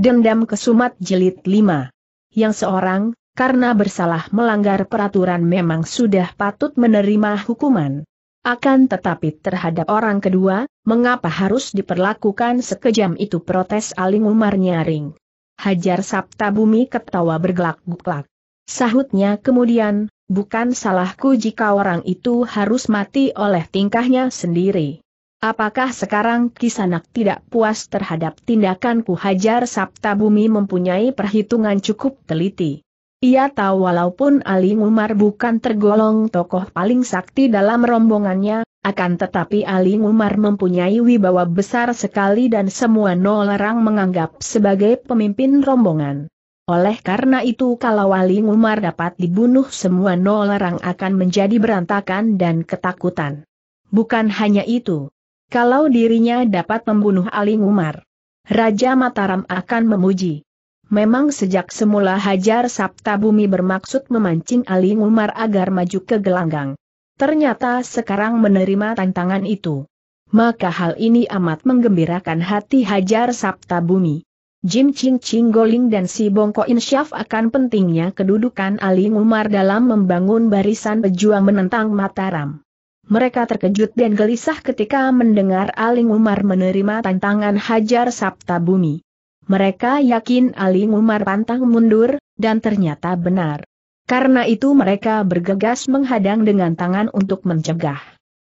Dendam Kesumat jelit 5. Yang seorang, karena bersalah melanggar peraturan memang sudah patut menerima hukuman. Akan tetapi terhadap orang kedua, mengapa harus diperlakukan sekejam itu protes Aling Umar nyaring. Hajar Sabta Bumi ketawa bergelak-gelak. Sahutnya kemudian, bukan salahku jika orang itu harus mati oleh tingkahnya sendiri. Apakah sekarang Kisanak tidak puas terhadap tindakanku hajar Sabta Bumi mempunyai perhitungan cukup teliti. Ia tahu walaupun Ali Umar bukan tergolong tokoh paling sakti dalam rombongannya, akan tetapi Ali Umar mempunyai wibawa besar sekali dan semua nol menganggap sebagai pemimpin rombongan. Oleh karena itu kalau Ali Umar dapat dibunuh semua nol akan menjadi berantakan dan ketakutan. Bukan hanya itu, kalau dirinya dapat membunuh Aling Umar, Raja Mataram akan memuji. Memang sejak semula Hajar Sabta Bumi bermaksud memancing Aling Umar agar maju ke gelanggang. Ternyata sekarang menerima tantangan itu. Maka hal ini amat menggembirakan hati Hajar Sabta Bumi. Jim Ching Ching Goling dan si Bongko Insyaf akan pentingnya kedudukan Ali Umar dalam membangun barisan pejuang menentang Mataram. Mereka terkejut dan gelisah ketika mendengar Aling Umar menerima tantangan hajar Sabta Bumi. Mereka yakin Aling Umar pantang mundur, dan ternyata benar. Karena itu mereka bergegas menghadang dengan tangan untuk mencegah.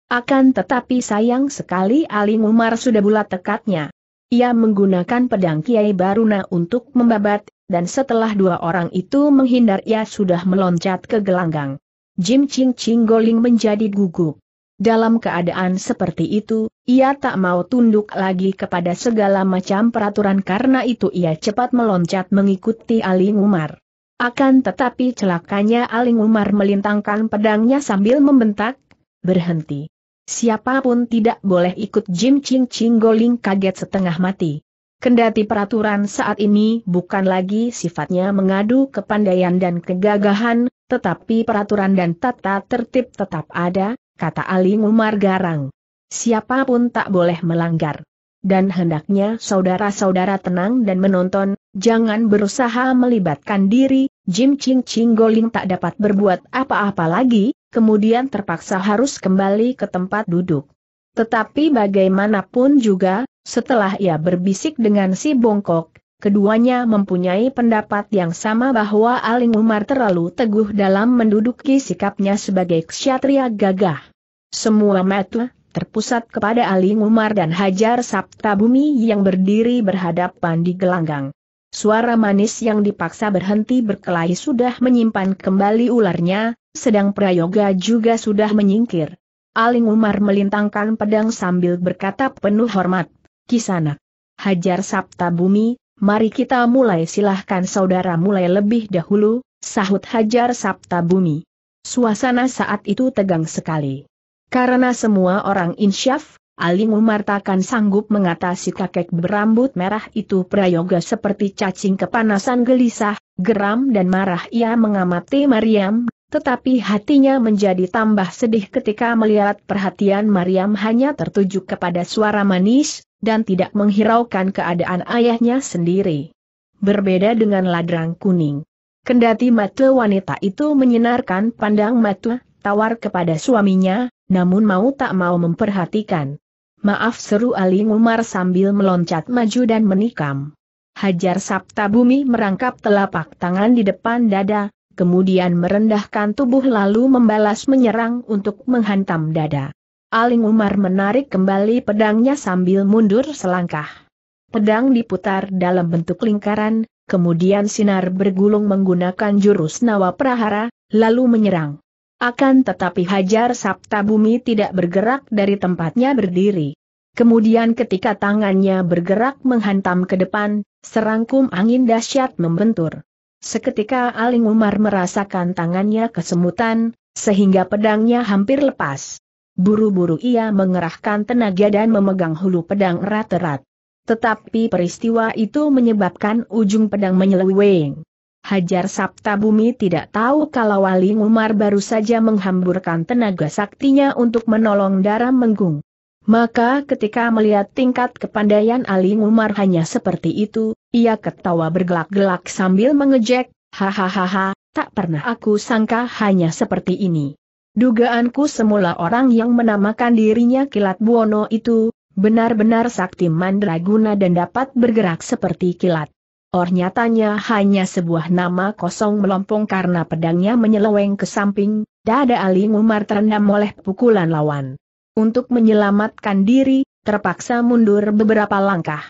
Akan tetapi sayang sekali Aling Umar sudah bulat tekadnya. Ia menggunakan pedang Kiai Baruna untuk membabat, dan setelah dua orang itu menghindar ia sudah meloncat ke gelanggang. Jim Ching Ching Goling menjadi gugup. Dalam keadaan seperti itu, ia tak mau tunduk lagi kepada segala macam peraturan karena itu ia cepat meloncat mengikuti Aling Umar. Akan tetapi celakanya Aling Umar melintangkan pedangnya sambil membentak, berhenti. Siapapun tidak boleh ikut Jim Ching Ching Goling kaget setengah mati. Kendati peraturan saat ini bukan lagi sifatnya mengadu kepandaian dan kegagahan, tetapi peraturan dan tata tertib tetap ada, kata Ali Umar garang. Siapapun tak boleh melanggar. Dan hendaknya saudara-saudara tenang dan menonton, jangan berusaha melibatkan diri, Jim Ching Ching Goling tak dapat berbuat apa-apa lagi, kemudian terpaksa harus kembali ke tempat duduk. Tetapi bagaimanapun juga, setelah ia berbisik dengan si bongkok, keduanya mempunyai pendapat yang sama bahwa Aling Umar terlalu teguh dalam menduduki sikapnya sebagai ksatria gagah. Semua mata terpusat kepada Ali Umar dan Hajar Sabta yang berdiri berhadapan di gelanggang. Suara manis yang dipaksa berhenti berkelahi sudah menyimpan kembali ularnya, sedang Prayoga juga sudah menyingkir. Aling Umar melintangkan pedang sambil berkata penuh hormat, Kisana. Hajar Sabta Bumi, mari kita mulai silahkan saudara mulai lebih dahulu, sahut Hajar Sabta Bumi. Suasana saat itu tegang sekali. Karena semua orang insyaf, Ali Umartakan sanggup mengatasi kakek berambut merah itu prayoga seperti cacing kepanasan gelisah, geram dan marah ia mengamati Mariam, tetapi hatinya menjadi tambah sedih ketika melihat perhatian Mariam hanya tertuju kepada suara manis, dan tidak menghiraukan keadaan ayahnya sendiri. Berbeda dengan ladrang kuning. Kendati mata wanita itu menyinarkan pandang mata tawar kepada suaminya, namun mau tak mau memperhatikan. Maaf seru Ali Umar sambil meloncat maju dan menikam. Hajar Sabta Bumi merangkap telapak tangan di depan dada, kemudian merendahkan tubuh lalu membalas menyerang untuk menghantam dada. Aling Umar menarik kembali pedangnya sambil mundur selangkah. Pedang diputar dalam bentuk lingkaran, kemudian sinar bergulung menggunakan jurus nawa prahara, lalu menyerang. Akan tetapi Hajar Sabta Bumi tidak bergerak dari tempatnya berdiri. Kemudian ketika tangannya bergerak menghantam ke depan, serangkum angin dahsyat membentur. Seketika Aling Umar merasakan tangannya kesemutan, sehingga pedangnya hampir lepas. Buru-buru ia mengerahkan tenaga dan memegang hulu pedang erat-erat. Tetapi peristiwa itu menyebabkan ujung pedang menyeleweng. Hajar Sabta Bumi tidak tahu kalau Wali Umar baru saja menghamburkan tenaga saktinya untuk menolong darah menggung. Maka ketika melihat tingkat kepandaian Ali Umar hanya seperti itu, ia ketawa bergelak-gelak sambil mengejek, hahaha, tak pernah aku sangka hanya seperti ini. Dugaanku semula orang yang menamakan dirinya kilat buono itu, benar-benar sakti mandraguna dan dapat bergerak seperti kilat. Or nyatanya hanya sebuah nama kosong melompong karena pedangnya menyeleweng ke samping, dada Ali Umar terendam oleh pukulan lawan. Untuk menyelamatkan diri, terpaksa mundur beberapa langkah.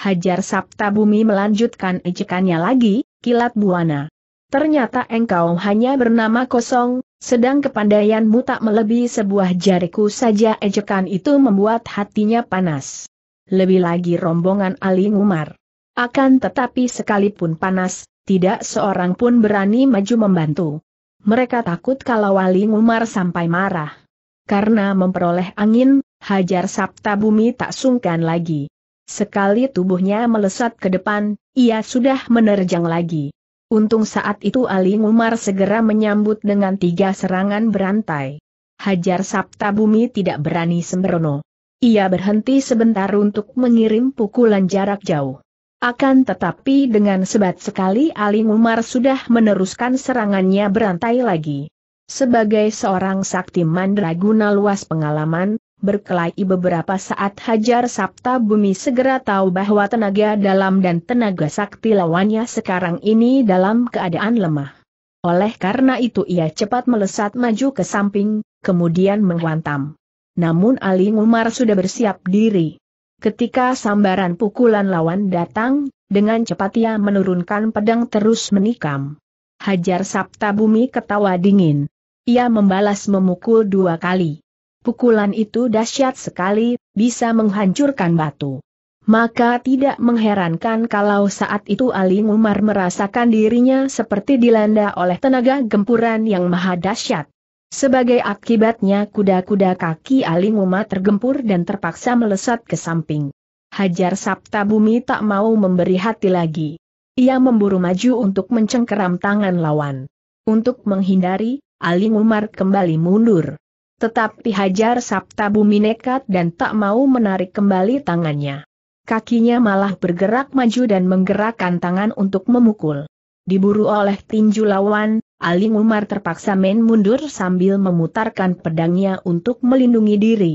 Hajar Sabta Bumi melanjutkan ejekannya lagi, kilat buana. Ternyata engkau hanya bernama kosong, sedang kepandaianmu tak melebihi sebuah jariku saja ejekan itu membuat hatinya panas. Lebih lagi rombongan Ali Umar akan tetapi sekalipun panas, tidak seorang pun berani maju membantu. Mereka takut kalau Wali Ngumar sampai marah. Karena memperoleh angin, hajar Sabta Bumi tak sungkan lagi. Sekali tubuhnya melesat ke depan, ia sudah menerjang lagi. Untung saat itu Ali Ngumar segera menyambut dengan tiga serangan berantai. Hajar Sabta Bumi tidak berani sembrono. Ia berhenti sebentar untuk mengirim pukulan jarak jauh. Akan tetapi dengan sebat sekali Ali Umar sudah meneruskan serangannya berantai lagi. Sebagai seorang sakti mandraguna luas pengalaman, berkelahi beberapa saat Hajar Sabta Bumi segera tahu bahwa tenaga dalam dan tenaga sakti lawannya sekarang ini dalam keadaan lemah. Oleh karena itu ia cepat melesat maju ke samping, kemudian menghantam. Namun Ali Umar sudah bersiap diri. Ketika sambaran pukulan lawan datang, dengan cepat ia menurunkan pedang terus menikam. Hajar Sabta Bumi ketawa dingin. Ia membalas memukul dua kali. Pukulan itu dahsyat sekali, bisa menghancurkan batu. Maka tidak mengherankan kalau saat itu Ali Umar merasakan dirinya seperti dilanda oleh tenaga gempuran yang maha dahsyat. Sebagai akibatnya kuda-kuda kaki Alinguma tergempur dan terpaksa melesat ke samping. Hajar Sabta Bumi tak mau memberi hati lagi. Ia memburu maju untuk mencengkeram tangan lawan. Untuk menghindari, Ali Umar kembali mundur. Tetapi Hajar Sabta Bumi nekat dan tak mau menarik kembali tangannya. Kakinya malah bergerak maju dan menggerakkan tangan untuk memukul. Diburu oleh tinju lawan, Ali Umar terpaksa menundur mundur sambil memutarkan pedangnya untuk melindungi diri.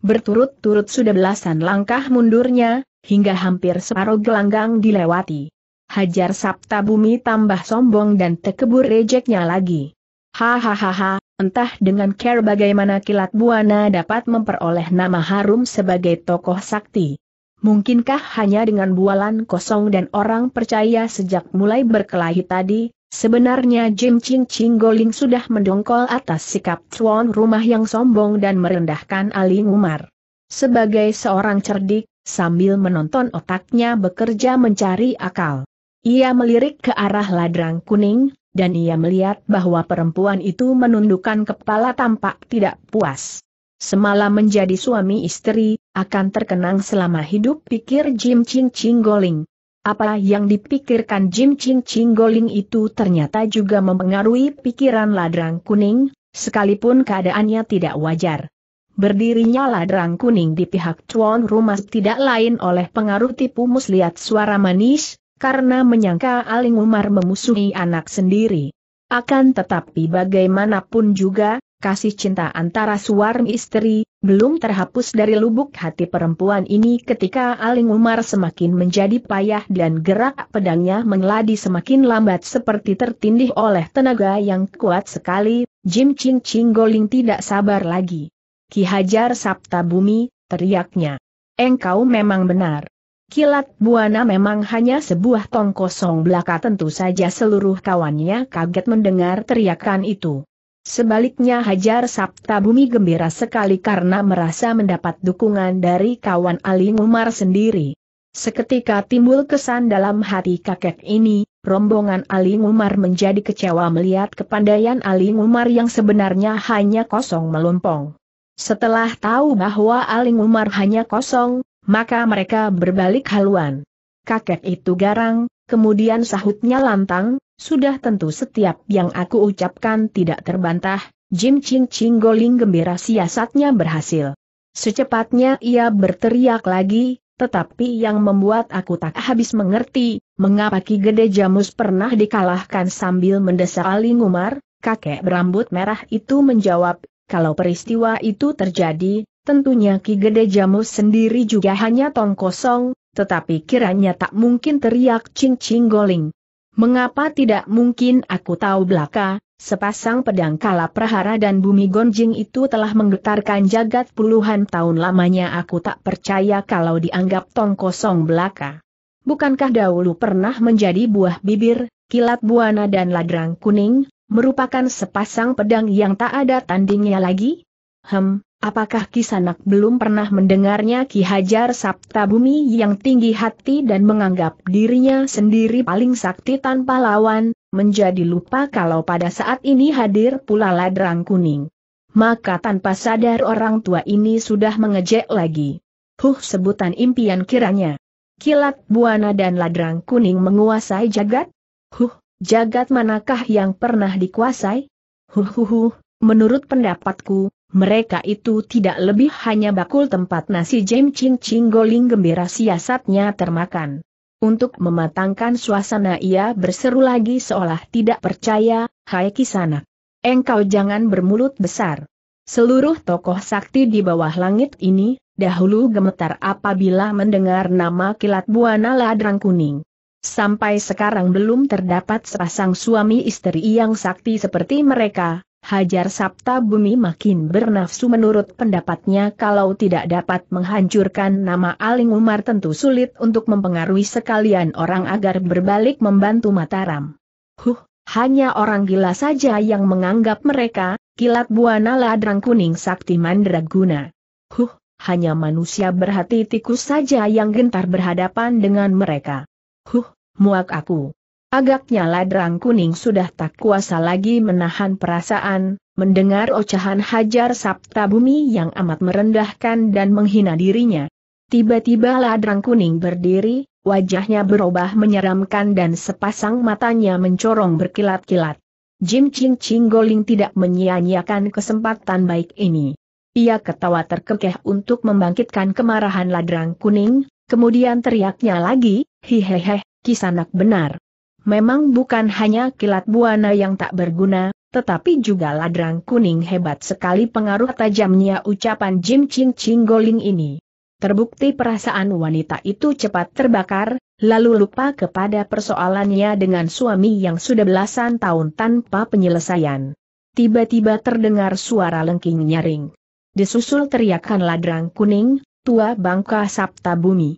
Berturut-turut sudah belasan langkah mundurnya, hingga hampir separuh gelanggang dilewati. Hajar Sabta Bumi tambah sombong dan tekebur rejeknya lagi. Hahaha, entah dengan care bagaimana kilat Buana dapat memperoleh nama harum sebagai tokoh sakti. Mungkinkah hanya dengan bualan kosong dan orang percaya sejak mulai berkelahi tadi, Sebenarnya Jim Ching Ching Goling sudah mendongkol atas sikap tuan rumah yang sombong dan merendahkan Ali Umar. Sebagai seorang cerdik, sambil menonton otaknya bekerja mencari akal. Ia melirik ke arah ladrang kuning, dan ia melihat bahwa perempuan itu menundukkan kepala tampak tidak puas. Semalam menjadi suami istri, akan terkenang selama hidup pikir Jim Ching Ching Goling. Apa yang dipikirkan Jim Ching Ching Goling itu ternyata juga mempengaruhi pikiran Ladrang Kuning, sekalipun keadaannya tidak wajar. Berdirinya Ladrang Kuning di pihak Chuan rumah tidak lain oleh pengaruh tipu muslihat suara manis, karena menyangka Aling Umar memusuhi anak sendiri. Akan tetapi bagaimanapun juga, kasih cinta antara suami istri, belum terhapus dari lubuk hati perempuan ini ketika Aling Umar semakin menjadi payah dan gerak pedangnya mengeladi semakin lambat seperti tertindih oleh tenaga yang kuat sekali, Jim Ching Ching Goling tidak sabar lagi. Ki Hajar Sabta Bumi, teriaknya. Engkau memang benar. Kilat Buana memang hanya sebuah tong kosong belaka tentu saja seluruh kawannya kaget mendengar teriakan itu. Sebaliknya Hajar Sabta Bumi gembira sekali karena merasa mendapat dukungan dari kawan Ali Umar sendiri. Seketika timbul kesan dalam hati kakek ini, rombongan Ali Umar menjadi kecewa melihat kepandaian Ali Umar yang sebenarnya hanya kosong melompong. Setelah tahu bahwa Ali Umar hanya kosong, maka mereka berbalik haluan. Kakek itu garang, kemudian sahutnya lantang, sudah tentu setiap yang aku ucapkan tidak terbantah, Jim Ching Ching Goling gembira siasatnya berhasil. Secepatnya ia berteriak lagi, tetapi yang membuat aku tak habis mengerti, mengapa Ki Gede Jamus pernah dikalahkan sambil mendesak Ali Ngumar, kakek berambut merah itu menjawab, kalau peristiwa itu terjadi, tentunya Ki Gede Jamus sendiri juga hanya tong kosong, tetapi kiranya tak mungkin teriak Ching Ching goling. Mengapa tidak mungkin aku tahu belaka, sepasang pedang kala prahara dan bumi gonjing itu telah menggetarkan jagat puluhan tahun lamanya aku tak percaya kalau dianggap tong kosong belaka. Bukankah dahulu pernah menjadi buah bibir, kilat buana dan ladrang kuning, merupakan sepasang pedang yang tak ada tandingnya lagi? Hem, Apakah Kisanak belum pernah mendengarnya Ki Hajar Saptabumi yang tinggi hati dan menganggap dirinya sendiri paling sakti tanpa lawan, menjadi lupa kalau pada saat ini hadir pula ladrang kuning. Maka tanpa sadar orang tua ini sudah mengejek lagi. Huh sebutan impian kiranya. Kilat Buana dan ladrang kuning menguasai jagat? Huh, jagat manakah yang pernah dikuasai? Huh huh huh, menurut pendapatku, mereka itu tidak lebih hanya bakul tempat nasi jem cing cing goling gembira siasatnya termakan. Untuk mematangkan suasana ia berseru lagi seolah tidak percaya, Hai Kisana, Engkau jangan bermulut besar. Seluruh tokoh sakti di bawah langit ini, dahulu gemetar apabila mendengar nama kilat buana ladrang kuning. Sampai sekarang belum terdapat sepasang suami istri yang sakti seperti mereka, Hajar Sabta Bumi makin bernafsu menurut pendapatnya kalau tidak dapat menghancurkan nama Aling Umar tentu sulit untuk mempengaruhi sekalian orang agar berbalik membantu Mataram. Huh, hanya orang gila saja yang menganggap mereka, kilat buana ladrang kuning sakti mandraguna. Huh, hanya manusia berhati tikus saja yang gentar berhadapan dengan mereka. Huh, muak aku. Agaknya ladrang kuning sudah tak kuasa lagi menahan perasaan, mendengar ocahan hajar Sabta Bumi yang amat merendahkan dan menghina dirinya. Tiba-tiba ladrang kuning berdiri, wajahnya berubah menyeramkan dan sepasang matanya mencorong berkilat-kilat. Jim Ching Ching Goling tidak menyia-nyiakan kesempatan baik ini. Ia ketawa terkekeh untuk membangkitkan kemarahan ladrang kuning, kemudian teriaknya lagi, hihehe, kisanak benar. Memang bukan hanya kilat buana yang tak berguna, tetapi juga ladrang kuning hebat sekali pengaruh tajamnya ucapan Jim Ching Ching Goling ini. Terbukti perasaan wanita itu cepat terbakar, lalu lupa kepada persoalannya dengan suami yang sudah belasan tahun tanpa penyelesaian. Tiba-tiba terdengar suara lengking nyaring. Disusul teriakan ladrang kuning, tua bangka Sabta Bumi.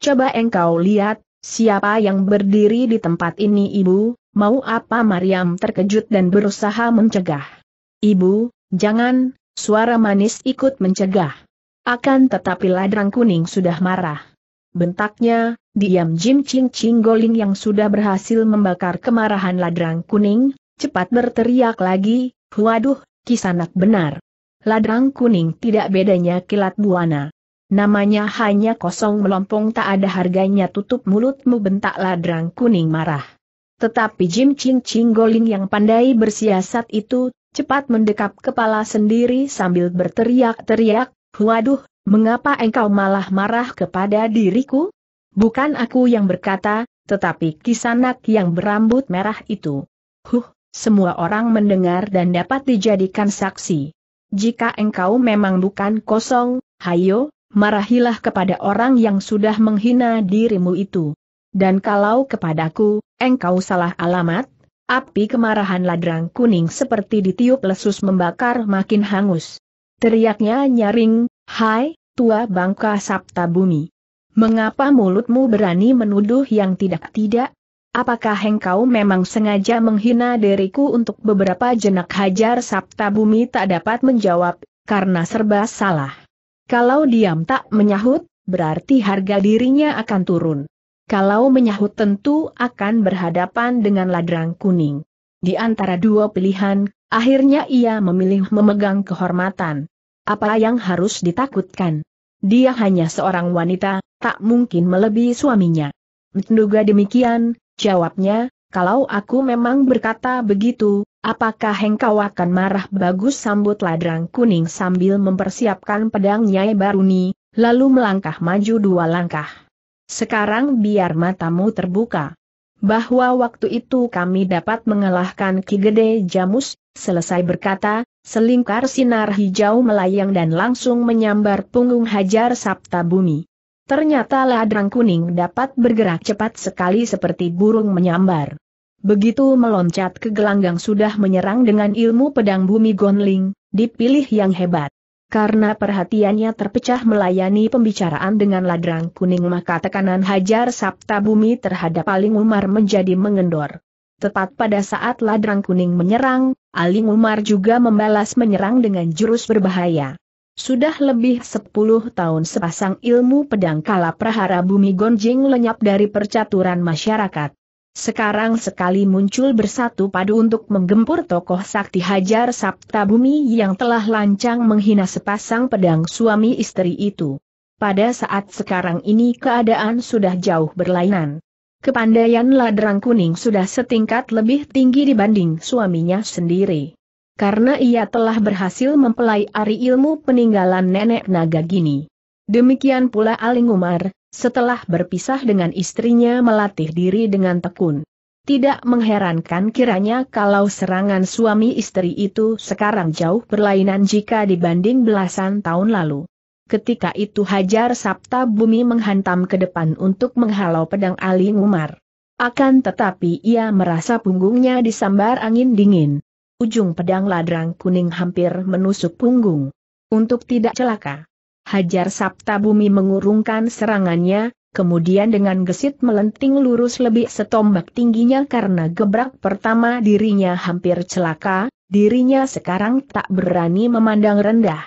Coba engkau lihat, Siapa yang berdiri di tempat ini ibu, mau apa Mariam terkejut dan berusaha mencegah. Ibu, jangan, suara manis ikut mencegah. Akan tetapi ladrang kuning sudah marah. Bentaknya, diam Jim Ching Ching Goling yang sudah berhasil membakar kemarahan ladrang kuning, cepat berteriak lagi, Waduh, kisanak benar. Ladrang kuning tidak bedanya kilat buana. Namanya hanya kosong melompong tak ada harganya tutup mulutmu bentak ladrang kuning marah. Tetapi Jim Ching Ching Goling yang pandai bersiasat itu, cepat mendekap kepala sendiri sambil berteriak-teriak, Waduh, mengapa engkau malah marah kepada diriku? Bukan aku yang berkata, tetapi kisanak yang berambut merah itu. Huh, semua orang mendengar dan dapat dijadikan saksi. Jika engkau memang bukan kosong, hayo, marahilah kepada orang yang sudah menghina dirimu itu. Dan kalau kepadaku, engkau salah alamat, api kemarahan ladrang kuning seperti ditiup lesus membakar makin hangus. Teriaknya nyaring, Hai, tua bangka Sabta Bumi. Mengapa mulutmu berani menuduh yang tidak-tidak? Apakah engkau memang sengaja menghina diriku untuk beberapa jenak hajar Sabta Bumi tak dapat menjawab, karena serba salah. Kalau diam tak menyahut, berarti harga dirinya akan turun. Kalau menyahut tentu akan berhadapan dengan ladrang kuning. Di antara dua pilihan, akhirnya ia memilih memegang kehormatan. Apa yang harus ditakutkan? Dia hanya seorang wanita, tak mungkin melebihi suaminya. Menduga demikian, jawabnya, kalau aku memang berkata begitu, Apakah engkau akan marah bagus sambut ladrang kuning sambil mempersiapkan pedang Nyai Baruni, lalu melangkah maju dua langkah. Sekarang biar matamu terbuka. Bahwa waktu itu kami dapat mengalahkan Ki Gede Jamus, selesai berkata, selingkar sinar hijau melayang dan langsung menyambar punggung hajar Sabta Bumi. Ternyata ladrang kuning dapat bergerak cepat sekali seperti burung menyambar. Begitu meloncat ke gelanggang sudah menyerang dengan ilmu pedang bumi Gonling, dipilih yang hebat. Karena perhatiannya terpecah melayani pembicaraan dengan ladrang kuning maka tekanan hajar Sabta Bumi terhadap Aling Umar menjadi mengendor. Tepat pada saat ladrang kuning menyerang, Aling Umar juga membalas menyerang dengan jurus berbahaya. Sudah lebih 10 tahun sepasang ilmu pedang kala prahara bumi gonjing lenyap dari percaturan masyarakat. Sekarang sekali muncul bersatu padu untuk menggempur tokoh sakti hajar Sabta Bumi yang telah lancang menghina sepasang pedang suami istri itu. Pada saat sekarang ini keadaan sudah jauh berlainan. Kepandaian Ladrang Kuning sudah setingkat lebih tinggi dibanding suaminya sendiri. Karena ia telah berhasil mempelai ari ilmu peninggalan nenek naga gini. Demikian pula Aling Umar, setelah berpisah dengan istrinya melatih diri dengan tekun. Tidak mengherankan kiranya kalau serangan suami istri itu sekarang jauh berlainan jika dibanding belasan tahun lalu. Ketika itu Hajar Sabta Bumi menghantam ke depan untuk menghalau pedang Ali Umar. Akan tetapi ia merasa punggungnya disambar angin dingin. Ujung pedang ladrang kuning hampir menusuk punggung. Untuk tidak celaka, Hajar Sabta Bumi mengurungkan serangannya, kemudian dengan gesit melenting lurus lebih setombak tingginya karena gebrak pertama dirinya hampir celaka, dirinya sekarang tak berani memandang rendah.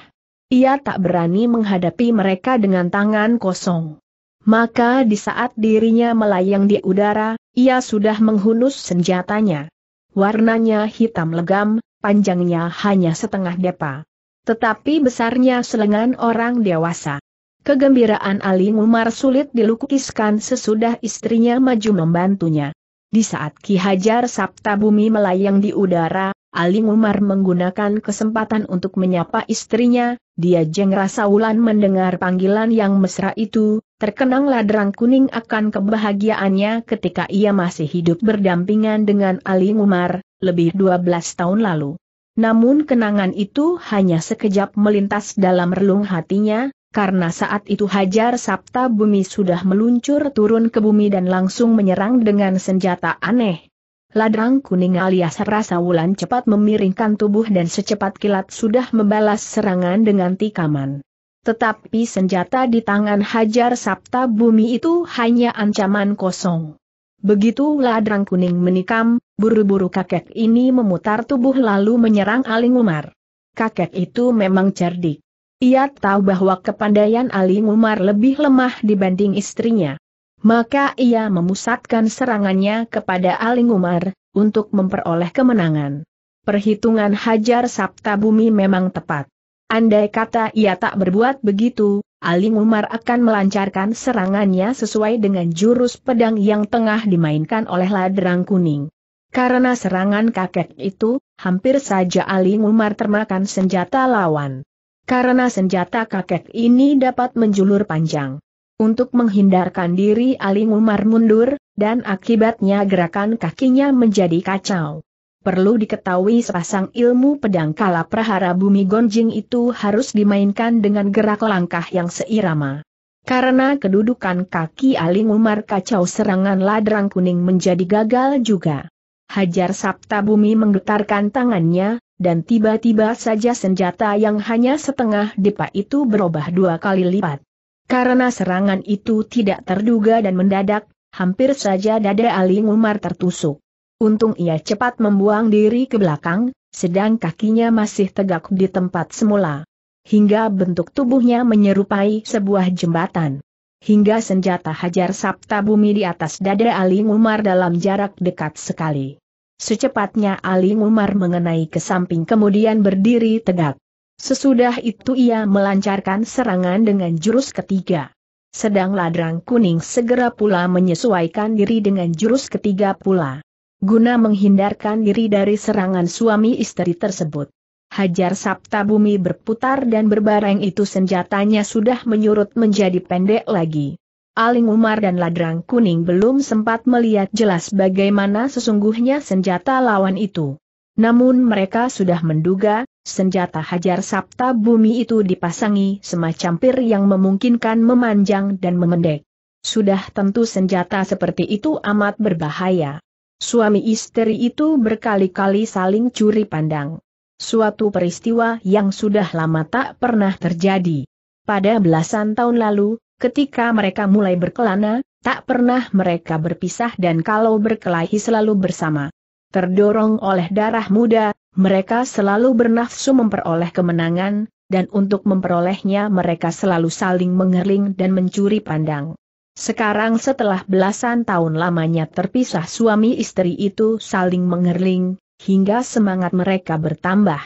Ia tak berani menghadapi mereka dengan tangan kosong. Maka di saat dirinya melayang di udara, ia sudah menghunus senjatanya. Warnanya hitam legam, panjangnya hanya setengah depa tetapi besarnya selengan orang dewasa. Kegembiraan Ali Umar sulit dilukiskan sesudah istrinya maju membantunya. Di saat Ki Hajar Sabta Bumi melayang di udara, Ali Umar menggunakan kesempatan untuk menyapa istrinya, dia jeng rasa wulan mendengar panggilan yang mesra itu, terkenang ladrang kuning akan kebahagiaannya ketika ia masih hidup berdampingan dengan Ali Umar, lebih 12 tahun lalu. Namun kenangan itu hanya sekejap melintas dalam relung hatinya, karena saat itu Hajar Sabta Bumi sudah meluncur turun ke bumi dan langsung menyerang dengan senjata aneh. Ladrang kuning alias rasa wulan cepat memiringkan tubuh dan secepat kilat sudah membalas serangan dengan tikaman. Tetapi senjata di tangan Hajar Sabta Bumi itu hanya ancaman kosong. Begitu ladrang kuning menikam, buru-buru kakek ini memutar tubuh lalu menyerang Aling Umar. Kakek itu memang cerdik. Ia tahu bahwa kepandaian Aling Umar lebih lemah dibanding istrinya. Maka ia memusatkan serangannya kepada Aling Umar, untuk memperoleh kemenangan. Perhitungan hajar Sabta Bumi memang tepat. Andai kata ia tak berbuat begitu, Aling Umar akan melancarkan serangannya sesuai dengan jurus pedang yang tengah dimainkan oleh Ladrang Kuning. Karena serangan kakek itu, hampir saja Aling Umar termakan senjata lawan. Karena senjata kakek ini dapat menjulur panjang. Untuk menghindarkan diri Aling Umar mundur, dan akibatnya gerakan kakinya menjadi kacau. Perlu diketahui sepasang ilmu pedang kala prahara bumi gonjing itu harus dimainkan dengan gerak langkah yang seirama. Karena kedudukan kaki Aling Umar kacau serangan ladrang kuning menjadi gagal juga. Hajar Sabta Bumi menggetarkan tangannya, dan tiba-tiba saja senjata yang hanya setengah depa itu berubah dua kali lipat. Karena serangan itu tidak terduga dan mendadak, hampir saja dada Aling Umar tertusuk. Untung ia cepat membuang diri ke belakang, sedang kakinya masih tegak di tempat semula. Hingga bentuk tubuhnya menyerupai sebuah jembatan. Hingga senjata hajar Sabta Bumi di atas dada Ali Umar dalam jarak dekat sekali. Secepatnya Ali Umar mengenai ke samping kemudian berdiri tegak. Sesudah itu ia melancarkan serangan dengan jurus ketiga. Sedang ladrang kuning segera pula menyesuaikan diri dengan jurus ketiga pula guna menghindarkan diri dari serangan suami istri tersebut. Hajar Sabta Bumi berputar dan berbareng itu senjatanya sudah menyurut menjadi pendek lagi. Aling Umar dan Ladrang Kuning belum sempat melihat jelas bagaimana sesungguhnya senjata lawan itu. Namun mereka sudah menduga, senjata Hajar Sabta Bumi itu dipasangi semacam pir yang memungkinkan memanjang dan memendek. Sudah tentu senjata seperti itu amat berbahaya. Suami istri itu berkali-kali saling curi pandang. Suatu peristiwa yang sudah lama tak pernah terjadi. Pada belasan tahun lalu, ketika mereka mulai berkelana, tak pernah mereka berpisah dan kalau berkelahi selalu bersama. Terdorong oleh darah muda, mereka selalu bernafsu memperoleh kemenangan, dan untuk memperolehnya mereka selalu saling mengerling dan mencuri pandang. Sekarang setelah belasan tahun lamanya terpisah suami istri itu saling mengerling, hingga semangat mereka bertambah.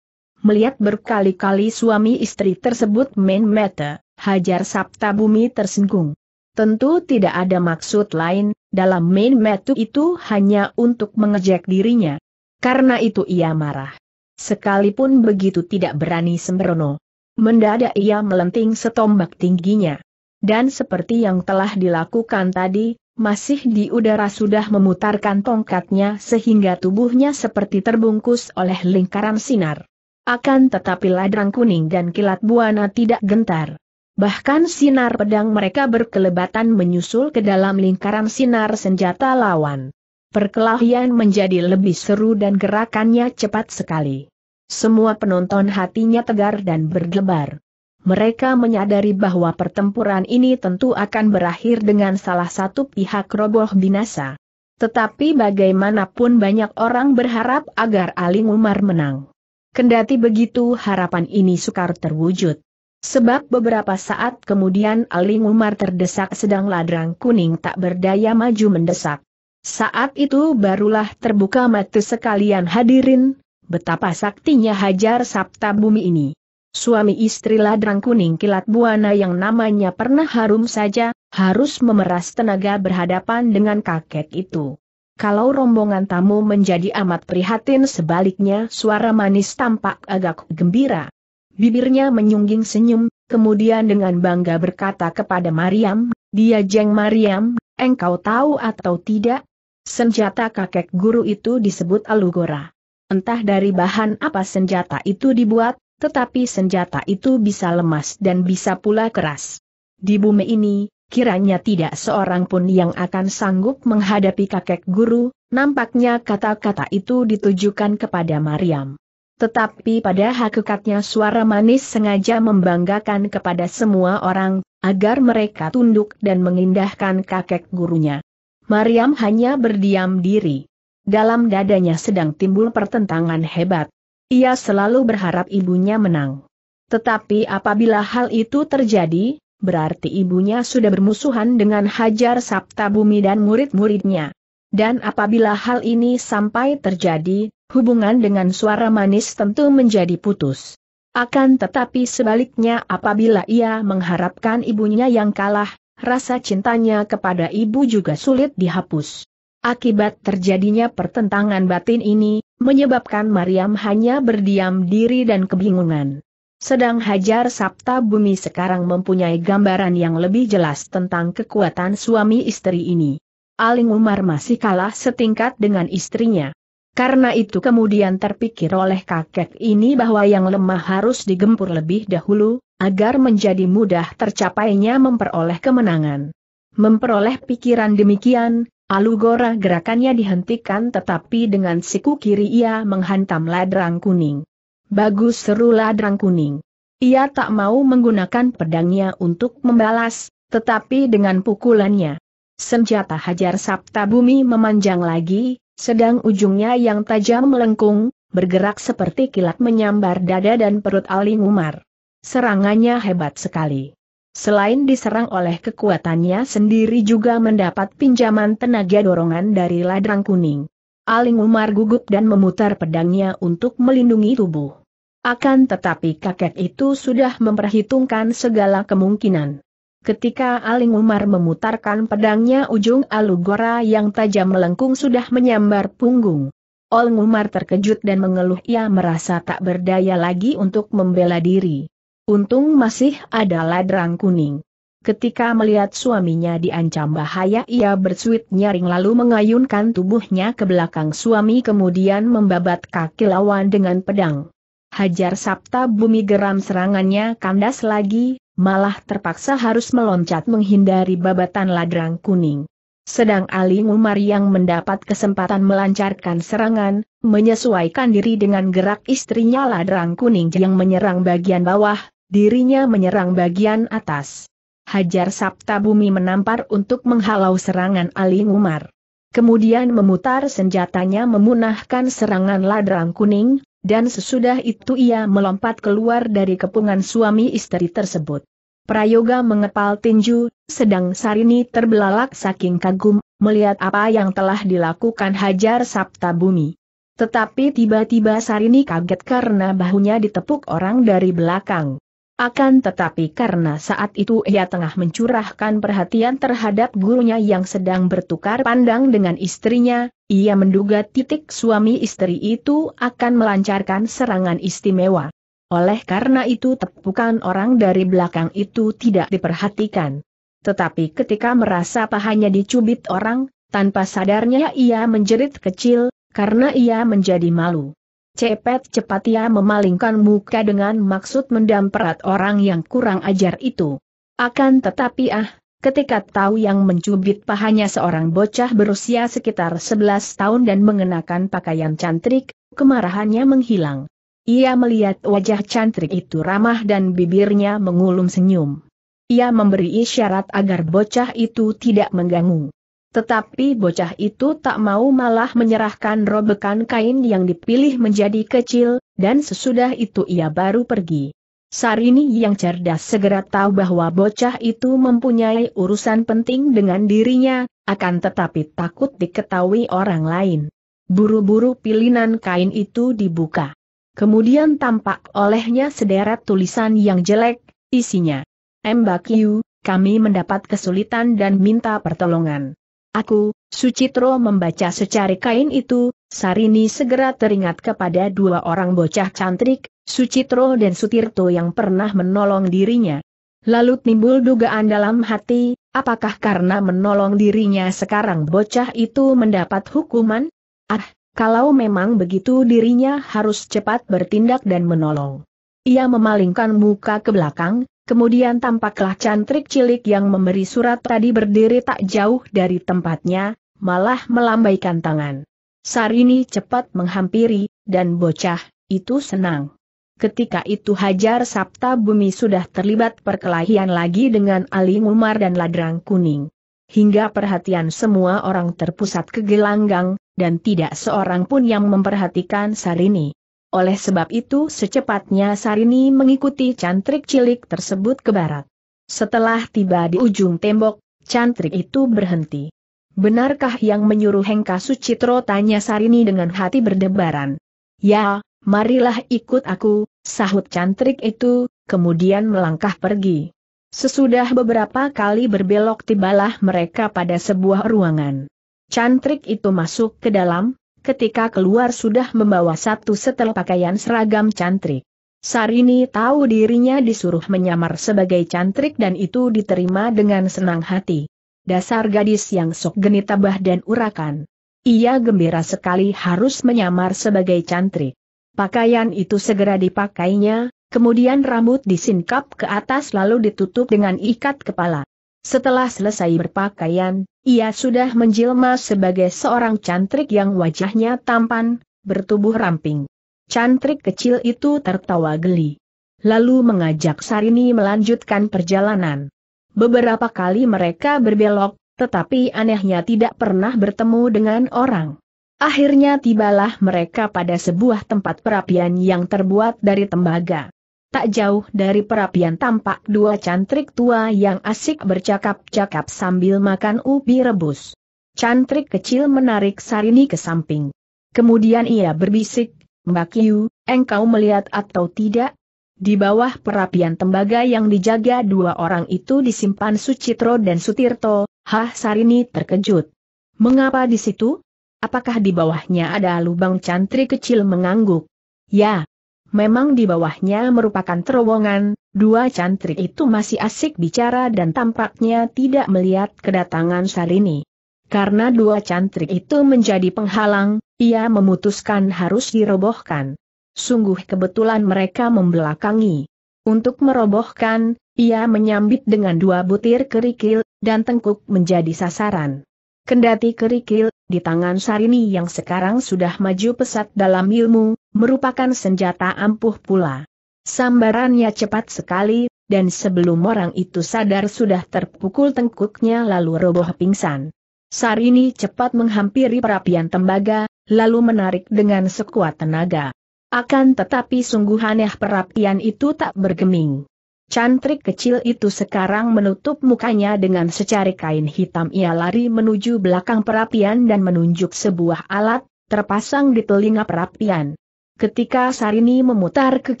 Melihat berkali-kali suami istri tersebut main mata, Hajar Sabta Bumi tersinggung. Tentu tidak ada maksud lain, dalam main metu itu hanya untuk mengejek dirinya. Karena itu ia marah. Sekalipun begitu tidak berani sembrono. Mendadak ia melenting setombak tingginya dan seperti yang telah dilakukan tadi, masih di udara sudah memutarkan tongkatnya sehingga tubuhnya seperti terbungkus oleh lingkaran sinar. Akan tetapi ladang kuning dan kilat buana tidak gentar. Bahkan sinar pedang mereka berkelebatan menyusul ke dalam lingkaran sinar senjata lawan. Perkelahian menjadi lebih seru dan gerakannya cepat sekali. Semua penonton hatinya tegar dan berdebar mereka menyadari bahwa pertempuran ini tentu akan berakhir dengan salah satu pihak roboh binasa. Tetapi bagaimanapun banyak orang berharap agar Aling Umar menang. Kendati begitu harapan ini sukar terwujud. Sebab beberapa saat kemudian Aling Umar terdesak sedang ladrang kuning tak berdaya maju mendesak. Saat itu barulah terbuka mata sekalian hadirin, betapa saktinya hajar sabta bumi ini. Suami istri ladrang kuning kilat buana yang namanya pernah harum saja, harus memeras tenaga berhadapan dengan kakek itu. Kalau rombongan tamu menjadi amat prihatin sebaliknya suara manis tampak agak gembira. Bibirnya menyungging senyum, kemudian dengan bangga berkata kepada Mariam, dia jeng Mariam, engkau tahu atau tidak? Senjata kakek guru itu disebut alugora. Entah dari bahan apa senjata itu dibuat, tetapi senjata itu bisa lemas dan bisa pula keras. Di bumi ini, kiranya tidak seorang pun yang akan sanggup menghadapi kakek guru, nampaknya kata-kata itu ditujukan kepada Mariam. Tetapi pada hakikatnya suara manis sengaja membanggakan kepada semua orang, agar mereka tunduk dan mengindahkan kakek gurunya. Mariam hanya berdiam diri. Dalam dadanya sedang timbul pertentangan hebat, ia selalu berharap ibunya menang. Tetapi apabila hal itu terjadi, berarti ibunya sudah bermusuhan dengan Hajar Sabta Bumi dan murid-muridnya. Dan apabila hal ini sampai terjadi, hubungan dengan suara manis tentu menjadi putus. Akan tetapi sebaliknya apabila ia mengharapkan ibunya yang kalah, rasa cintanya kepada ibu juga sulit dihapus. Akibat terjadinya pertentangan batin ini, menyebabkan Mariam hanya berdiam diri dan kebingungan. Sedang Hajar Sabta Bumi sekarang mempunyai gambaran yang lebih jelas tentang kekuatan suami istri ini. Aling Umar masih kalah setingkat dengan istrinya. Karena itu kemudian terpikir oleh kakek ini bahwa yang lemah harus digempur lebih dahulu, agar menjadi mudah tercapainya memperoleh kemenangan. Memperoleh pikiran demikian, Alugora gerakannya dihentikan tetapi dengan siku kiri ia menghantam ladrang kuning. Bagus seru ladrang kuning. Ia tak mau menggunakan pedangnya untuk membalas, tetapi dengan pukulannya. Senjata hajar Sabta Bumi memanjang lagi, sedang ujungnya yang tajam melengkung, bergerak seperti kilat menyambar dada dan perut Aling Umar. Serangannya hebat sekali. Selain diserang oleh kekuatannya sendiri juga mendapat pinjaman tenaga dorongan dari ladang kuning. Aling Umar gugup dan memutar pedangnya untuk melindungi tubuh. Akan tetapi kakek itu sudah memperhitungkan segala kemungkinan. Ketika Aling Umar memutarkan pedangnya ujung alugora yang tajam melengkung sudah menyambar punggung. Aling Umar terkejut dan mengeluh ia merasa tak berdaya lagi untuk membela diri. Untung masih ada ladrang kuning. Ketika melihat suaminya diancam bahaya ia bersuit nyaring lalu mengayunkan tubuhnya ke belakang suami kemudian membabat kaki lawan dengan pedang. Hajar Sabta bumi geram serangannya kandas lagi, malah terpaksa harus meloncat menghindari babatan ladrang kuning. Sedang Ali Umar yang mendapat kesempatan melancarkan serangan, menyesuaikan diri dengan gerak istrinya Ladrang Kuning yang menyerang bagian bawah, dirinya menyerang bagian atas. Hajar Sabta Bumi menampar untuk menghalau serangan Ali Umar. Kemudian memutar senjatanya memunahkan serangan Ladrang Kuning, dan sesudah itu ia melompat keluar dari kepungan suami istri tersebut. Prayoga mengepal tinju, sedang Sarini terbelalak saking kagum, melihat apa yang telah dilakukan Hajar Sabta Bumi. Tetapi tiba-tiba Sarini kaget karena bahunya ditepuk orang dari belakang. Akan tetapi karena saat itu ia tengah mencurahkan perhatian terhadap gurunya yang sedang bertukar pandang dengan istrinya, ia menduga titik suami istri itu akan melancarkan serangan istimewa. Oleh karena itu tepukan orang dari belakang itu tidak diperhatikan. Tetapi ketika merasa pahanya dicubit orang, tanpa sadarnya ia menjerit kecil, karena ia menjadi malu. Cepet cepat ia memalingkan muka dengan maksud mendamperat orang yang kurang ajar itu. Akan tetapi ah, ketika tahu yang mencubit pahanya seorang bocah berusia sekitar 11 tahun dan mengenakan pakaian cantik, kemarahannya menghilang. Ia melihat wajah cantrik itu ramah dan bibirnya mengulum senyum. Ia memberi isyarat agar bocah itu tidak mengganggu. Tetapi bocah itu tak mau malah menyerahkan robekan kain yang dipilih menjadi kecil, dan sesudah itu ia baru pergi. Sarini yang cerdas segera tahu bahwa bocah itu mempunyai urusan penting dengan dirinya, akan tetapi takut diketahui orang lain. Buru-buru pilinan kain itu dibuka. Kemudian tampak olehnya sederet tulisan yang jelek, isinya. Mbak Yu, kami mendapat kesulitan dan minta pertolongan. Aku, Sucitro membaca secari kain itu, Sarini segera teringat kepada dua orang bocah cantik, Sucitro dan Sutirto yang pernah menolong dirinya. Lalu timbul dugaan dalam hati, apakah karena menolong dirinya sekarang bocah itu mendapat hukuman? Ah, kalau memang begitu dirinya harus cepat bertindak dan menolong. Ia memalingkan muka ke belakang, kemudian tampaklah cantrik cilik yang memberi surat tadi berdiri tak jauh dari tempatnya, malah melambaikan tangan. Sarini cepat menghampiri, dan bocah, itu senang. Ketika itu Hajar Sabta Bumi sudah terlibat perkelahian lagi dengan Ali Umar dan Ladrang Kuning. Hingga perhatian semua orang terpusat ke gelanggang, dan tidak seorang pun yang memperhatikan Sarini. Oleh sebab itu secepatnya Sarini mengikuti cantrik cilik tersebut ke barat. Setelah tiba di ujung tembok, cantrik itu berhenti. Benarkah yang menyuruh Hengka Sucitro tanya Sarini dengan hati berdebaran? Ya, marilah ikut aku, sahut cantrik itu, kemudian melangkah pergi. Sesudah beberapa kali berbelok tibalah mereka pada sebuah ruangan. Cantrik itu masuk ke dalam, ketika keluar sudah membawa satu setel pakaian seragam cantrik. Sarini tahu dirinya disuruh menyamar sebagai cantrik dan itu diterima dengan senang hati. Dasar gadis yang sok genit tabah dan urakan. Ia gembira sekali harus menyamar sebagai cantrik. Pakaian itu segera dipakainya, kemudian rambut disingkap ke atas lalu ditutup dengan ikat kepala. Setelah selesai berpakaian, ia sudah menjelma sebagai seorang cantrik yang wajahnya tampan, bertubuh ramping. Cantrik kecil itu tertawa geli. Lalu mengajak Sarini melanjutkan perjalanan. Beberapa kali mereka berbelok, tetapi anehnya tidak pernah bertemu dengan orang. Akhirnya tibalah mereka pada sebuah tempat perapian yang terbuat dari tembaga. Tak jauh dari perapian tampak dua cantrik tua yang asik bercakap-cakap sambil makan ubi rebus. Cantrik kecil menarik Sarini ke samping. Kemudian ia berbisik, Mbak Yu, engkau melihat atau tidak? Di bawah perapian tembaga yang dijaga dua orang itu disimpan Sucitro dan Sutirto, Hah Sarini terkejut. Mengapa di situ? Apakah di bawahnya ada lubang cantrik kecil mengangguk? Ya, Memang di bawahnya merupakan terowongan, dua cantrik itu masih asik bicara dan tampaknya tidak melihat kedatangan Sarini. Karena dua cantrik itu menjadi penghalang, ia memutuskan harus dirobohkan. Sungguh kebetulan mereka membelakangi. Untuk merobohkan, ia menyambit dengan dua butir kerikil, dan tengkuk menjadi sasaran. Kendati kerikil, di tangan Sarini yang sekarang sudah maju pesat dalam ilmu, merupakan senjata ampuh pula. Sambarannya cepat sekali, dan sebelum orang itu sadar sudah terpukul tengkuknya lalu roboh pingsan. Sarini cepat menghampiri perapian tembaga, lalu menarik dengan sekuat tenaga. Akan tetapi sungguh aneh perapian itu tak bergeming. Cantrik kecil itu sekarang menutup mukanya dengan secari kain hitam ia lari menuju belakang perapian dan menunjuk sebuah alat, terpasang di telinga perapian. Ketika Sarini memutar ke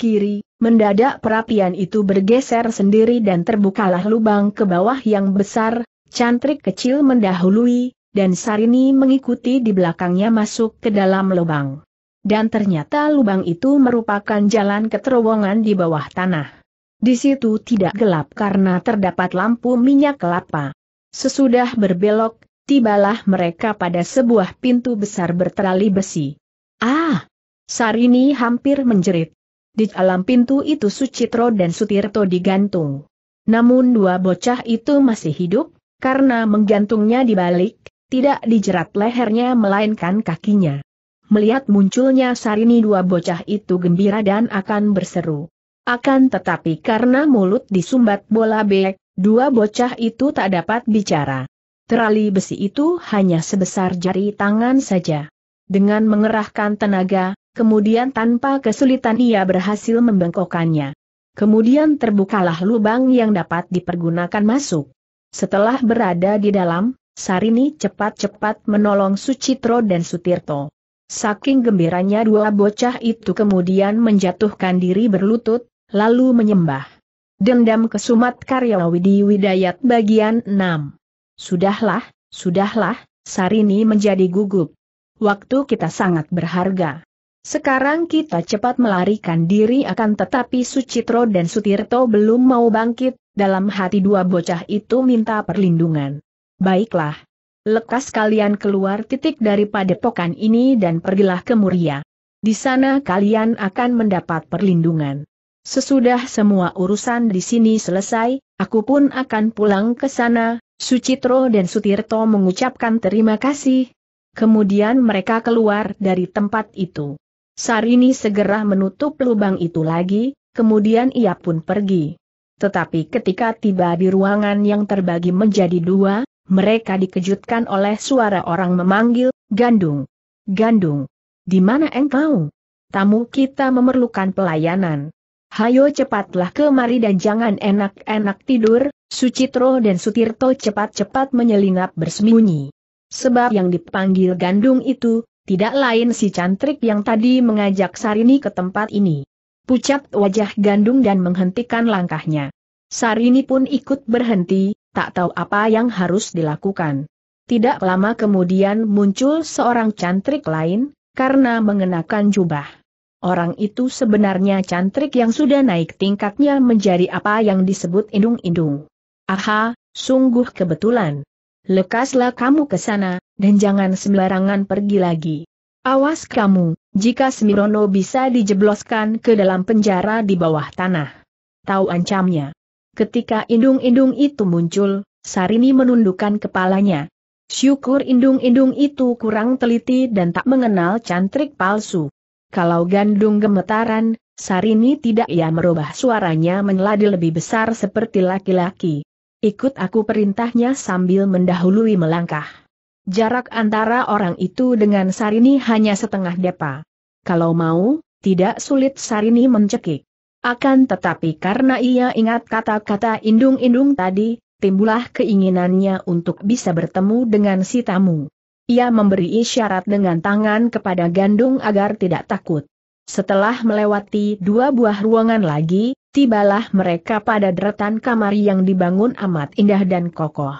kiri, mendadak perapian itu bergeser sendiri dan terbukalah lubang ke bawah yang besar, cantrik kecil mendahului, dan Sarini mengikuti di belakangnya masuk ke dalam lubang. Dan ternyata lubang itu merupakan jalan ke terowongan di bawah tanah. Di situ tidak gelap karena terdapat lampu minyak kelapa. Sesudah berbelok, tibalah mereka pada sebuah pintu besar berterali besi. Ah! Sarini hampir menjerit. Di dalam pintu itu Sucitro dan Sutirto digantung. Namun dua bocah itu masih hidup, karena menggantungnya di balik, tidak dijerat lehernya melainkan kakinya. Melihat munculnya Sarini dua bocah itu gembira dan akan berseru. Akan tetapi karena mulut disumbat bola b, dua bocah itu tak dapat bicara. Terali besi itu hanya sebesar jari tangan saja. Dengan mengerahkan tenaga, kemudian tanpa kesulitan ia berhasil membengkokkannya. Kemudian terbukalah lubang yang dapat dipergunakan masuk. Setelah berada di dalam, Sarini cepat-cepat menolong Sucitro dan Sutirto. Saking gembiranya dua bocah itu kemudian menjatuhkan diri berlutut, lalu menyembah. Dendam kesumat karya Widi Widayat bagian 6. Sudahlah, sudahlah, Sarini menjadi gugup. Waktu kita sangat berharga. Sekarang kita cepat melarikan diri akan tetapi Sucitro dan Sutirto belum mau bangkit, dalam hati dua bocah itu minta perlindungan. Baiklah. Lekas kalian keluar titik dari padepokan ini dan pergilah ke Muria. Di sana kalian akan mendapat perlindungan. Sesudah semua urusan di sini selesai, aku pun akan pulang ke sana, Sucitro dan Sutirto mengucapkan terima kasih. Kemudian mereka keluar dari tempat itu. Sarini segera menutup lubang itu lagi, kemudian ia pun pergi. Tetapi ketika tiba di ruangan yang terbagi menjadi dua, mereka dikejutkan oleh suara orang memanggil, Gandung. Gandung. Di mana engkau? Tamu kita memerlukan pelayanan. Hayo cepatlah kemari dan jangan enak-enak tidur, Sucitro dan Sutirto cepat-cepat menyelinap bersembunyi. Sebab yang dipanggil gandung itu, tidak lain si cantrik yang tadi mengajak Sarini ke tempat ini. Pucat wajah gandung dan menghentikan langkahnya. Sarini pun ikut berhenti, tak tahu apa yang harus dilakukan. Tidak lama kemudian muncul seorang cantrik lain, karena mengenakan jubah. Orang itu sebenarnya cantrik yang sudah naik tingkatnya menjadi apa yang disebut indung-indung. Aha, sungguh kebetulan. Lekaslah kamu ke sana, dan jangan sembarangan pergi lagi. Awas kamu, jika Semirono bisa dijebloskan ke dalam penjara di bawah tanah. Tahu ancamnya. Ketika indung-indung itu muncul, Sarini menundukkan kepalanya. Syukur indung-indung itu kurang teliti dan tak mengenal cantrik palsu. Kalau gandung gemetaran, Sarini tidak ia merubah suaranya meneladi lebih besar seperti laki-laki. Ikut aku perintahnya sambil mendahului melangkah. Jarak antara orang itu dengan Sarini hanya setengah depa. Kalau mau, tidak sulit Sarini mencekik. Akan tetapi karena ia ingat kata-kata indung-indung tadi, timbullah keinginannya untuk bisa bertemu dengan si tamu. Ia memberi isyarat dengan tangan kepada Gandung agar tidak takut. Setelah melewati dua buah ruangan lagi, tibalah mereka pada deretan kamar yang dibangun amat indah dan kokoh.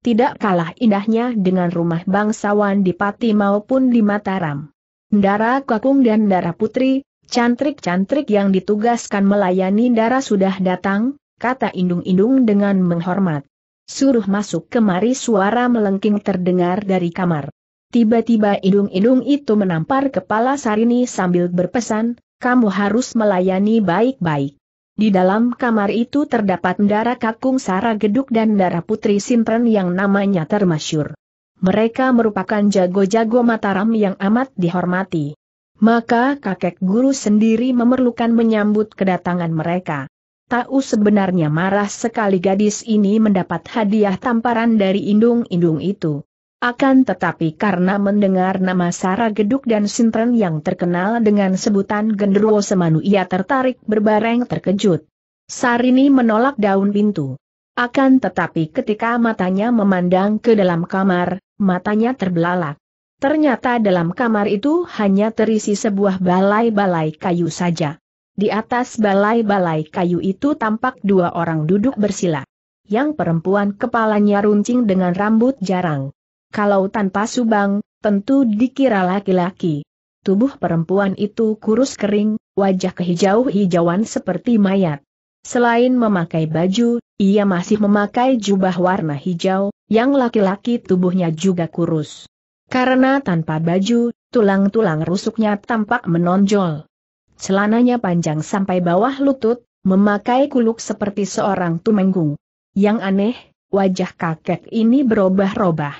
Tidak kalah indahnya dengan rumah bangsawan di Pati maupun di Mataram. Dara Kakung dan Dara Putri, cantrik-cantrik yang ditugaskan melayani Dara sudah datang, kata Indung-Indung dengan menghormat. Suruh masuk kemari suara melengking terdengar dari kamar. Tiba-tiba idung-idung itu menampar kepala Sarini sambil berpesan, kamu harus melayani baik-baik. Di dalam kamar itu terdapat darah kakung Sara Geduk dan darah putri Simpren yang namanya termasyur. Mereka merupakan jago-jago Mataram yang amat dihormati. Maka kakek guru sendiri memerlukan menyambut kedatangan mereka. Tahu sebenarnya marah sekali gadis ini mendapat hadiah tamparan dari indung-indung itu. Akan tetapi karena mendengar nama Sarah Geduk dan Sintren yang terkenal dengan sebutan Genderuwo Semanu ia tertarik berbareng terkejut. Sarini menolak daun pintu. Akan tetapi ketika matanya memandang ke dalam kamar, matanya terbelalak. Ternyata dalam kamar itu hanya terisi sebuah balai-balai kayu saja. Di atas balai-balai kayu itu tampak dua orang duduk bersila. Yang perempuan kepalanya runcing dengan rambut jarang. Kalau tanpa subang, tentu dikira laki-laki. Tubuh perempuan itu kurus kering, wajah kehijau-hijauan seperti mayat. Selain memakai baju, ia masih memakai jubah warna hijau, yang laki-laki tubuhnya juga kurus. Karena tanpa baju, tulang-tulang rusuknya tampak menonjol celananya panjang sampai bawah lutut, memakai kuluk seperti seorang tumenggung. Yang aneh, wajah kakek ini berubah ubah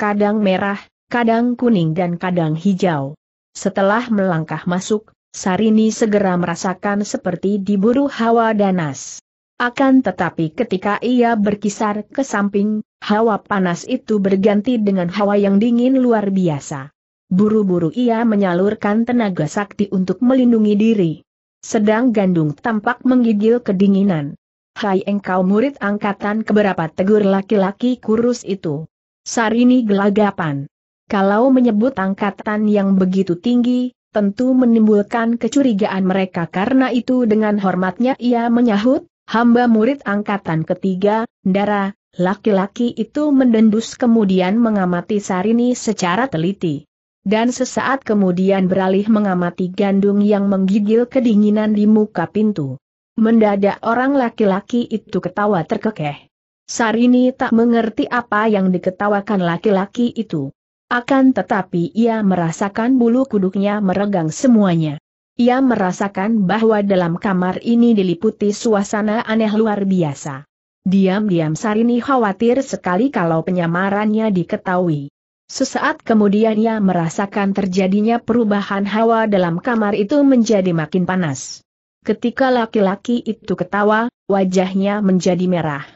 Kadang merah, kadang kuning dan kadang hijau. Setelah melangkah masuk, Sarini segera merasakan seperti diburu hawa danas. Akan tetapi ketika ia berkisar ke samping, hawa panas itu berganti dengan hawa yang dingin luar biasa. Buru-buru ia menyalurkan tenaga sakti untuk melindungi diri. Sedang Gandung tampak menggigil kedinginan. Hai engkau murid angkatan keberapa tegur laki-laki kurus itu. Sarini gelagapan. Kalau menyebut angkatan yang begitu tinggi, tentu menimbulkan kecurigaan mereka karena itu dengan hormatnya ia menyahut, hamba murid angkatan ketiga, Dara, laki-laki itu mendendus kemudian mengamati Sarini secara teliti dan sesaat kemudian beralih mengamati gandung yang menggigil kedinginan di muka pintu. Mendadak orang laki-laki itu ketawa terkekeh. Sarini tak mengerti apa yang diketawakan laki-laki itu. Akan tetapi ia merasakan bulu kuduknya meregang semuanya. Ia merasakan bahwa dalam kamar ini diliputi suasana aneh luar biasa. Diam-diam Sarini khawatir sekali kalau penyamarannya diketahui. Sesaat kemudian ia merasakan terjadinya perubahan hawa dalam kamar itu menjadi makin panas. Ketika laki-laki itu ketawa, wajahnya menjadi merah.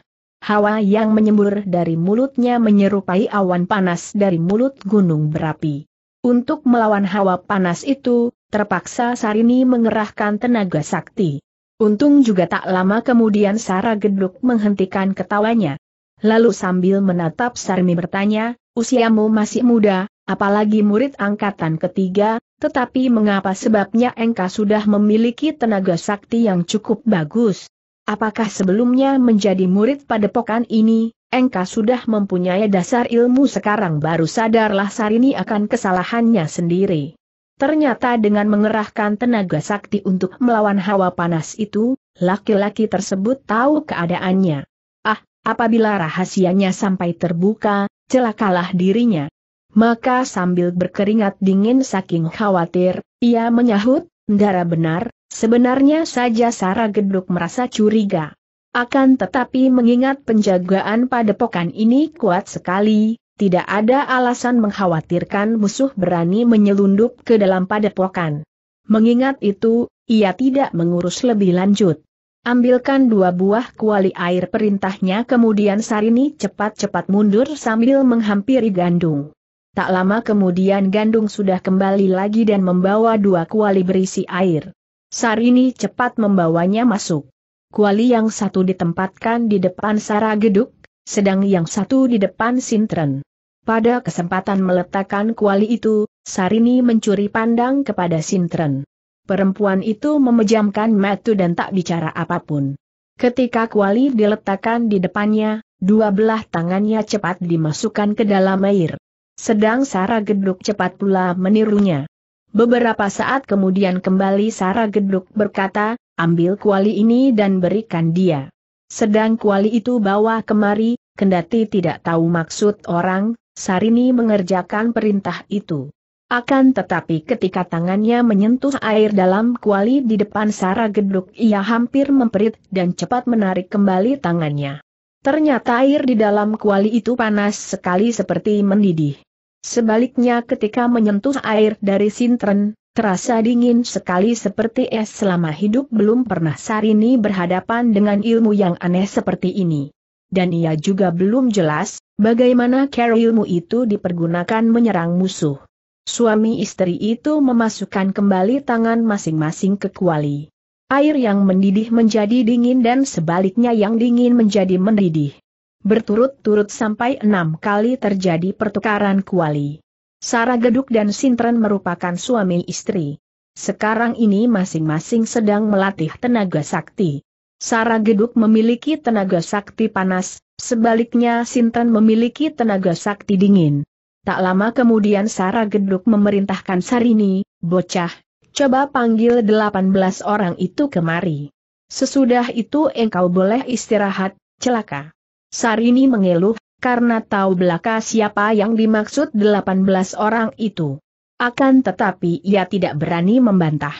Hawa yang menyembur dari mulutnya menyerupai awan panas dari mulut gunung berapi. Untuk melawan hawa panas itu, terpaksa Sarini mengerahkan tenaga sakti. Untung juga tak lama kemudian Sara Geduk menghentikan ketawanya. Lalu sambil menatap Sarmi bertanya, Usiamu masih muda, apalagi murid angkatan ketiga, tetapi mengapa sebabnya engkau sudah memiliki tenaga sakti yang cukup bagus? Apakah sebelumnya menjadi murid pada padepokan ini, engkau sudah mempunyai dasar ilmu sekarang baru sadarlah Sarini akan kesalahannya sendiri. Ternyata dengan mengerahkan tenaga sakti untuk melawan hawa panas itu, laki-laki tersebut tahu keadaannya. Ah, apabila rahasianya sampai terbuka, celakalah dirinya. Maka sambil berkeringat dingin saking khawatir, ia menyahut, Ndara benar, sebenarnya saja Sarah Geduk merasa curiga. Akan tetapi mengingat penjagaan pada padepokan ini kuat sekali, tidak ada alasan mengkhawatirkan musuh berani menyelundup ke dalam padepokan. Mengingat itu, ia tidak mengurus lebih lanjut. Ambilkan dua buah kuali air perintahnya kemudian Sarini cepat-cepat mundur sambil menghampiri gandung. Tak lama kemudian gandung sudah kembali lagi dan membawa dua kuali berisi air. Sarini cepat membawanya masuk. Kuali yang satu ditempatkan di depan Sara Geduk, sedang yang satu di depan Sintren. Pada kesempatan meletakkan kuali itu, Sarini mencuri pandang kepada Sintren. Perempuan itu memejamkan mata dan tak bicara apapun. Ketika kuali diletakkan di depannya, dua belah tangannya cepat dimasukkan ke dalam air. Sedang Sara Geduk cepat pula menirunya. Beberapa saat kemudian kembali Sara Geduk berkata, ambil kuali ini dan berikan dia. Sedang kuali itu bawa kemari, kendati tidak tahu maksud orang, Sarini mengerjakan perintah itu. Akan tetapi ketika tangannya menyentuh air dalam kuali di depan Sarah Geduk ia hampir memperit dan cepat menarik kembali tangannya. Ternyata air di dalam kuali itu panas sekali seperti mendidih. Sebaliknya ketika menyentuh air dari sintren, terasa dingin sekali seperti es selama hidup belum pernah Sarini berhadapan dengan ilmu yang aneh seperti ini. Dan ia juga belum jelas, bagaimana cara ilmu itu dipergunakan menyerang musuh. Suami istri itu memasukkan kembali tangan masing-masing ke kuali. Air yang mendidih menjadi dingin dan sebaliknya yang dingin menjadi mendidih. Berturut-turut sampai enam kali terjadi pertukaran kuali. Sarah Geduk dan Sintren merupakan suami istri. Sekarang ini masing-masing sedang melatih tenaga sakti. Sarah Geduk memiliki tenaga sakti panas, sebaliknya Sintren memiliki tenaga sakti dingin. Tak lama kemudian Sarah Geduk memerintahkan Sarini, bocah, coba panggil 18 orang itu kemari. Sesudah itu engkau boleh istirahat, celaka. Sarini mengeluh, karena tahu belaka siapa yang dimaksud 18 orang itu. Akan tetapi ia tidak berani membantah.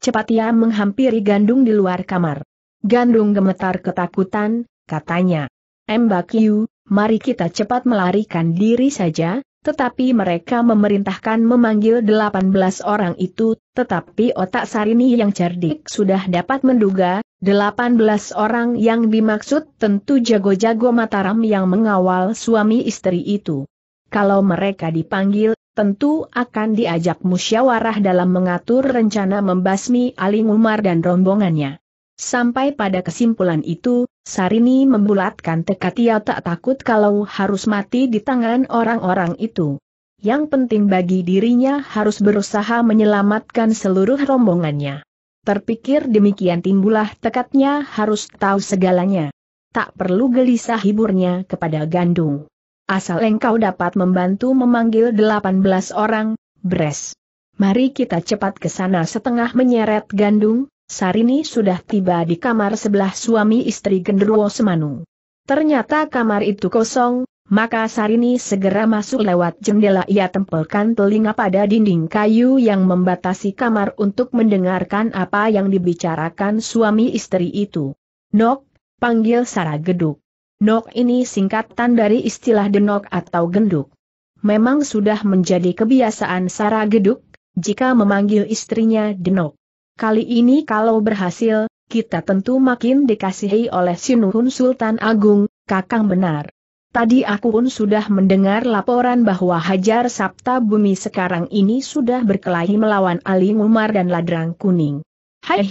Cepat ia menghampiri Gandung di luar kamar. Gandung gemetar ketakutan, katanya. Mbak Yu, mari kita cepat melarikan diri saja, tetapi mereka memerintahkan memanggil 18 orang itu, tetapi otak Sarini yang cerdik sudah dapat menduga, 18 orang yang dimaksud tentu jago-jago Mataram yang mengawal suami istri itu. Kalau mereka dipanggil, tentu akan diajak musyawarah dalam mengatur rencana membasmi Aling Umar dan rombongannya. Sampai pada kesimpulan itu, Sarini membulatkan tekad ia tak takut kalau harus mati di tangan orang-orang itu. Yang penting bagi dirinya harus berusaha menyelamatkan seluruh rombongannya. Terpikir demikian timbullah tekadnya harus tahu segalanya. Tak perlu gelisah hiburnya kepada Gandung. Asal engkau dapat membantu memanggil 18 orang, Bres. Mari kita cepat ke sana setengah menyeret Gandung, Sarini sudah tiba di kamar sebelah suami istri Gendruwo Semanu. Ternyata kamar itu kosong, maka Sarini segera masuk lewat jendela ia tempelkan telinga pada dinding kayu yang membatasi kamar untuk mendengarkan apa yang dibicarakan suami istri itu. Nok, panggil Sara Geduk. Nok ini singkatan dari istilah denok atau genduk. Memang sudah menjadi kebiasaan Sara Geduk, jika memanggil istrinya denok. Kali ini kalau berhasil, kita tentu makin dikasihi oleh Sinuhun Sultan Agung, Kakang benar. Tadi aku pun sudah mendengar laporan bahwa Hajar Sabta Bumi sekarang ini sudah berkelahi melawan Ali Umar dan Ladrang Kuning. Hai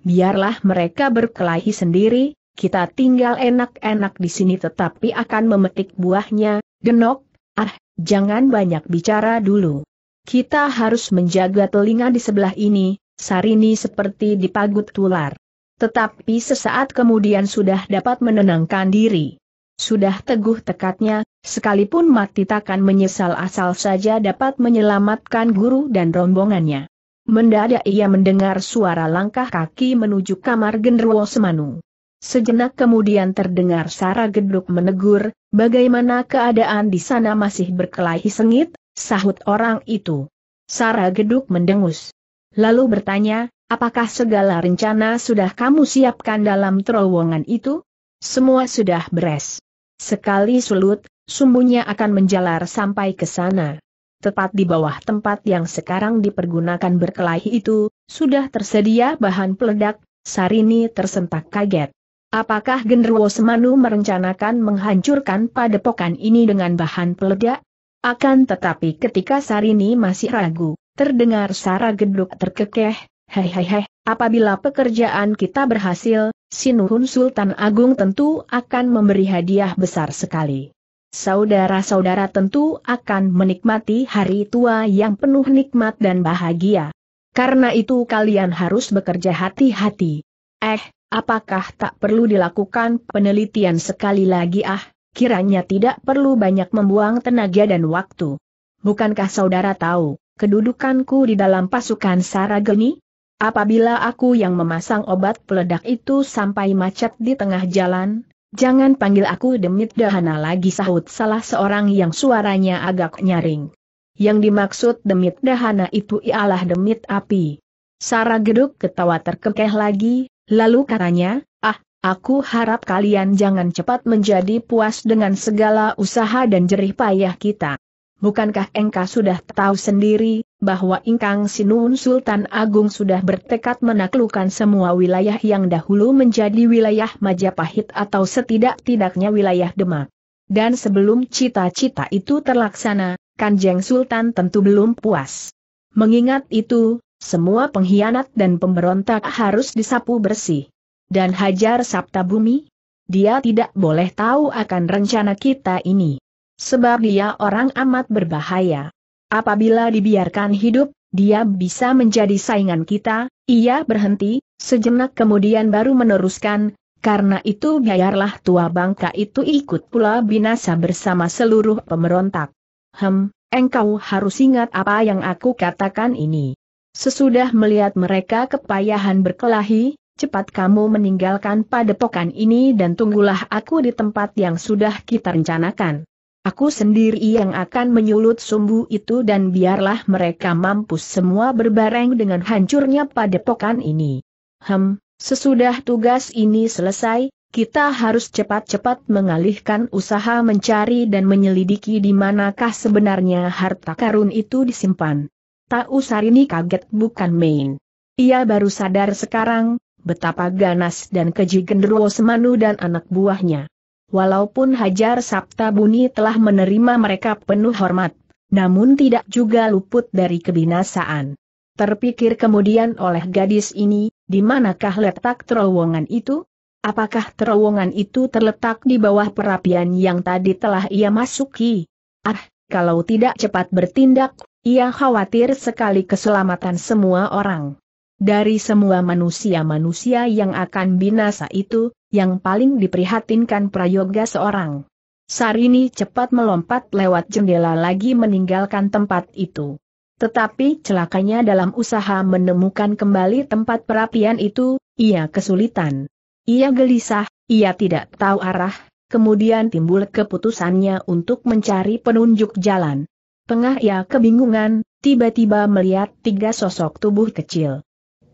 biarlah mereka berkelahi sendiri, kita tinggal enak-enak di sini tetapi akan memetik buahnya, genok, ah, jangan banyak bicara dulu. Kita harus menjaga telinga di sebelah ini, Sarini seperti dipagut tular. Tetapi sesaat kemudian sudah dapat menenangkan diri. Sudah teguh tekadnya, sekalipun mati takkan menyesal asal saja dapat menyelamatkan guru dan rombongannya. Mendadak ia mendengar suara langkah kaki menuju kamar Genruo Semanu. Sejenak kemudian terdengar Sara Geduk menegur, bagaimana keadaan di sana masih berkelahi sengit, sahut orang itu. Sara Geduk mendengus lalu bertanya, apakah segala rencana sudah kamu siapkan dalam terowongan itu? Semua sudah beres. Sekali sulut, sumbunya akan menjalar sampai ke sana. Tepat di bawah tempat yang sekarang dipergunakan berkelahi itu, sudah tersedia bahan peledak, Sarini tersentak kaget. Apakah Genderwo Semanu merencanakan menghancurkan padepokan ini dengan bahan peledak? Akan tetapi ketika Sarini masih ragu, Terdengar Sara Geduk terkekeh, hehehe, apabila pekerjaan kita berhasil, Sinuhun Sultan Agung tentu akan memberi hadiah besar sekali. Saudara-saudara tentu akan menikmati hari tua yang penuh nikmat dan bahagia. Karena itu kalian harus bekerja hati-hati. Eh, apakah tak perlu dilakukan penelitian sekali lagi ah, kiranya tidak perlu banyak membuang tenaga dan waktu. Bukankah saudara tahu, kedudukanku di dalam pasukan Sarageni? Apabila aku yang memasang obat peledak itu sampai macet di tengah jalan, jangan panggil aku demit dahana lagi sahut salah seorang yang suaranya agak nyaring. Yang dimaksud demit dahana itu ialah demit api. Sarah Geduk ketawa terkekeh lagi, lalu katanya, ah, aku harap kalian jangan cepat menjadi puas dengan segala usaha dan jerih payah kita bukankah engkau sudah tahu sendiri, bahwa Ingkang Sinun Sultan Agung sudah bertekad menaklukkan semua wilayah yang dahulu menjadi wilayah Majapahit atau setidak-tidaknya wilayah Demak. Dan sebelum cita-cita itu terlaksana, Kanjeng Sultan tentu belum puas. Mengingat itu, semua pengkhianat dan pemberontak harus disapu bersih. Dan hajar Sabta Bumi? Dia tidak boleh tahu akan rencana kita ini. Sebab dia orang amat berbahaya. Apabila dibiarkan hidup, dia bisa menjadi saingan kita, ia berhenti, sejenak kemudian baru meneruskan, karena itu biarlah tua bangka itu ikut pula binasa bersama seluruh pemberontak. Hem, engkau harus ingat apa yang aku katakan ini. Sesudah melihat mereka kepayahan berkelahi, cepat kamu meninggalkan padepokan ini dan tunggulah aku di tempat yang sudah kita rencanakan. Aku sendiri yang akan menyulut sumbu itu dan biarlah mereka mampus semua berbareng dengan hancurnya padepokan ini. Hem, sesudah tugas ini selesai, kita harus cepat-cepat mengalihkan usaha mencari dan menyelidiki di manakah sebenarnya harta karun itu disimpan. usah ini kaget bukan main. Ia baru sadar sekarang, betapa ganas dan keji genderuwo Semanu dan anak buahnya. Walaupun Hajar Sabta Buni telah menerima mereka penuh hormat, namun tidak juga luput dari kebinasaan. Terpikir kemudian oleh gadis ini, di manakah letak terowongan itu? Apakah terowongan itu terletak di bawah perapian yang tadi telah ia masuki? Ah, kalau tidak cepat bertindak, ia khawatir sekali keselamatan semua orang. Dari semua manusia-manusia yang akan binasa itu, yang paling diprihatinkan Prayoga seorang. Sarini cepat melompat lewat jendela lagi meninggalkan tempat itu. Tetapi celakanya dalam usaha menemukan kembali tempat perapian itu, ia kesulitan. Ia gelisah, ia tidak tahu arah, kemudian timbul keputusannya untuk mencari penunjuk jalan. Tengah ia kebingungan, tiba-tiba melihat tiga sosok tubuh kecil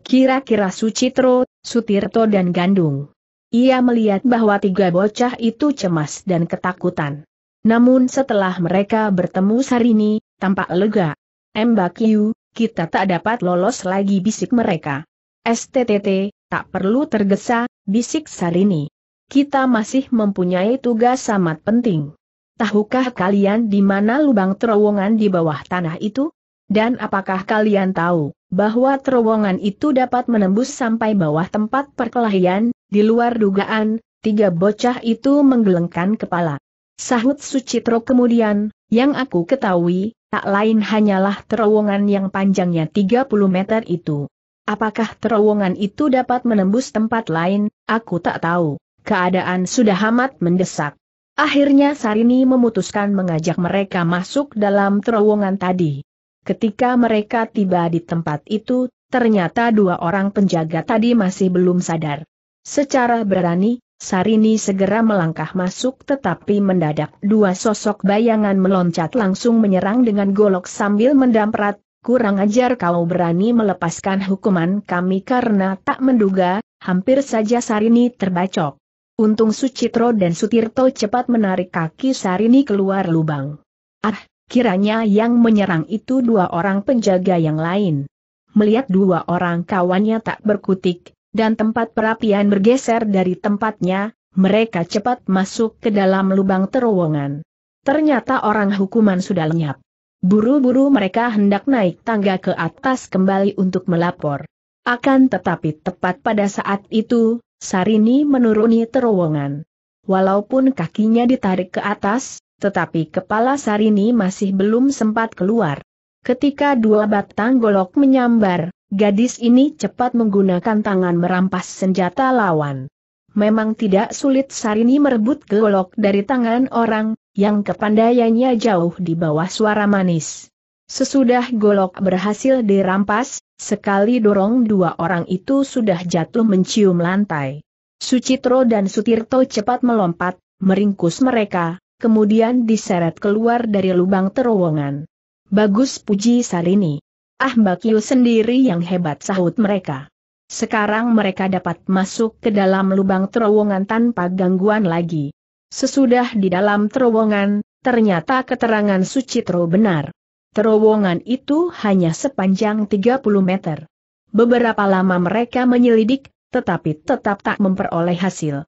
kira-kira Sucitro, Sutirto dan Gandung. Ia melihat bahwa tiga bocah itu cemas dan ketakutan. Namun setelah mereka bertemu Sarini, tampak lega. Mbak Yu, kita tak dapat lolos lagi bisik mereka. STTT, tak perlu tergesa, bisik Sarini. Kita masih mempunyai tugas amat penting. Tahukah kalian di mana lubang terowongan di bawah tanah itu? Dan apakah kalian tahu, bahwa terowongan itu dapat menembus sampai bawah tempat perkelahian, di luar dugaan, tiga bocah itu menggelengkan kepala. Sahut Sucitro kemudian, yang aku ketahui, tak lain hanyalah terowongan yang panjangnya 30 meter itu. Apakah terowongan itu dapat menembus tempat lain, aku tak tahu. Keadaan sudah amat mendesak. Akhirnya Sarini memutuskan mengajak mereka masuk dalam terowongan tadi. Ketika mereka tiba di tempat itu, ternyata dua orang penjaga tadi masih belum sadar. Secara berani, Sarini segera melangkah masuk tetapi mendadak dua sosok bayangan meloncat langsung menyerang dengan golok sambil mendamprat, kurang ajar kau berani melepaskan hukuman kami karena tak menduga, hampir saja Sarini terbacok. Untung Sucitro dan Sutirto cepat menarik kaki Sarini keluar lubang. Ah, Kiranya yang menyerang itu dua orang penjaga yang lain. Melihat dua orang kawannya tak berkutik, dan tempat perapian bergeser dari tempatnya, mereka cepat masuk ke dalam lubang terowongan. Ternyata orang hukuman sudah lenyap. Buru-buru mereka hendak naik tangga ke atas kembali untuk melapor. Akan tetapi tepat pada saat itu, Sarini menuruni terowongan. Walaupun kakinya ditarik ke atas, tetapi kepala Sarini masih belum sempat keluar. Ketika dua batang golok menyambar, gadis ini cepat menggunakan tangan merampas senjata lawan. Memang tidak sulit Sarini merebut golok dari tangan orang, yang kepandaiannya jauh di bawah suara manis. Sesudah golok berhasil dirampas, sekali dorong dua orang itu sudah jatuh mencium lantai. Sucitro dan Sutirto cepat melompat, meringkus mereka, kemudian diseret keluar dari lubang terowongan. Bagus puji Sarini. Ah Mbak Yu sendiri yang hebat sahut mereka. Sekarang mereka dapat masuk ke dalam lubang terowongan tanpa gangguan lagi. Sesudah di dalam terowongan, ternyata keterangan Sucitro benar. Terowongan itu hanya sepanjang 30 meter. Beberapa lama mereka menyelidik, tetapi tetap tak memperoleh hasil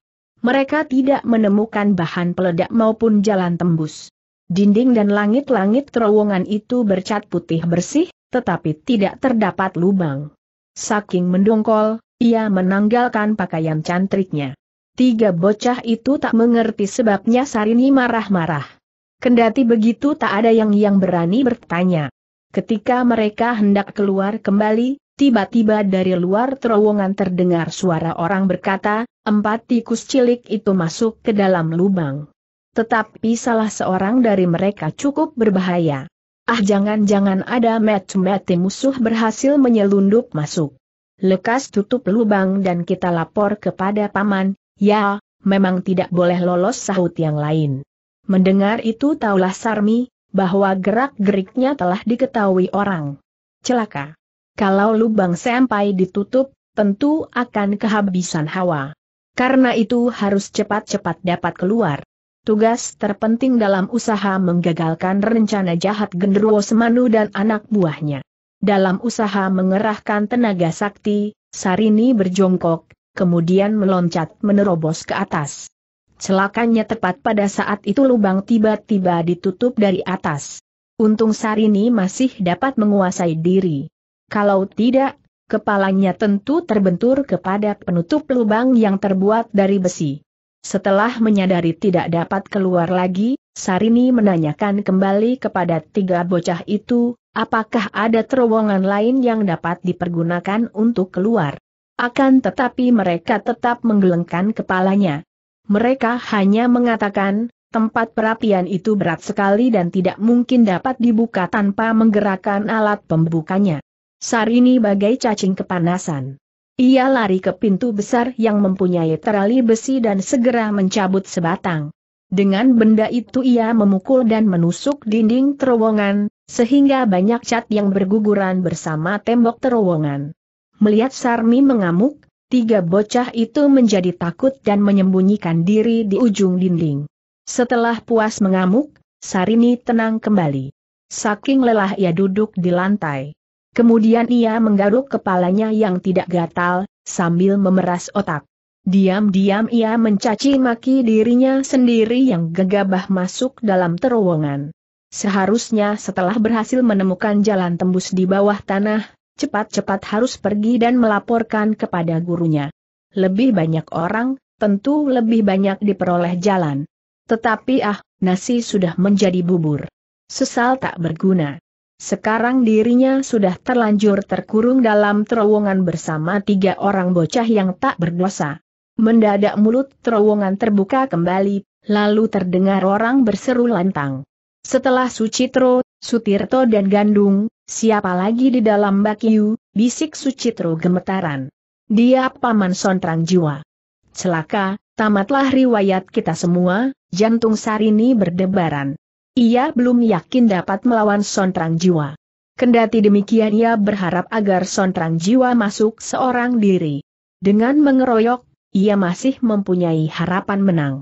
mereka tidak menemukan bahan peledak maupun jalan tembus. Dinding dan langit-langit terowongan itu bercat putih bersih, tetapi tidak terdapat lubang. Saking mendongkol, ia menanggalkan pakaian cantriknya. Tiga bocah itu tak mengerti sebabnya Sarini marah-marah. Kendati begitu tak ada yang yang berani bertanya. Ketika mereka hendak keluar kembali, Tiba-tiba dari luar terowongan terdengar suara orang berkata, empat tikus cilik itu masuk ke dalam lubang. Tetapi salah seorang dari mereka cukup berbahaya. Ah jangan-jangan ada met-met musuh berhasil menyelundup masuk. Lekas tutup lubang dan kita lapor kepada paman, ya, memang tidak boleh lolos sahut yang lain. Mendengar itu taulah Sarmi, bahwa gerak-geriknya telah diketahui orang. Celaka. Kalau lubang sampai ditutup, tentu akan kehabisan hawa. Karena itu harus cepat-cepat dapat keluar. Tugas terpenting dalam usaha menggagalkan rencana jahat genderuwo Semanu dan anak buahnya. Dalam usaha mengerahkan tenaga sakti, Sarini berjongkok, kemudian meloncat menerobos ke atas. Celakanya tepat pada saat itu lubang tiba-tiba ditutup dari atas. Untung Sarini masih dapat menguasai diri. Kalau tidak, kepalanya tentu terbentur kepada penutup lubang yang terbuat dari besi. Setelah menyadari tidak dapat keluar lagi, Sarini menanyakan kembali kepada tiga bocah itu, apakah ada terowongan lain yang dapat dipergunakan untuk keluar. Akan tetapi mereka tetap menggelengkan kepalanya. Mereka hanya mengatakan, tempat perapian itu berat sekali dan tidak mungkin dapat dibuka tanpa menggerakkan alat pembukanya. Sarini bagai cacing kepanasan. Ia lari ke pintu besar yang mempunyai terali besi dan segera mencabut sebatang. Dengan benda itu ia memukul dan menusuk dinding terowongan, sehingga banyak cat yang berguguran bersama tembok terowongan. Melihat Sarmi mengamuk, tiga bocah itu menjadi takut dan menyembunyikan diri di ujung dinding. Setelah puas mengamuk, Sarini tenang kembali. Saking lelah ia duduk di lantai. Kemudian ia menggaruk kepalanya yang tidak gatal, sambil memeras otak. Diam-diam ia mencaci maki dirinya sendiri yang gegabah masuk dalam terowongan. Seharusnya setelah berhasil menemukan jalan tembus di bawah tanah, cepat-cepat harus pergi dan melaporkan kepada gurunya. Lebih banyak orang, tentu lebih banyak diperoleh jalan. Tetapi ah, nasi sudah menjadi bubur. Sesal tak berguna. Sekarang dirinya sudah terlanjur terkurung dalam terowongan bersama tiga orang bocah yang tak berdosa. Mendadak mulut terowongan terbuka kembali, lalu terdengar orang berseru lantang. Setelah Sucitro, Sutirto dan Gandung, siapa lagi di dalam Bakiu, bisik Sucitro gemetaran. Dia paman sontrang jiwa. Celaka, tamatlah riwayat kita semua, jantung Sarini berdebaran. Ia belum yakin dapat melawan Sontrang Jiwa. Kendati demikian ia berharap agar Sontrang Jiwa masuk seorang diri. Dengan mengeroyok, ia masih mempunyai harapan menang.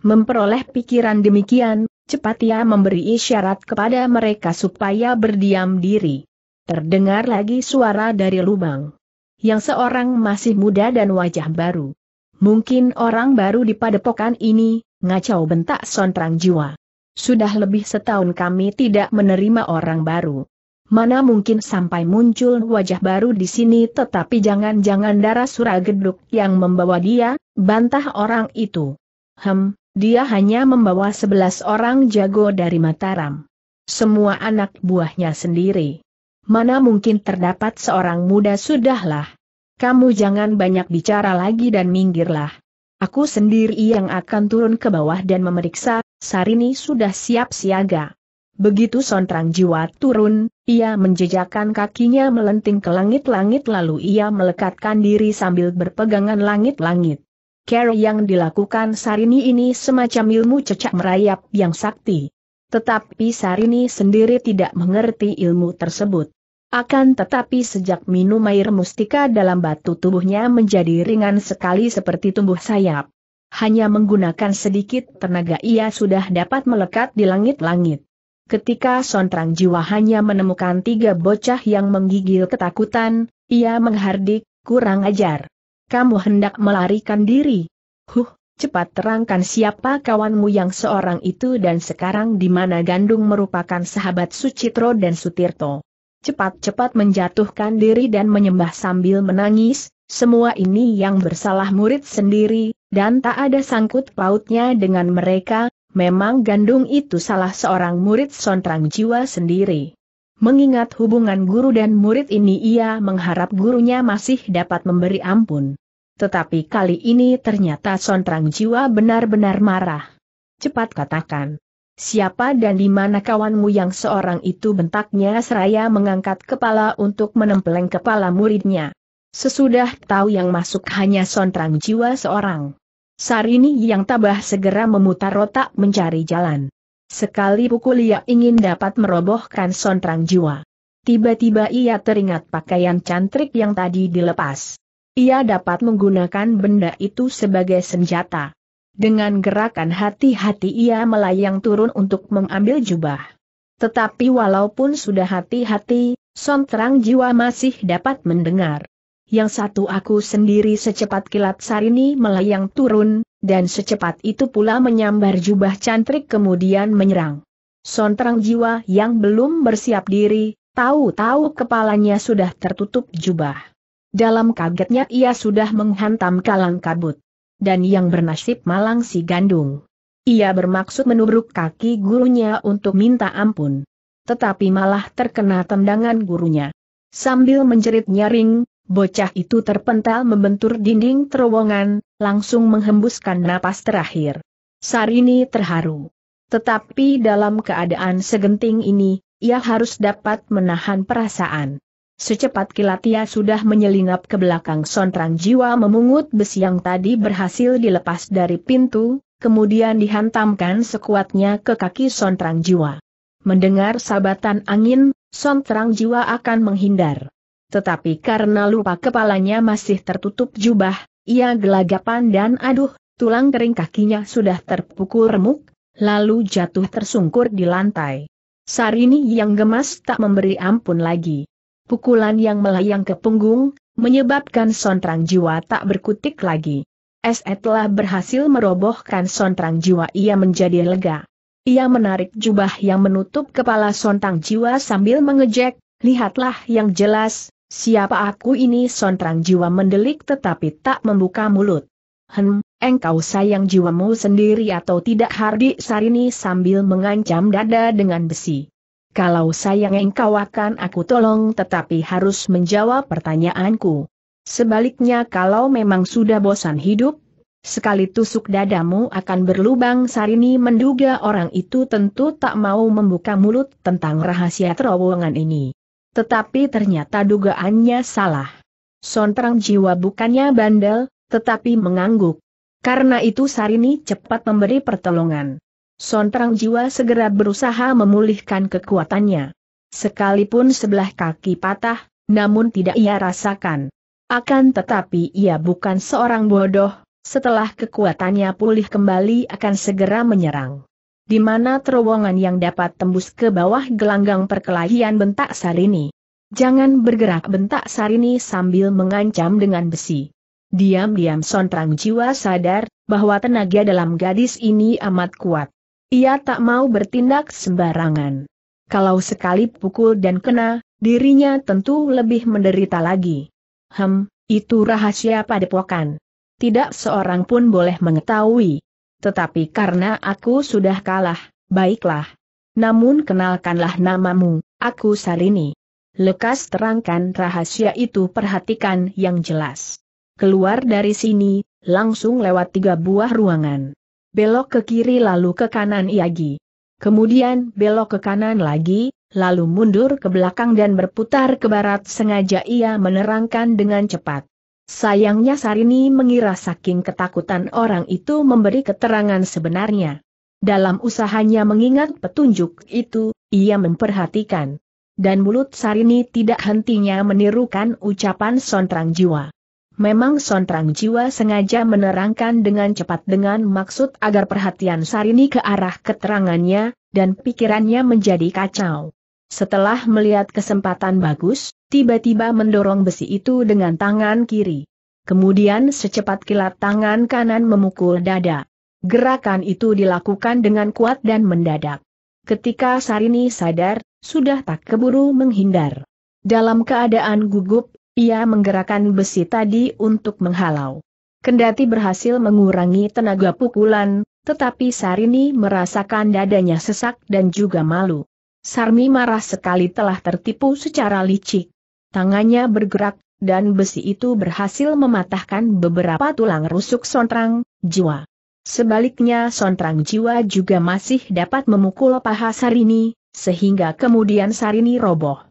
Memperoleh pikiran demikian, cepat ia memberi isyarat kepada mereka supaya berdiam diri. Terdengar lagi suara dari lubang. Yang seorang masih muda dan wajah baru. Mungkin orang baru di padepokan ini, ngacau bentak Sontrang Jiwa. Sudah lebih setahun kami tidak menerima orang baru. Mana mungkin sampai muncul wajah baru di sini tetapi jangan-jangan darah Surageduk yang membawa dia, bantah orang itu. Hem, dia hanya membawa sebelas orang jago dari Mataram. Semua anak buahnya sendiri. Mana mungkin terdapat seorang muda sudahlah. Kamu jangan banyak bicara lagi dan minggirlah. Aku sendiri yang akan turun ke bawah dan memeriksa, Sarini sudah siap siaga. Begitu sontrang jiwa turun, ia menjejakkan kakinya melenting ke langit-langit lalu ia melekatkan diri sambil berpegangan langit-langit. Care yang dilakukan Sarini ini semacam ilmu cecak merayap yang sakti. Tetapi Sarini sendiri tidak mengerti ilmu tersebut. Akan tetapi sejak minum air mustika dalam batu tubuhnya menjadi ringan sekali seperti tumbuh sayap hanya menggunakan sedikit tenaga ia sudah dapat melekat di langit-langit. Ketika sontrang jiwa hanya menemukan tiga bocah yang menggigil ketakutan, ia menghardik, kurang ajar. Kamu hendak melarikan diri. Huh, cepat terangkan siapa kawanmu yang seorang itu dan sekarang di mana Gandung merupakan sahabat Sucitro dan Sutirto. Cepat-cepat menjatuhkan diri dan menyembah sambil menangis, semua ini yang bersalah murid sendiri, dan tak ada sangkut pautnya dengan mereka, memang gandung itu salah seorang murid sontrang jiwa sendiri. Mengingat hubungan guru dan murid ini ia mengharap gurunya masih dapat memberi ampun. Tetapi kali ini ternyata sontrang jiwa benar-benar marah. Cepat katakan. Siapa dan di mana kawanmu yang seorang itu bentaknya seraya mengangkat kepala untuk menempeleng kepala muridnya. Sesudah tahu yang masuk hanya sontrang jiwa seorang. Sarini yang tabah segera memutar otak mencari jalan. Sekali pukul ia ingin dapat merobohkan sontrang jiwa. Tiba-tiba ia teringat pakaian cantrik yang tadi dilepas. Ia dapat menggunakan benda itu sebagai senjata. Dengan gerakan hati-hati ia melayang turun untuk mengambil jubah. Tetapi walaupun sudah hati-hati, sontrang jiwa masih dapat mendengar. Yang satu aku sendiri secepat kilat Sarini melayang turun, dan secepat itu pula menyambar jubah cantrik kemudian menyerang. Sontrang jiwa yang belum bersiap diri, tahu-tahu kepalanya sudah tertutup jubah. Dalam kagetnya ia sudah menghantam kalang kabut. Dan yang bernasib malang si gandung. Ia bermaksud menubruk kaki gurunya untuk minta ampun. Tetapi malah terkena tendangan gurunya. Sambil menjerit nyaring, Bocah itu terpental membentur dinding terowongan, langsung menghembuskan napas terakhir. Sarini terharu. Tetapi dalam keadaan segenting ini, ia harus dapat menahan perasaan. Secepat kilat ia sudah menyelinap ke belakang sontrang jiwa memungut besi yang tadi berhasil dilepas dari pintu, kemudian dihantamkan sekuatnya ke kaki sontrang jiwa. Mendengar sabatan angin, sontrang jiwa akan menghindar tetapi karena lupa kepalanya masih tertutup jubah, ia gelagapan dan aduh, tulang kering kakinya sudah terpukul remuk, lalu jatuh tersungkur di lantai. Sarini yang gemas tak memberi ampun lagi. Pukulan yang melayang ke punggung, menyebabkan sontrang jiwa tak berkutik lagi. SE telah berhasil merobohkan sontrang jiwa ia menjadi lega. Ia menarik jubah yang menutup kepala sontang jiwa sambil mengejek, lihatlah yang jelas, Siapa aku ini sontrang jiwa mendelik tetapi tak membuka mulut. Hem, engkau sayang jiwamu sendiri atau tidak Hardi Sarini sambil mengancam dada dengan besi. Kalau sayang engkau akan aku tolong tetapi harus menjawab pertanyaanku. Sebaliknya kalau memang sudah bosan hidup, sekali tusuk dadamu akan berlubang Sarini menduga orang itu tentu tak mau membuka mulut tentang rahasia terowongan ini. Tetapi ternyata dugaannya salah. Sontrang Jiwa bukannya bandel, tetapi mengangguk. Karena itu Sarini cepat memberi pertolongan. Sontrang Jiwa segera berusaha memulihkan kekuatannya. Sekalipun sebelah kaki patah, namun tidak ia rasakan. Akan tetapi ia bukan seorang bodoh, setelah kekuatannya pulih kembali akan segera menyerang di mana terowongan yang dapat tembus ke bawah gelanggang perkelahian bentak Sarini. Jangan bergerak bentak Sarini sambil mengancam dengan besi. Diam-diam Sontrang Jiwa sadar bahwa tenaga dalam gadis ini amat kuat. Ia tak mau bertindak sembarangan. Kalau sekali pukul dan kena, dirinya tentu lebih menderita lagi. Hem, itu rahasia padepokan. Tidak seorang pun boleh mengetahui, tetapi karena aku sudah kalah, baiklah. Namun kenalkanlah namamu, aku Sarini. Lekas terangkan rahasia itu perhatikan yang jelas. Keluar dari sini, langsung lewat tiga buah ruangan. Belok ke kiri lalu ke kanan Iagi. Kemudian belok ke kanan lagi, lalu mundur ke belakang dan berputar ke barat sengaja ia menerangkan dengan cepat. Sayangnya Sarini mengira saking ketakutan orang itu memberi keterangan sebenarnya. Dalam usahanya mengingat petunjuk itu, ia memperhatikan. Dan mulut Sarini tidak hentinya menirukan ucapan sontrang jiwa. Memang sontrang jiwa sengaja menerangkan dengan cepat dengan maksud agar perhatian Sarini ke arah keterangannya, dan pikirannya menjadi kacau. Setelah melihat kesempatan bagus, tiba-tiba mendorong besi itu dengan tangan kiri. Kemudian secepat kilat tangan kanan memukul dada. Gerakan itu dilakukan dengan kuat dan mendadak. Ketika Sarini sadar, sudah tak keburu menghindar. Dalam keadaan gugup, ia menggerakkan besi tadi untuk menghalau. Kendati berhasil mengurangi tenaga pukulan, tetapi Sarini merasakan dadanya sesak dan juga malu. Sarmi marah sekali telah tertipu secara licik. Tangannya bergerak, dan besi itu berhasil mematahkan beberapa tulang rusuk sontrang, jiwa. Sebaliknya sontrang jiwa juga masih dapat memukul paha Sarini, sehingga kemudian Sarini roboh.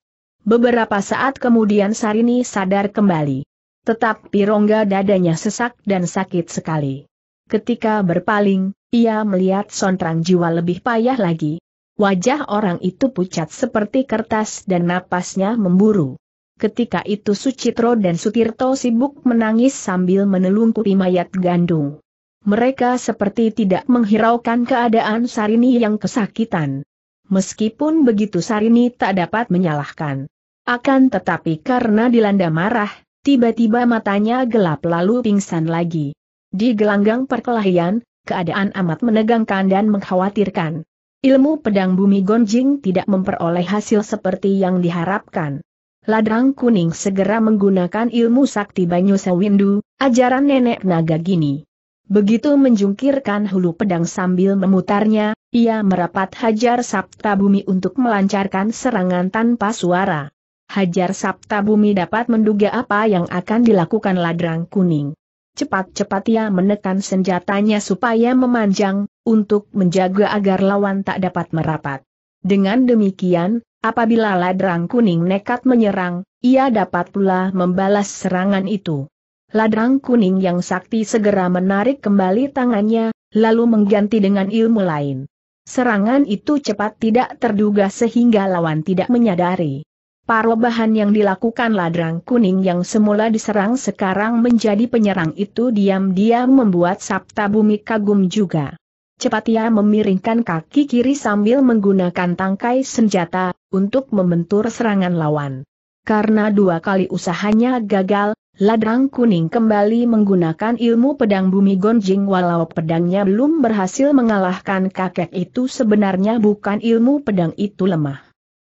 Beberapa saat kemudian Sarini sadar kembali. tetap pirongga dadanya sesak dan sakit sekali. Ketika berpaling, ia melihat sontrang jiwa lebih payah lagi. Wajah orang itu pucat seperti kertas dan napasnya memburu. Ketika itu Sucitro dan Sutirto sibuk menangis sambil menelungkupi mayat gandung. Mereka seperti tidak menghiraukan keadaan Sarini yang kesakitan. Meskipun begitu Sarini tak dapat menyalahkan. Akan tetapi karena dilanda marah, tiba-tiba matanya gelap lalu pingsan lagi. Di gelanggang perkelahian, keadaan amat menegangkan dan mengkhawatirkan. Ilmu pedang bumi gonjing tidak memperoleh hasil seperti yang diharapkan. Ladrang Kuning segera menggunakan ilmu sakti Banyu Sewindu, ajaran nenek naga gini. Begitu menjungkirkan hulu pedang sambil memutarnya, ia merapat hajar sapta Bumi untuk melancarkan serangan tanpa suara. Hajar sapta Bumi dapat menduga apa yang akan dilakukan Ladrang Kuning. Cepat-cepat ia menekan senjatanya supaya memanjang, untuk menjaga agar lawan tak dapat merapat. Dengan demikian, Apabila Ladrang Kuning nekat menyerang, ia dapat pula membalas serangan itu. Ladrang Kuning yang sakti segera menarik kembali tangannya, lalu mengganti dengan ilmu lain. Serangan itu cepat tidak terduga sehingga lawan tidak menyadari. Parobahan yang dilakukan Ladrang Kuning yang semula diserang sekarang menjadi penyerang itu diam-diam membuat Sabta Bumi kagum juga. Cepat ia memiringkan kaki kiri sambil menggunakan tangkai senjata, untuk membentur serangan lawan. Karena dua kali usahanya gagal, Ladrang Kuning kembali menggunakan ilmu pedang bumi gonjing walau pedangnya belum berhasil mengalahkan kakek itu sebenarnya bukan ilmu pedang itu lemah.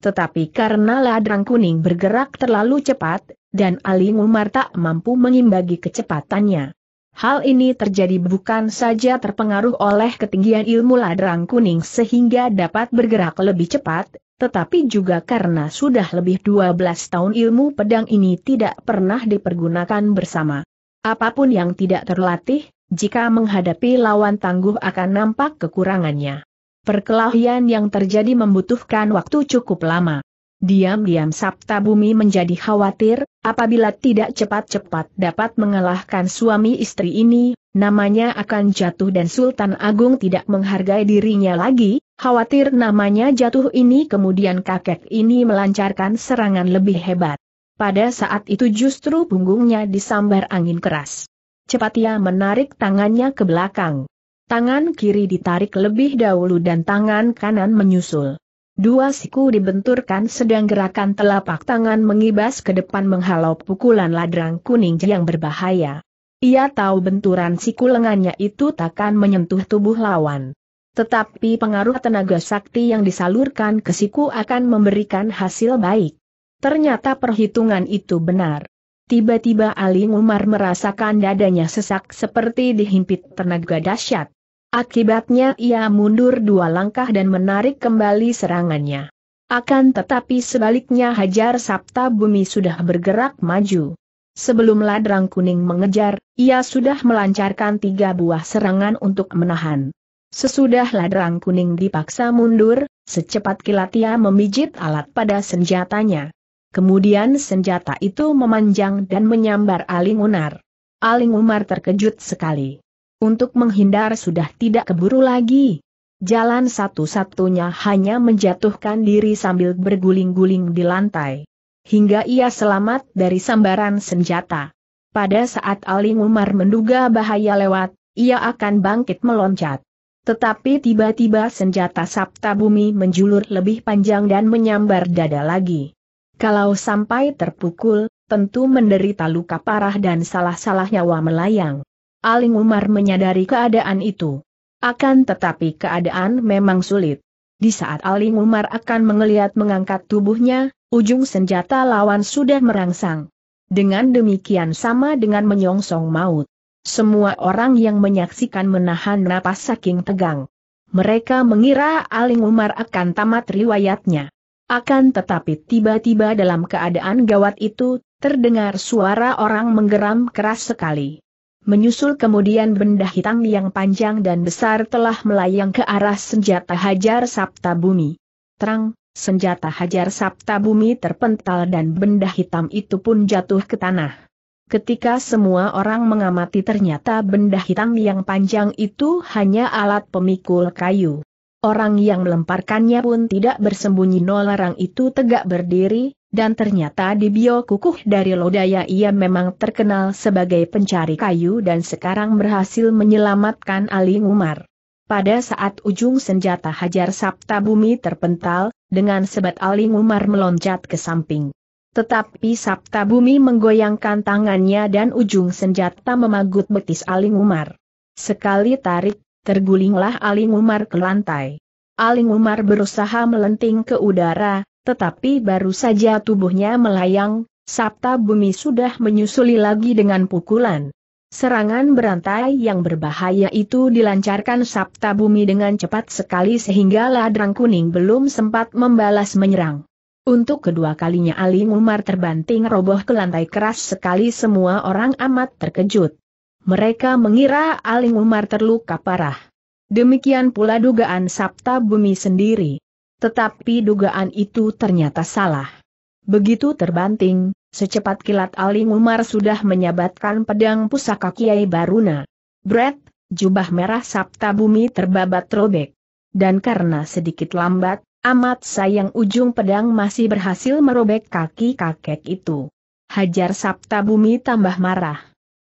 Tetapi karena Ladrang Kuning bergerak terlalu cepat, dan Ali Umar tak mampu mengimbangi kecepatannya. Hal ini terjadi bukan saja terpengaruh oleh ketinggian ilmu ladrang kuning sehingga dapat bergerak lebih cepat, tetapi juga karena sudah lebih 12 tahun ilmu pedang ini tidak pernah dipergunakan bersama. Apapun yang tidak terlatih, jika menghadapi lawan tangguh akan nampak kekurangannya. Perkelahian yang terjadi membutuhkan waktu cukup lama. Diam-diam Sabta Bumi menjadi khawatir, apabila tidak cepat-cepat dapat mengalahkan suami istri ini, namanya akan jatuh dan Sultan Agung tidak menghargai dirinya lagi, khawatir namanya jatuh ini kemudian kakek ini melancarkan serangan lebih hebat. Pada saat itu justru punggungnya disambar angin keras. Cepat ia menarik tangannya ke belakang. Tangan kiri ditarik lebih dahulu dan tangan kanan menyusul. Dua siku dibenturkan sedang gerakan telapak tangan mengibas ke depan menghalau pukulan ladrang kuning yang berbahaya. Ia tahu benturan siku lengannya itu takkan menyentuh tubuh lawan. Tetapi pengaruh tenaga sakti yang disalurkan ke siku akan memberikan hasil baik. Ternyata perhitungan itu benar. Tiba-tiba Ali Umar merasakan dadanya sesak seperti dihimpit tenaga dahsyat. Akibatnya ia mundur dua langkah dan menarik kembali serangannya. Akan tetapi sebaliknya Hajar Sabta Bumi sudah bergerak maju. Sebelum ladrang kuning mengejar, ia sudah melancarkan tiga buah serangan untuk menahan. Sesudah ladrang kuning dipaksa mundur, secepat kilat ia memijit alat pada senjatanya. Kemudian senjata itu memanjang dan menyambar Aling Unar. Aling Umar terkejut sekali. Untuk menghindar sudah tidak keburu lagi. Jalan satu-satunya hanya menjatuhkan diri sambil berguling-guling di lantai. Hingga ia selamat dari sambaran senjata. Pada saat Aling Umar menduga bahaya lewat, ia akan bangkit meloncat. Tetapi tiba-tiba senjata Sabta Bumi menjulur lebih panjang dan menyambar dada lagi. Kalau sampai terpukul, tentu menderita luka parah dan salah-salah nyawa melayang. Aling Umar menyadari keadaan itu. Akan tetapi keadaan memang sulit. Di saat Aling Umar akan mengeliat mengangkat tubuhnya, ujung senjata lawan sudah merangsang. Dengan demikian sama dengan menyongsong maut. Semua orang yang menyaksikan menahan napas saking tegang. Mereka mengira Aling Umar akan tamat riwayatnya. Akan tetapi tiba-tiba dalam keadaan gawat itu, terdengar suara orang menggeram keras sekali. Menyusul kemudian benda hitam yang panjang dan besar telah melayang ke arah senjata hajar Sabta Bumi. Terang, senjata hajar Sabta Bumi terpental dan benda hitam itu pun jatuh ke tanah. Ketika semua orang mengamati ternyata benda hitam yang panjang itu hanya alat pemikul kayu. Orang yang melemparkannya pun tidak bersembunyi Orang itu tegak berdiri, dan ternyata di bio kukuh dari lodaya ia memang terkenal sebagai pencari kayu dan sekarang berhasil menyelamatkan Ali Umar. Pada saat ujung senjata hajar Sabta Bumi terpental, dengan sebat Ali Umar meloncat ke samping. Tetapi Sabta Bumi menggoyangkan tangannya dan ujung senjata memagut betis Aling Umar. Sekali tarik, tergulinglah Aling Umar ke lantai. Aling Umar berusaha melenting ke udara, tetapi baru saja tubuhnya melayang, Sabta Bumi sudah menyusuli lagi dengan pukulan. Serangan berantai yang berbahaya itu dilancarkan Sabta Bumi dengan cepat sekali sehingga Ladrang Kuning belum sempat membalas menyerang. Untuk kedua kalinya Ali Umar terbanting roboh ke lantai keras sekali semua orang amat terkejut mereka mengira Aling Umar terluka parah. Demikian pula dugaan Sabta Bumi sendiri. Tetapi dugaan itu ternyata salah. Begitu terbanting, secepat kilat Aling Umar sudah menyabatkan pedang pusaka Kiai Baruna. Bret, jubah merah Sabta Bumi terbabat robek. Dan karena sedikit lambat, amat sayang ujung pedang masih berhasil merobek kaki kakek itu. Hajar Sabta Bumi tambah marah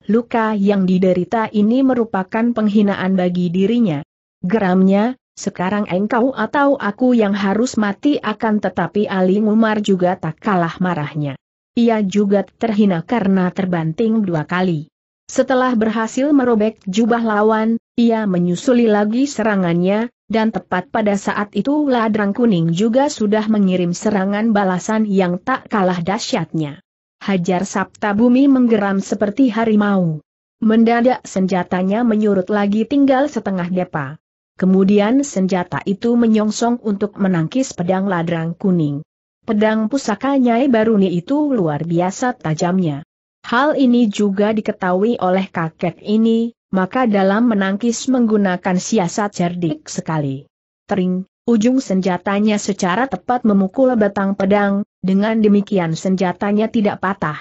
luka yang diderita ini merupakan penghinaan bagi dirinya. Geramnya, sekarang engkau atau aku yang harus mati akan tetapi Ali Umar juga tak kalah marahnya. Ia juga terhina karena terbanting dua kali. Setelah berhasil merobek jubah lawan, ia menyusuli lagi serangannya, dan tepat pada saat itu Ladrang Kuning juga sudah mengirim serangan balasan yang tak kalah dahsyatnya. Hajar Sabta Bumi menggeram seperti harimau. Mendadak senjatanya menyurut lagi tinggal setengah depa. Kemudian senjata itu menyongsong untuk menangkis pedang ladrang kuning. Pedang pusaka Nyai Baruni itu luar biasa tajamnya. Hal ini juga diketahui oleh kakek ini, maka dalam menangkis menggunakan siasat cerdik sekali. Tering, ujung senjatanya secara tepat memukul batang pedang, dengan demikian senjatanya tidak patah.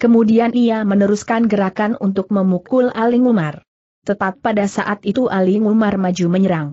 Kemudian ia meneruskan gerakan untuk memukul Ali Umar. Tepat pada saat itu Ali Umar maju menyerang.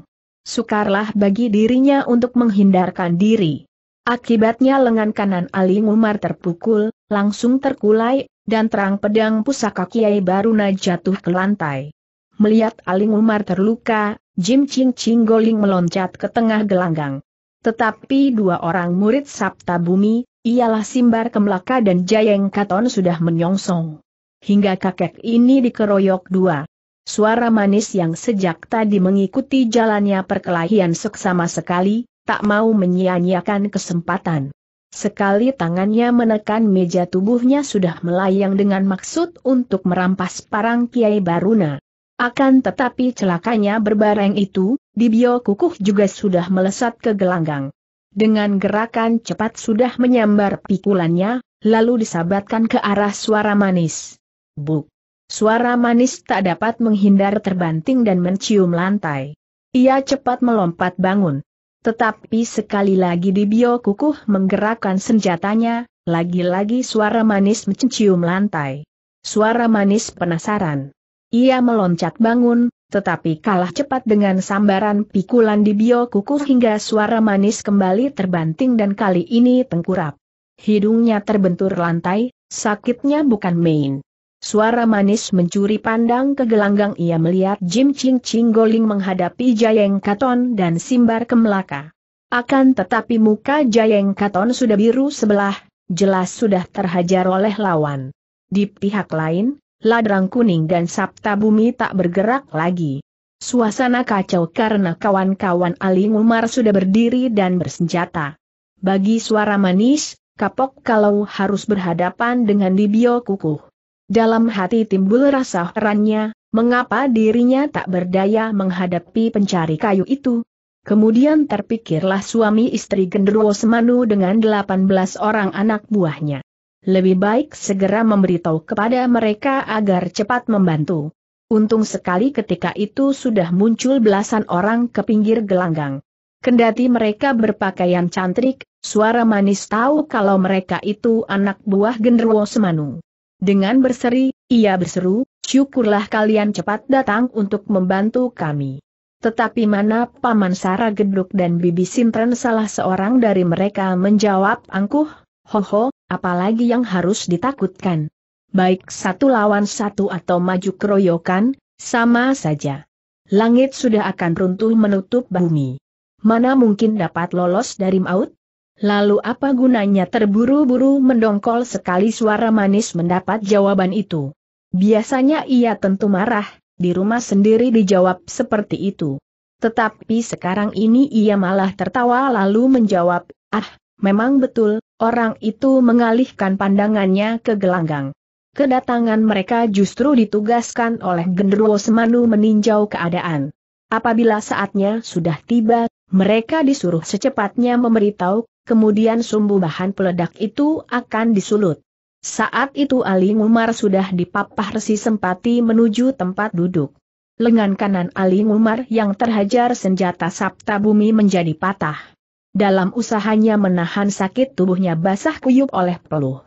Sukarlah bagi dirinya untuk menghindarkan diri. Akibatnya lengan kanan Ali Umar terpukul, langsung terkulai, dan terang pedang pusaka Kiai Baruna jatuh ke lantai. Melihat Ali Umar terluka, Jim Ching Ching Goling meloncat ke tengah gelanggang. Tetapi dua orang murid Sabta Bumi, ialah Simbar Kemlaka dan Jayeng Katon sudah menyongsong. Hingga kakek ini dikeroyok dua. Suara manis yang sejak tadi mengikuti jalannya perkelahian seksama sekali, tak mau menyia-nyiakan kesempatan. Sekali tangannya menekan meja tubuhnya sudah melayang dengan maksud untuk merampas parang Kiai Baruna. Akan tetapi celakanya berbareng itu, Dibio Kukuh juga sudah melesat ke gelanggang. Dengan gerakan cepat sudah menyambar pikulannya, lalu disabatkan ke arah suara manis. Buk! Suara manis tak dapat menghindar terbanting dan mencium lantai. Ia cepat melompat bangun. Tetapi sekali lagi Dibio Kukuh menggerakkan senjatanya, lagi-lagi suara manis mencium lantai. Suara manis penasaran. Ia meloncat bangun, tetapi kalah cepat dengan sambaran pikulan di bio kuku hingga suara manis kembali terbanting dan kali ini tengkurap. Hidungnya terbentur lantai, sakitnya bukan main. Suara manis mencuri pandang ke gelanggang ia melihat Jim Ching Ching Goling menghadapi Jayeng Katon dan Simbar Kemelaka. Akan tetapi muka Jayeng Katon sudah biru sebelah, jelas sudah terhajar oleh lawan. Di pihak lain, ladrang kuning dan sabta bumi tak bergerak lagi. Suasana kacau karena kawan-kawan Ali Umar sudah berdiri dan bersenjata. Bagi suara manis, kapok kalau harus berhadapan dengan Dibio Kukuh. Dalam hati timbul rasa herannya, mengapa dirinya tak berdaya menghadapi pencari kayu itu. Kemudian terpikirlah suami istri Gendruwo Semanu dengan 18 orang anak buahnya lebih baik segera memberitahu kepada mereka agar cepat membantu. Untung sekali ketika itu sudah muncul belasan orang ke pinggir gelanggang. Kendati mereka berpakaian cantik, suara manis tahu kalau mereka itu anak buah genderwo semanu. Dengan berseri, ia berseru, syukurlah kalian cepat datang untuk membantu kami. Tetapi mana Paman Sara Gedruk dan Bibi Sintren salah seorang dari mereka menjawab angkuh, hoho, apalagi yang harus ditakutkan. Baik satu lawan satu atau maju keroyokan, sama saja. Langit sudah akan runtuh menutup bumi. Mana mungkin dapat lolos dari maut? Lalu apa gunanya terburu-buru mendongkol sekali suara manis mendapat jawaban itu? Biasanya ia tentu marah, di rumah sendiri dijawab seperti itu. Tetapi sekarang ini ia malah tertawa lalu menjawab, ah, memang betul, Orang itu mengalihkan pandangannya ke gelanggang. Kedatangan mereka justru ditugaskan oleh Genderuwo Semanu meninjau keadaan. Apabila saatnya sudah tiba, mereka disuruh secepatnya memberitahu, kemudian sumbu bahan peledak itu akan disulut. Saat itu Ali Umar sudah dipapah resi sempati menuju tempat duduk. Lengan kanan Ali Umar yang terhajar senjata Sabta Bumi menjadi patah dalam usahanya menahan sakit tubuhnya basah kuyup oleh peluh.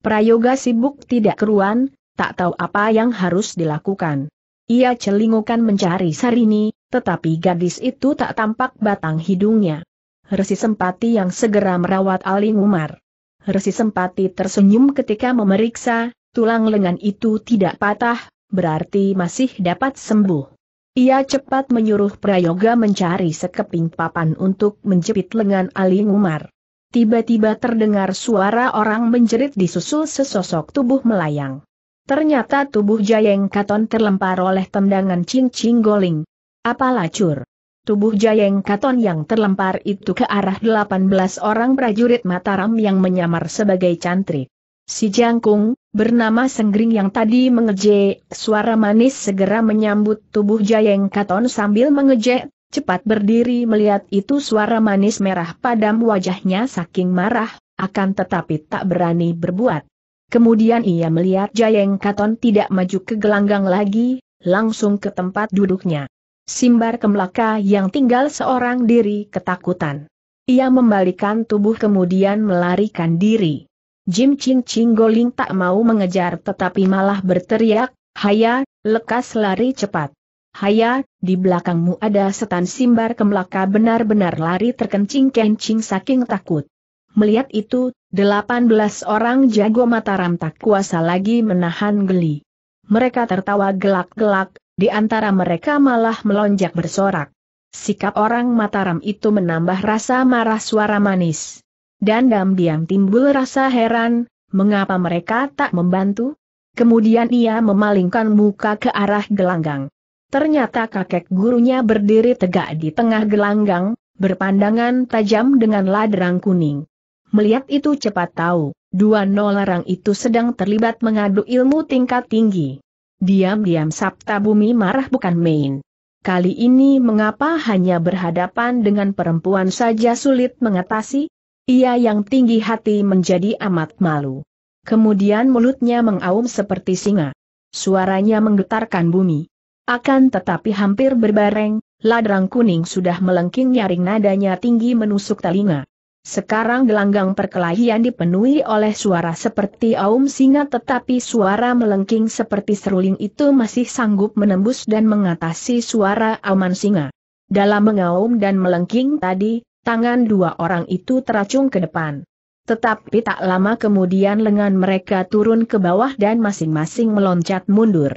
Prayoga sibuk tidak keruan, tak tahu apa yang harus dilakukan. Ia celingukan mencari Sarini, tetapi gadis itu tak tampak batang hidungnya. Resi Sempati yang segera merawat Ali Umar. Resi Sempati tersenyum ketika memeriksa, tulang lengan itu tidak patah, berarti masih dapat sembuh. Ia cepat menyuruh Prayoga mencari sekeping papan untuk menjepit lengan Ali Umar. Tiba-tiba terdengar suara orang menjerit disusul sesosok tubuh melayang. Ternyata tubuh Jayeng Katon terlempar oleh tendangan Cing goling. Apa lacur? Tubuh Jayeng Katon yang terlempar itu ke arah 18 orang prajurit Mataram yang menyamar sebagai cantrik. Si jangkung, bernama Senggring yang tadi mengejek, suara manis segera menyambut tubuh Jayeng Katon sambil mengejek, cepat berdiri melihat itu suara manis merah padam wajahnya saking marah, akan tetapi tak berani berbuat. Kemudian ia melihat Jayeng Katon tidak maju ke gelanggang lagi, langsung ke tempat duduknya. Simbar Kemlaka yang tinggal seorang diri ketakutan. Ia membalikan tubuh kemudian melarikan diri. Jim Ching Ching Goling tak mau mengejar tetapi malah berteriak, Haya, lekas lari cepat. Haya, di belakangmu ada setan simbar kemelaka benar-benar lari terkencing-kencing saking takut. Melihat itu, 18 orang jago mataram tak kuasa lagi menahan geli. Mereka tertawa gelak-gelak, di antara mereka malah melonjak bersorak. Sikap orang mataram itu menambah rasa marah suara manis. Dan diam-diam timbul rasa heran, mengapa mereka tak membantu? Kemudian ia memalingkan muka ke arah gelanggang. Ternyata kakek gurunya berdiri tegak di tengah gelanggang, berpandangan tajam dengan ladrang kuning. Melihat itu cepat tahu, dua nol nolarang itu sedang terlibat mengadu ilmu tingkat tinggi. Diam-diam Sabta Bumi marah bukan main. Kali ini mengapa hanya berhadapan dengan perempuan saja sulit mengatasi? Ia yang tinggi hati menjadi amat malu. Kemudian mulutnya mengaum seperti singa. Suaranya menggetarkan bumi. Akan tetapi hampir berbareng, ladrang kuning sudah melengking nyaring nadanya tinggi menusuk telinga. Sekarang gelanggang perkelahian dipenuhi oleh suara seperti aum singa tetapi suara melengking seperti seruling itu masih sanggup menembus dan mengatasi suara auman singa. Dalam mengaum dan melengking tadi, Tangan dua orang itu teracung ke depan. Tetapi tak lama kemudian lengan mereka turun ke bawah dan masing-masing meloncat mundur.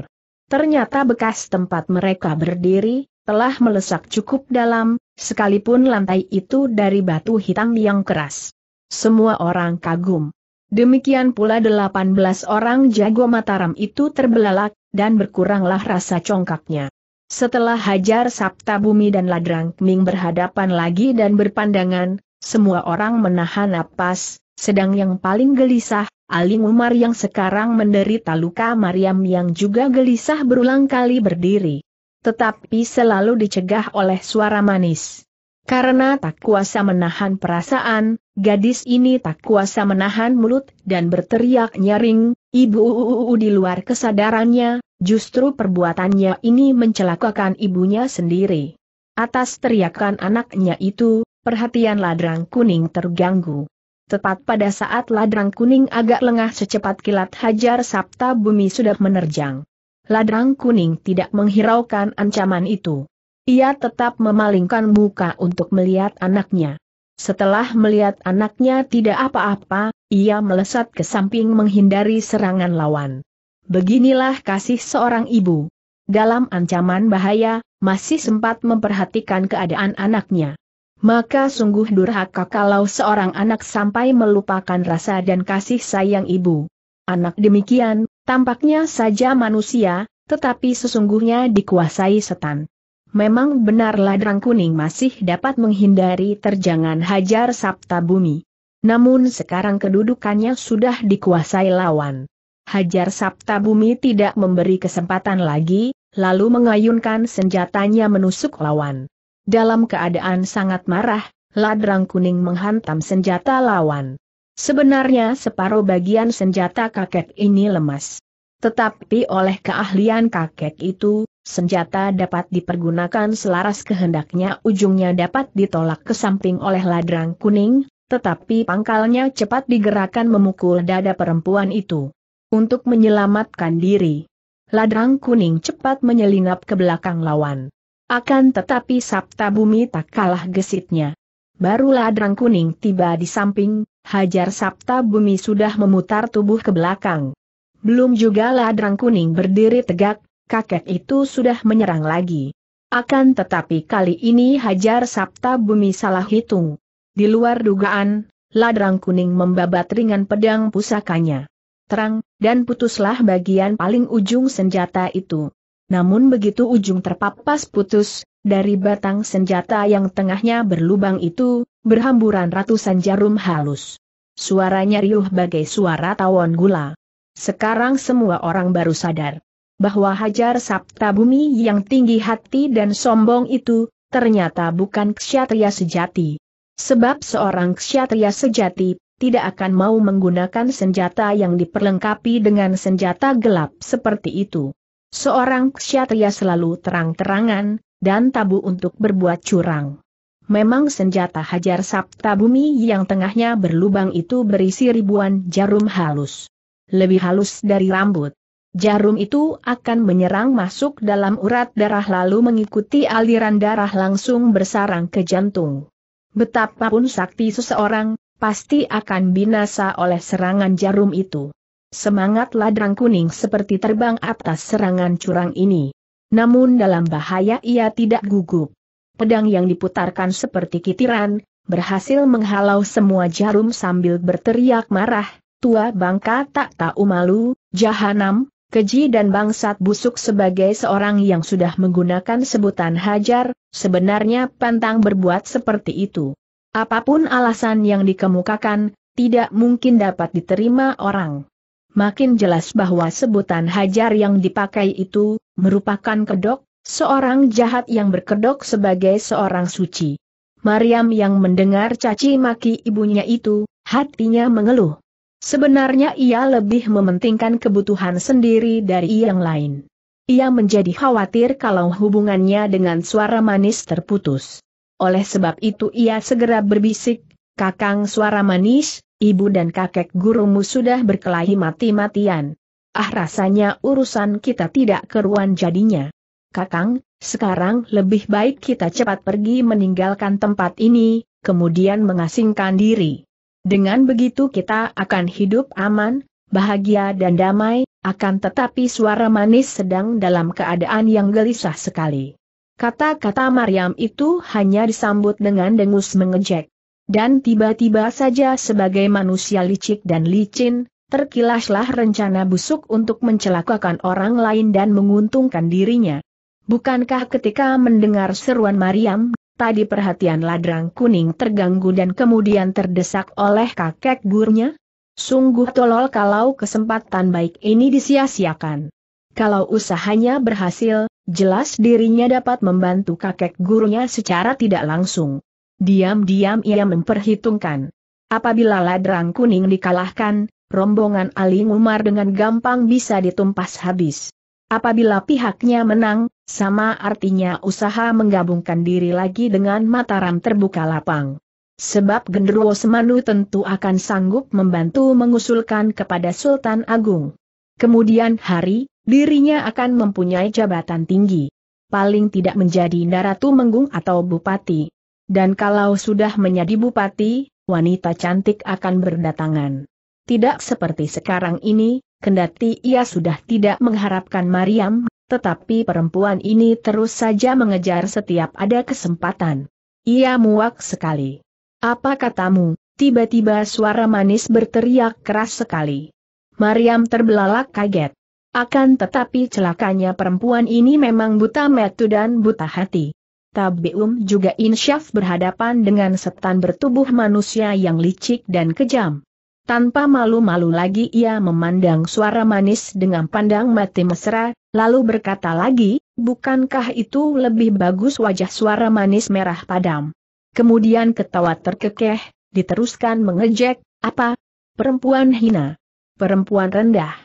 Ternyata bekas tempat mereka berdiri, telah melesak cukup dalam, sekalipun lantai itu dari batu hitam yang keras. Semua orang kagum. Demikian pula 18 orang jago mataram itu terbelalak, dan berkuranglah rasa congkaknya. Setelah Hajar Sabta Bumi dan Ladrang Ming berhadapan lagi dan berpandangan, semua orang menahan napas, sedang yang paling gelisah, Aling Umar yang sekarang menderita luka Mariam yang juga gelisah berulang kali berdiri. Tetapi selalu dicegah oleh suara manis. Karena tak kuasa menahan perasaan, gadis ini tak kuasa menahan mulut dan berteriak nyaring, Ibu Uu di luar kesadarannya, justru perbuatannya ini mencelakakan ibunya sendiri. Atas teriakan anaknya itu, perhatian ladrang kuning terganggu. Tepat pada saat ladrang kuning agak lengah secepat kilat hajar Sabta Bumi sudah menerjang. Ladrang kuning tidak menghiraukan ancaman itu. Ia tetap memalingkan muka untuk melihat anaknya. Setelah melihat anaknya tidak apa-apa, ia melesat ke samping menghindari serangan lawan. Beginilah kasih seorang ibu. Dalam ancaman bahaya, masih sempat memperhatikan keadaan anaknya. Maka sungguh durhaka kalau seorang anak sampai melupakan rasa dan kasih sayang ibu. Anak demikian, tampaknya saja manusia, tetapi sesungguhnya dikuasai setan. Memang benar ladrang kuning masih dapat menghindari terjangan hajar sabta bumi. Namun sekarang kedudukannya sudah dikuasai lawan. Hajar Sabta Bumi tidak memberi kesempatan lagi, lalu mengayunkan senjatanya menusuk lawan. Dalam keadaan sangat marah, ladrang kuning menghantam senjata lawan. Sebenarnya separuh bagian senjata kakek ini lemas. Tetapi oleh keahlian kakek itu, senjata dapat dipergunakan selaras kehendaknya ujungnya dapat ditolak ke samping oleh ladrang kuning, tetapi pangkalnya cepat digerakkan memukul dada perempuan itu. Untuk menyelamatkan diri. Ladrang kuning cepat menyelinap ke belakang lawan. Akan tetapi Sabta Bumi tak kalah gesitnya. Baru ladrang kuning tiba di samping, hajar Sabta Bumi sudah memutar tubuh ke belakang. Belum juga ladrang kuning berdiri tegak, kakek itu sudah menyerang lagi. Akan tetapi kali ini hajar Sabta Bumi salah hitung. Di luar dugaan, ladrang kuning membabat ringan pedang pusakanya. Terang, dan putuslah bagian paling ujung senjata itu. Namun begitu ujung terpapas putus, dari batang senjata yang tengahnya berlubang itu, berhamburan ratusan jarum halus. Suaranya riuh bagai suara tawon gula. Sekarang semua orang baru sadar bahwa Hajar Sabta Bumi yang tinggi hati dan sombong itu, ternyata bukan ksatria sejati. Sebab seorang ksatria sejati, tidak akan mau menggunakan senjata yang diperlengkapi dengan senjata gelap seperti itu. Seorang ksatria selalu terang-terangan, dan tabu untuk berbuat curang. Memang senjata hajar sabta bumi yang tengahnya berlubang itu berisi ribuan jarum halus. Lebih halus dari rambut. Jarum itu akan menyerang masuk dalam urat darah lalu mengikuti aliran darah langsung bersarang ke jantung. Betapapun sakti seseorang, pasti akan binasa oleh serangan jarum itu. Semangat ladrang kuning seperti terbang atas serangan curang ini. Namun dalam bahaya ia tidak gugup. Pedang yang diputarkan seperti kitiran, berhasil menghalau semua jarum sambil berteriak marah, tua bangka tak tahu malu, jahanam, keji dan bangsat busuk sebagai seorang yang sudah menggunakan sebutan hajar, sebenarnya pantang berbuat seperti itu. Apapun alasan yang dikemukakan, tidak mungkin dapat diterima orang. Makin jelas bahwa sebutan hajar yang dipakai itu, merupakan kedok, seorang jahat yang berkedok sebagai seorang suci. Mariam yang mendengar caci maki ibunya itu, hatinya mengeluh. Sebenarnya ia lebih mementingkan kebutuhan sendiri dari yang lain. Ia menjadi khawatir kalau hubungannya dengan suara manis terputus. Oleh sebab itu ia segera berbisik, kakang suara manis, ibu dan kakek gurumu sudah berkelahi mati-matian. Ah rasanya urusan kita tidak keruan jadinya. Kakang, sekarang lebih baik kita cepat pergi meninggalkan tempat ini, kemudian mengasingkan diri. Dengan begitu kita akan hidup aman, bahagia dan damai, akan tetapi suara manis sedang dalam keadaan yang gelisah sekali. Kata-kata Maryam itu hanya disambut dengan dengus mengejek. Dan tiba-tiba saja sebagai manusia licik dan licin, terkilaslah rencana busuk untuk mencelakakan orang lain dan menguntungkan dirinya. Bukankah ketika mendengar seruan Maryam, tadi perhatian ladrang kuning terganggu dan kemudian terdesak oleh kakek gurunya. Sungguh tolol kalau kesempatan baik ini disia-siakan. Kalau usahanya berhasil, jelas dirinya dapat membantu kakek gurunya secara tidak langsung. Diam-diam ia memperhitungkan. Apabila ladrang kuning dikalahkan, rombongan Ali Umar dengan gampang bisa ditumpas habis. Apabila pihaknya menang, sama artinya usaha menggabungkan diri lagi dengan Mataram terbuka lapang. Sebab Genderuwo Semanu tentu akan sanggup membantu mengusulkan kepada Sultan Agung. Kemudian hari, dirinya akan mempunyai jabatan tinggi. Paling tidak menjadi Naratu Menggung atau Bupati. Dan kalau sudah menjadi Bupati, wanita cantik akan berdatangan. Tidak seperti sekarang ini, Kendati ia sudah tidak mengharapkan Mariam, tetapi perempuan ini terus saja mengejar setiap ada kesempatan. Ia muak sekali. Apa katamu? Tiba-tiba suara manis berteriak keras sekali. Mariam terbelalak kaget. Akan tetapi celakanya perempuan ini memang buta metu dan buta hati. Tabium juga insyaf berhadapan dengan setan bertubuh manusia yang licik dan kejam. Tanpa malu-malu lagi ia memandang suara manis dengan pandang mati mesra, lalu berkata lagi, bukankah itu lebih bagus wajah suara manis merah padam. Kemudian ketawa terkekeh, diteruskan mengejek, apa? Perempuan hina. Perempuan rendah.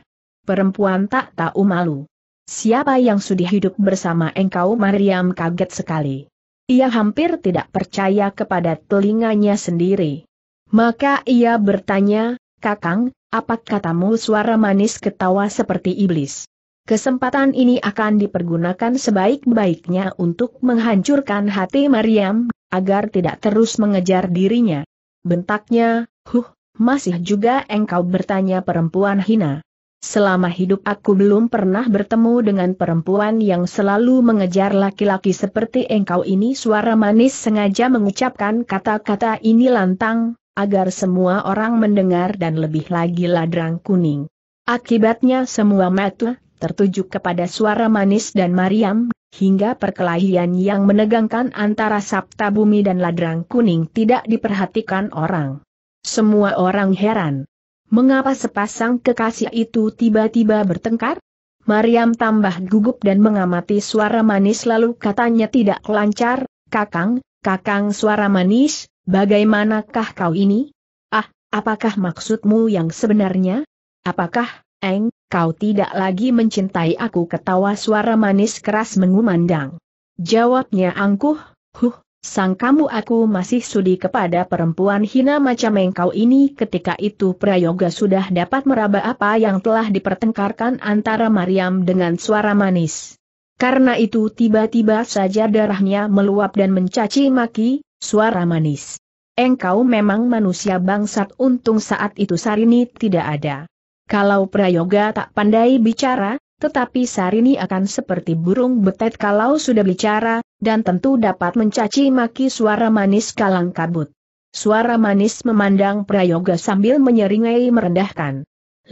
Perempuan tak tahu malu. Siapa yang sudah hidup bersama engkau Mariam kaget sekali. Ia hampir tidak percaya kepada telinganya sendiri. Maka ia bertanya, Kakang, apa katamu suara manis ketawa seperti iblis? Kesempatan ini akan dipergunakan sebaik-baiknya untuk menghancurkan hati Mariam, agar tidak terus mengejar dirinya. Bentaknya, huh, masih juga engkau bertanya perempuan hina. Selama hidup aku belum pernah bertemu dengan perempuan yang selalu mengejar laki-laki seperti engkau ini suara manis sengaja mengucapkan kata-kata ini lantang, agar semua orang mendengar dan lebih lagi ladrang kuning. Akibatnya semua mata tertuju kepada suara manis dan Mariam, hingga perkelahian yang menegangkan antara Sabta Bumi dan Ladrang Kuning tidak diperhatikan orang. Semua orang heran. Mengapa sepasang kekasih itu tiba-tiba bertengkar? Mariam tambah gugup dan mengamati suara manis lalu katanya tidak lancar, kakang, kakang suara manis, Bagaimanakah kau ini? Ah, apakah maksudmu yang sebenarnya? Apakah, Eng, kau tidak lagi mencintai aku ketawa suara manis keras mengumandang. Jawabnya angkuh, huh, sang kamu aku masih sudi kepada perempuan hina macam engkau ini ketika itu Prayoga sudah dapat meraba apa yang telah dipertengkarkan antara Mariam dengan suara manis. Karena itu tiba-tiba saja darahnya meluap dan mencaci maki, Suara manis. Engkau memang manusia bangsat untung saat itu Sarini tidak ada. Kalau Prayoga tak pandai bicara, tetapi Sarini akan seperti burung betet kalau sudah bicara, dan tentu dapat mencaci maki suara manis kalang kabut. Suara manis memandang Prayoga sambil menyeringai merendahkan.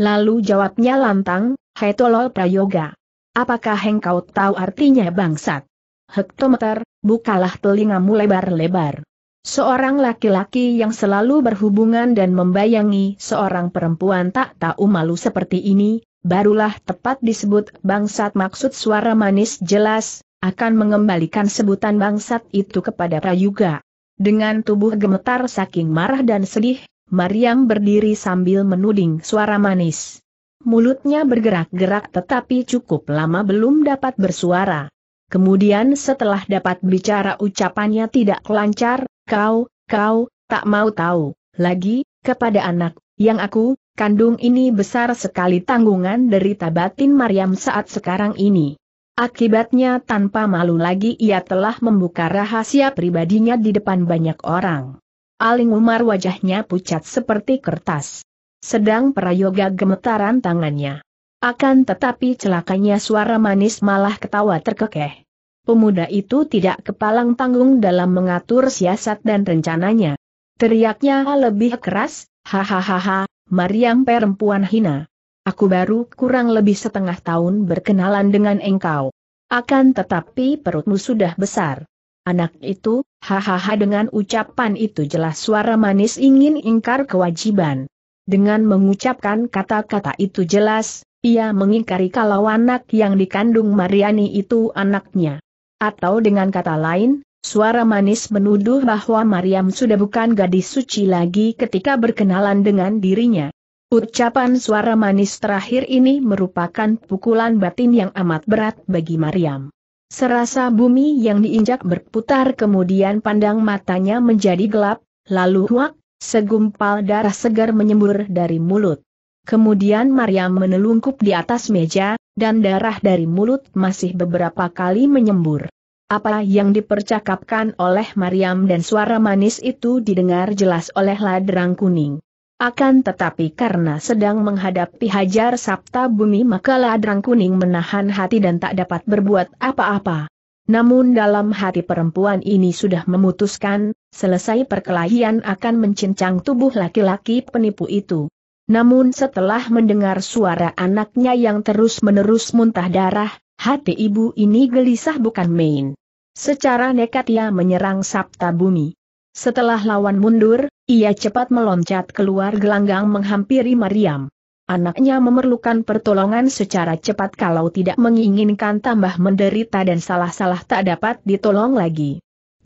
Lalu jawabnya lantang, Hai tolol Prayoga. Apakah engkau tahu artinya bangsat? Hektometer, bukalah telingamu lebar-lebar. Seorang laki-laki yang selalu berhubungan dan membayangi seorang perempuan tak tahu malu seperti ini, barulah tepat disebut bangsat maksud suara manis jelas, akan mengembalikan sebutan bangsat itu kepada Prayuga. Dengan tubuh gemetar saking marah dan sedih, Mariam berdiri sambil menuding suara manis. Mulutnya bergerak-gerak tetapi cukup lama belum dapat bersuara. Kemudian setelah dapat bicara ucapannya tidak lancar, kau, kau, tak mau tahu, lagi, kepada anak, yang aku, kandung ini besar sekali tanggungan dari tabatin Maryam saat sekarang ini. Akibatnya tanpa malu lagi ia telah membuka rahasia pribadinya di depan banyak orang. Aling Umar wajahnya pucat seperti kertas. Sedang prayoga gemetaran tangannya. Akan tetapi celakanya suara manis malah ketawa terkekeh. Pemuda itu tidak kepalang tanggung dalam mengatur siasat dan rencananya. Teriaknya lebih keras, hahaha, Mariam perempuan hina. Aku baru kurang lebih setengah tahun berkenalan dengan engkau. Akan tetapi perutmu sudah besar. Anak itu, hahaha dengan ucapan itu jelas suara manis ingin ingkar kewajiban. Dengan mengucapkan kata-kata itu jelas, ia mengingkari kalau anak yang dikandung Mariani itu anaknya. Atau dengan kata lain, suara manis menuduh bahwa Mariam sudah bukan gadis suci lagi ketika berkenalan dengan dirinya. Ucapan suara manis terakhir ini merupakan pukulan batin yang amat berat bagi Mariam. Serasa bumi yang diinjak berputar kemudian pandang matanya menjadi gelap, lalu huak, segumpal darah segar menyembur dari mulut. Kemudian Maria menelungkup di atas meja, dan darah dari mulut masih beberapa kali menyembur. Apa yang dipercakapkan oleh Mariam dan suara manis itu didengar jelas oleh ladrang kuning. Akan tetapi karena sedang menghadapi hajar Sabta Bumi maka ladrang kuning menahan hati dan tak dapat berbuat apa-apa. Namun dalam hati perempuan ini sudah memutuskan, selesai perkelahian akan mencincang tubuh laki-laki penipu itu. Namun setelah mendengar suara anaknya yang terus-menerus muntah darah, hati ibu ini gelisah bukan main. Secara nekat ia menyerang Sabta Bumi. Setelah lawan mundur, ia cepat meloncat keluar gelanggang menghampiri Mariam. Anaknya memerlukan pertolongan secara cepat kalau tidak menginginkan tambah menderita dan salah-salah tak dapat ditolong lagi.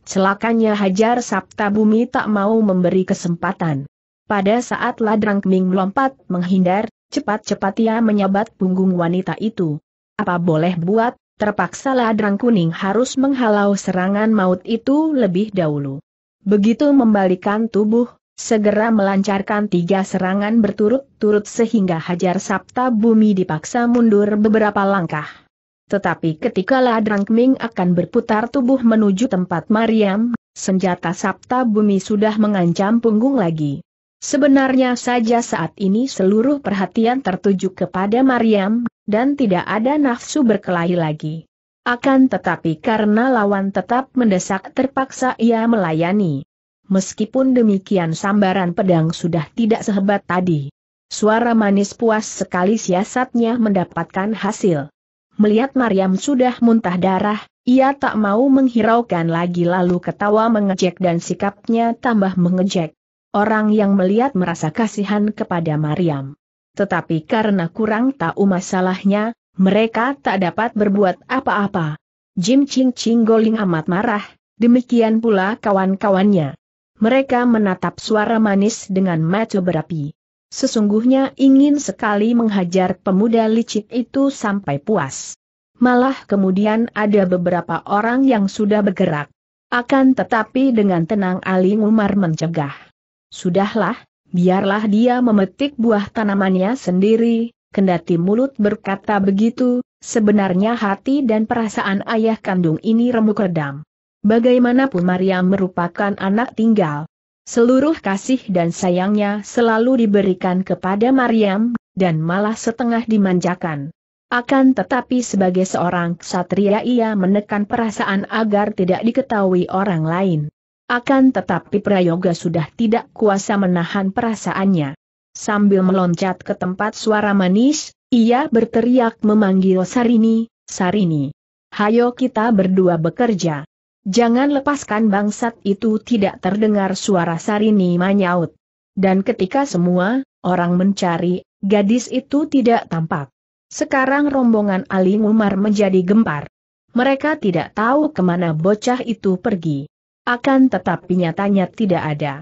Celakanya Hajar Sabta Bumi tak mau memberi kesempatan. Pada saat Ladrang Ming melompat menghindar, cepat-cepat ia menyabat punggung wanita itu. Apa boleh buat, terpaksa Ladrang Kuning harus menghalau serangan maut itu lebih dahulu. Begitu membalikan tubuh, segera melancarkan tiga serangan berturut-turut sehingga Hajar Sabta Bumi dipaksa mundur beberapa langkah. Tetapi ketika Ladrang Ming akan berputar tubuh menuju tempat Mariam, senjata Sabta Bumi sudah mengancam punggung lagi. Sebenarnya saja saat ini seluruh perhatian tertuju kepada Mariam, dan tidak ada nafsu berkelahi lagi. Akan tetapi karena lawan tetap mendesak terpaksa ia melayani. Meskipun demikian sambaran pedang sudah tidak sehebat tadi. Suara manis puas sekali siasatnya mendapatkan hasil. Melihat Mariam sudah muntah darah, ia tak mau menghiraukan lagi lalu ketawa mengejek dan sikapnya tambah mengejek. Orang yang melihat merasa kasihan kepada Mariam. Tetapi karena kurang tahu masalahnya, mereka tak dapat berbuat apa-apa. Jim Ching Ching Goling amat marah, demikian pula kawan-kawannya. Mereka menatap suara manis dengan mata berapi. Sesungguhnya ingin sekali menghajar pemuda licik itu sampai puas. Malah kemudian ada beberapa orang yang sudah bergerak. Akan tetapi dengan tenang Ali Umar mencegah. Sudahlah, biarlah dia memetik buah tanamannya sendiri, kendati mulut berkata begitu, sebenarnya hati dan perasaan ayah kandung ini remuk redam. Bagaimanapun Maria merupakan anak tinggal. Seluruh kasih dan sayangnya selalu diberikan kepada Mariam, dan malah setengah dimanjakan. Akan tetapi sebagai seorang ksatria ia menekan perasaan agar tidak diketahui orang lain. Akan tetapi Prayoga sudah tidak kuasa menahan perasaannya. Sambil meloncat ke tempat suara manis, ia berteriak memanggil Sarini, Sarini. Hayo kita berdua bekerja. Jangan lepaskan bangsat itu tidak terdengar suara Sarini menyaut. Dan ketika semua orang mencari, gadis itu tidak tampak. Sekarang rombongan Ali Umar menjadi gempar. Mereka tidak tahu kemana bocah itu pergi. Akan tetapi nyatanya tidak ada.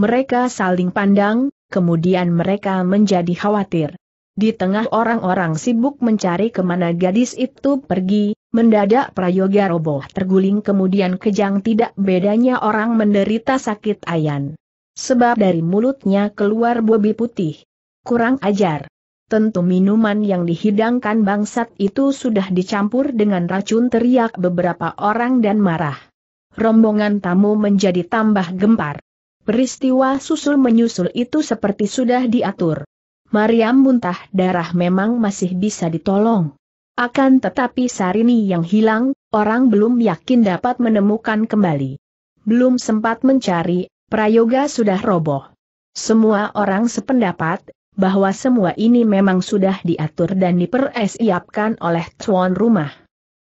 Mereka saling pandang, kemudian mereka menjadi khawatir. Di tengah orang-orang sibuk mencari kemana gadis itu pergi, mendadak Prayoga roboh terguling kemudian kejang tidak bedanya orang menderita sakit ayan. Sebab dari mulutnya keluar bobi putih. Kurang ajar. Tentu minuman yang dihidangkan bangsat itu sudah dicampur dengan racun teriak beberapa orang dan marah rombongan tamu menjadi tambah gempar. Peristiwa susul menyusul itu seperti sudah diatur. Mariam muntah darah memang masih bisa ditolong. Akan tetapi Sarini yang hilang, orang belum yakin dapat menemukan kembali. Belum sempat mencari, prayoga sudah roboh. Semua orang sependapat, bahwa semua ini memang sudah diatur dan dipersiapkan oleh tuan rumah.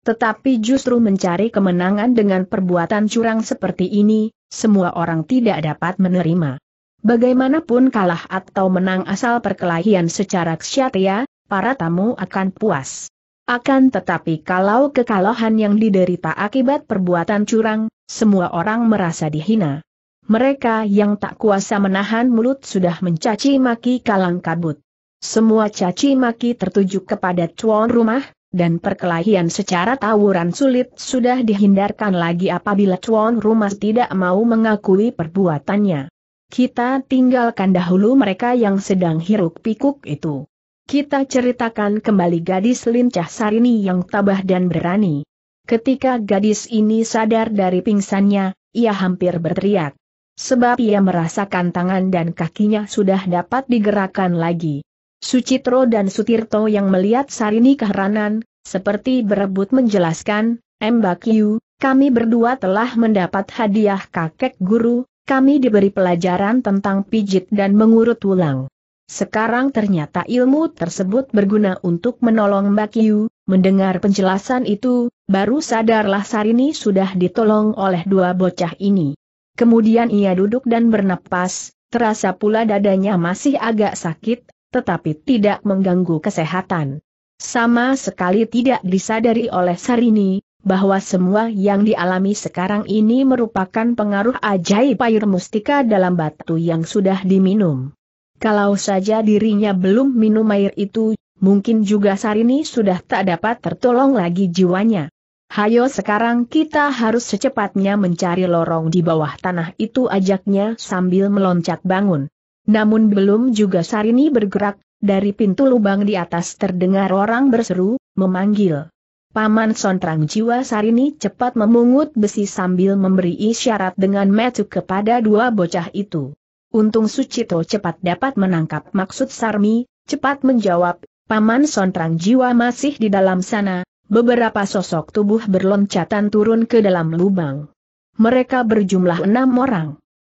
Tetapi justru mencari kemenangan dengan perbuatan curang seperti ini, semua orang tidak dapat menerima. Bagaimanapun kalah atau menang asal perkelahian secara ksatria, para tamu akan puas. Akan tetapi kalau kekalahan yang diderita akibat perbuatan curang, semua orang merasa dihina. Mereka yang tak kuasa menahan mulut sudah mencaci maki kalang kabut. Semua caci maki tertuju kepada tuan rumah, dan perkelahian secara tawuran sulit sudah dihindarkan lagi apabila Chuan Rumas tidak mau mengakui perbuatannya. Kita tinggalkan dahulu mereka yang sedang hiruk pikuk itu. Kita ceritakan kembali gadis lincah Sarini yang tabah dan berani. Ketika gadis ini sadar dari pingsannya, ia hampir berteriak. Sebab ia merasakan tangan dan kakinya sudah dapat digerakkan lagi. Sucitro dan Sutirto yang melihat Sarini keheranan, seperti berebut menjelaskan, Mbak Yu, kami berdua telah mendapat hadiah kakek guru, kami diberi pelajaran tentang pijit dan mengurut tulang. Sekarang ternyata ilmu tersebut berguna untuk menolong Mbak Yu, mendengar penjelasan itu, baru sadarlah Sarini sudah ditolong oleh dua bocah ini. Kemudian ia duduk dan bernapas, terasa pula dadanya masih agak sakit, tetapi tidak mengganggu kesehatan. Sama sekali tidak disadari oleh Sarini, bahwa semua yang dialami sekarang ini merupakan pengaruh ajaib air mustika dalam batu yang sudah diminum. Kalau saja dirinya belum minum air itu, mungkin juga Sarini sudah tak dapat tertolong lagi jiwanya. Hayo sekarang kita harus secepatnya mencari lorong di bawah tanah itu ajaknya sambil meloncat bangun. Namun belum juga Sarini bergerak, dari pintu lubang di atas terdengar orang berseru, memanggil. Paman Sontrang Jiwa Sarini cepat memungut besi sambil memberi isyarat dengan metu kepada dua bocah itu. Untung Sucito cepat dapat menangkap maksud Sarmi, cepat menjawab, Paman Sontrang Jiwa masih di dalam sana, beberapa sosok tubuh berloncatan turun ke dalam lubang. Mereka berjumlah enam orang.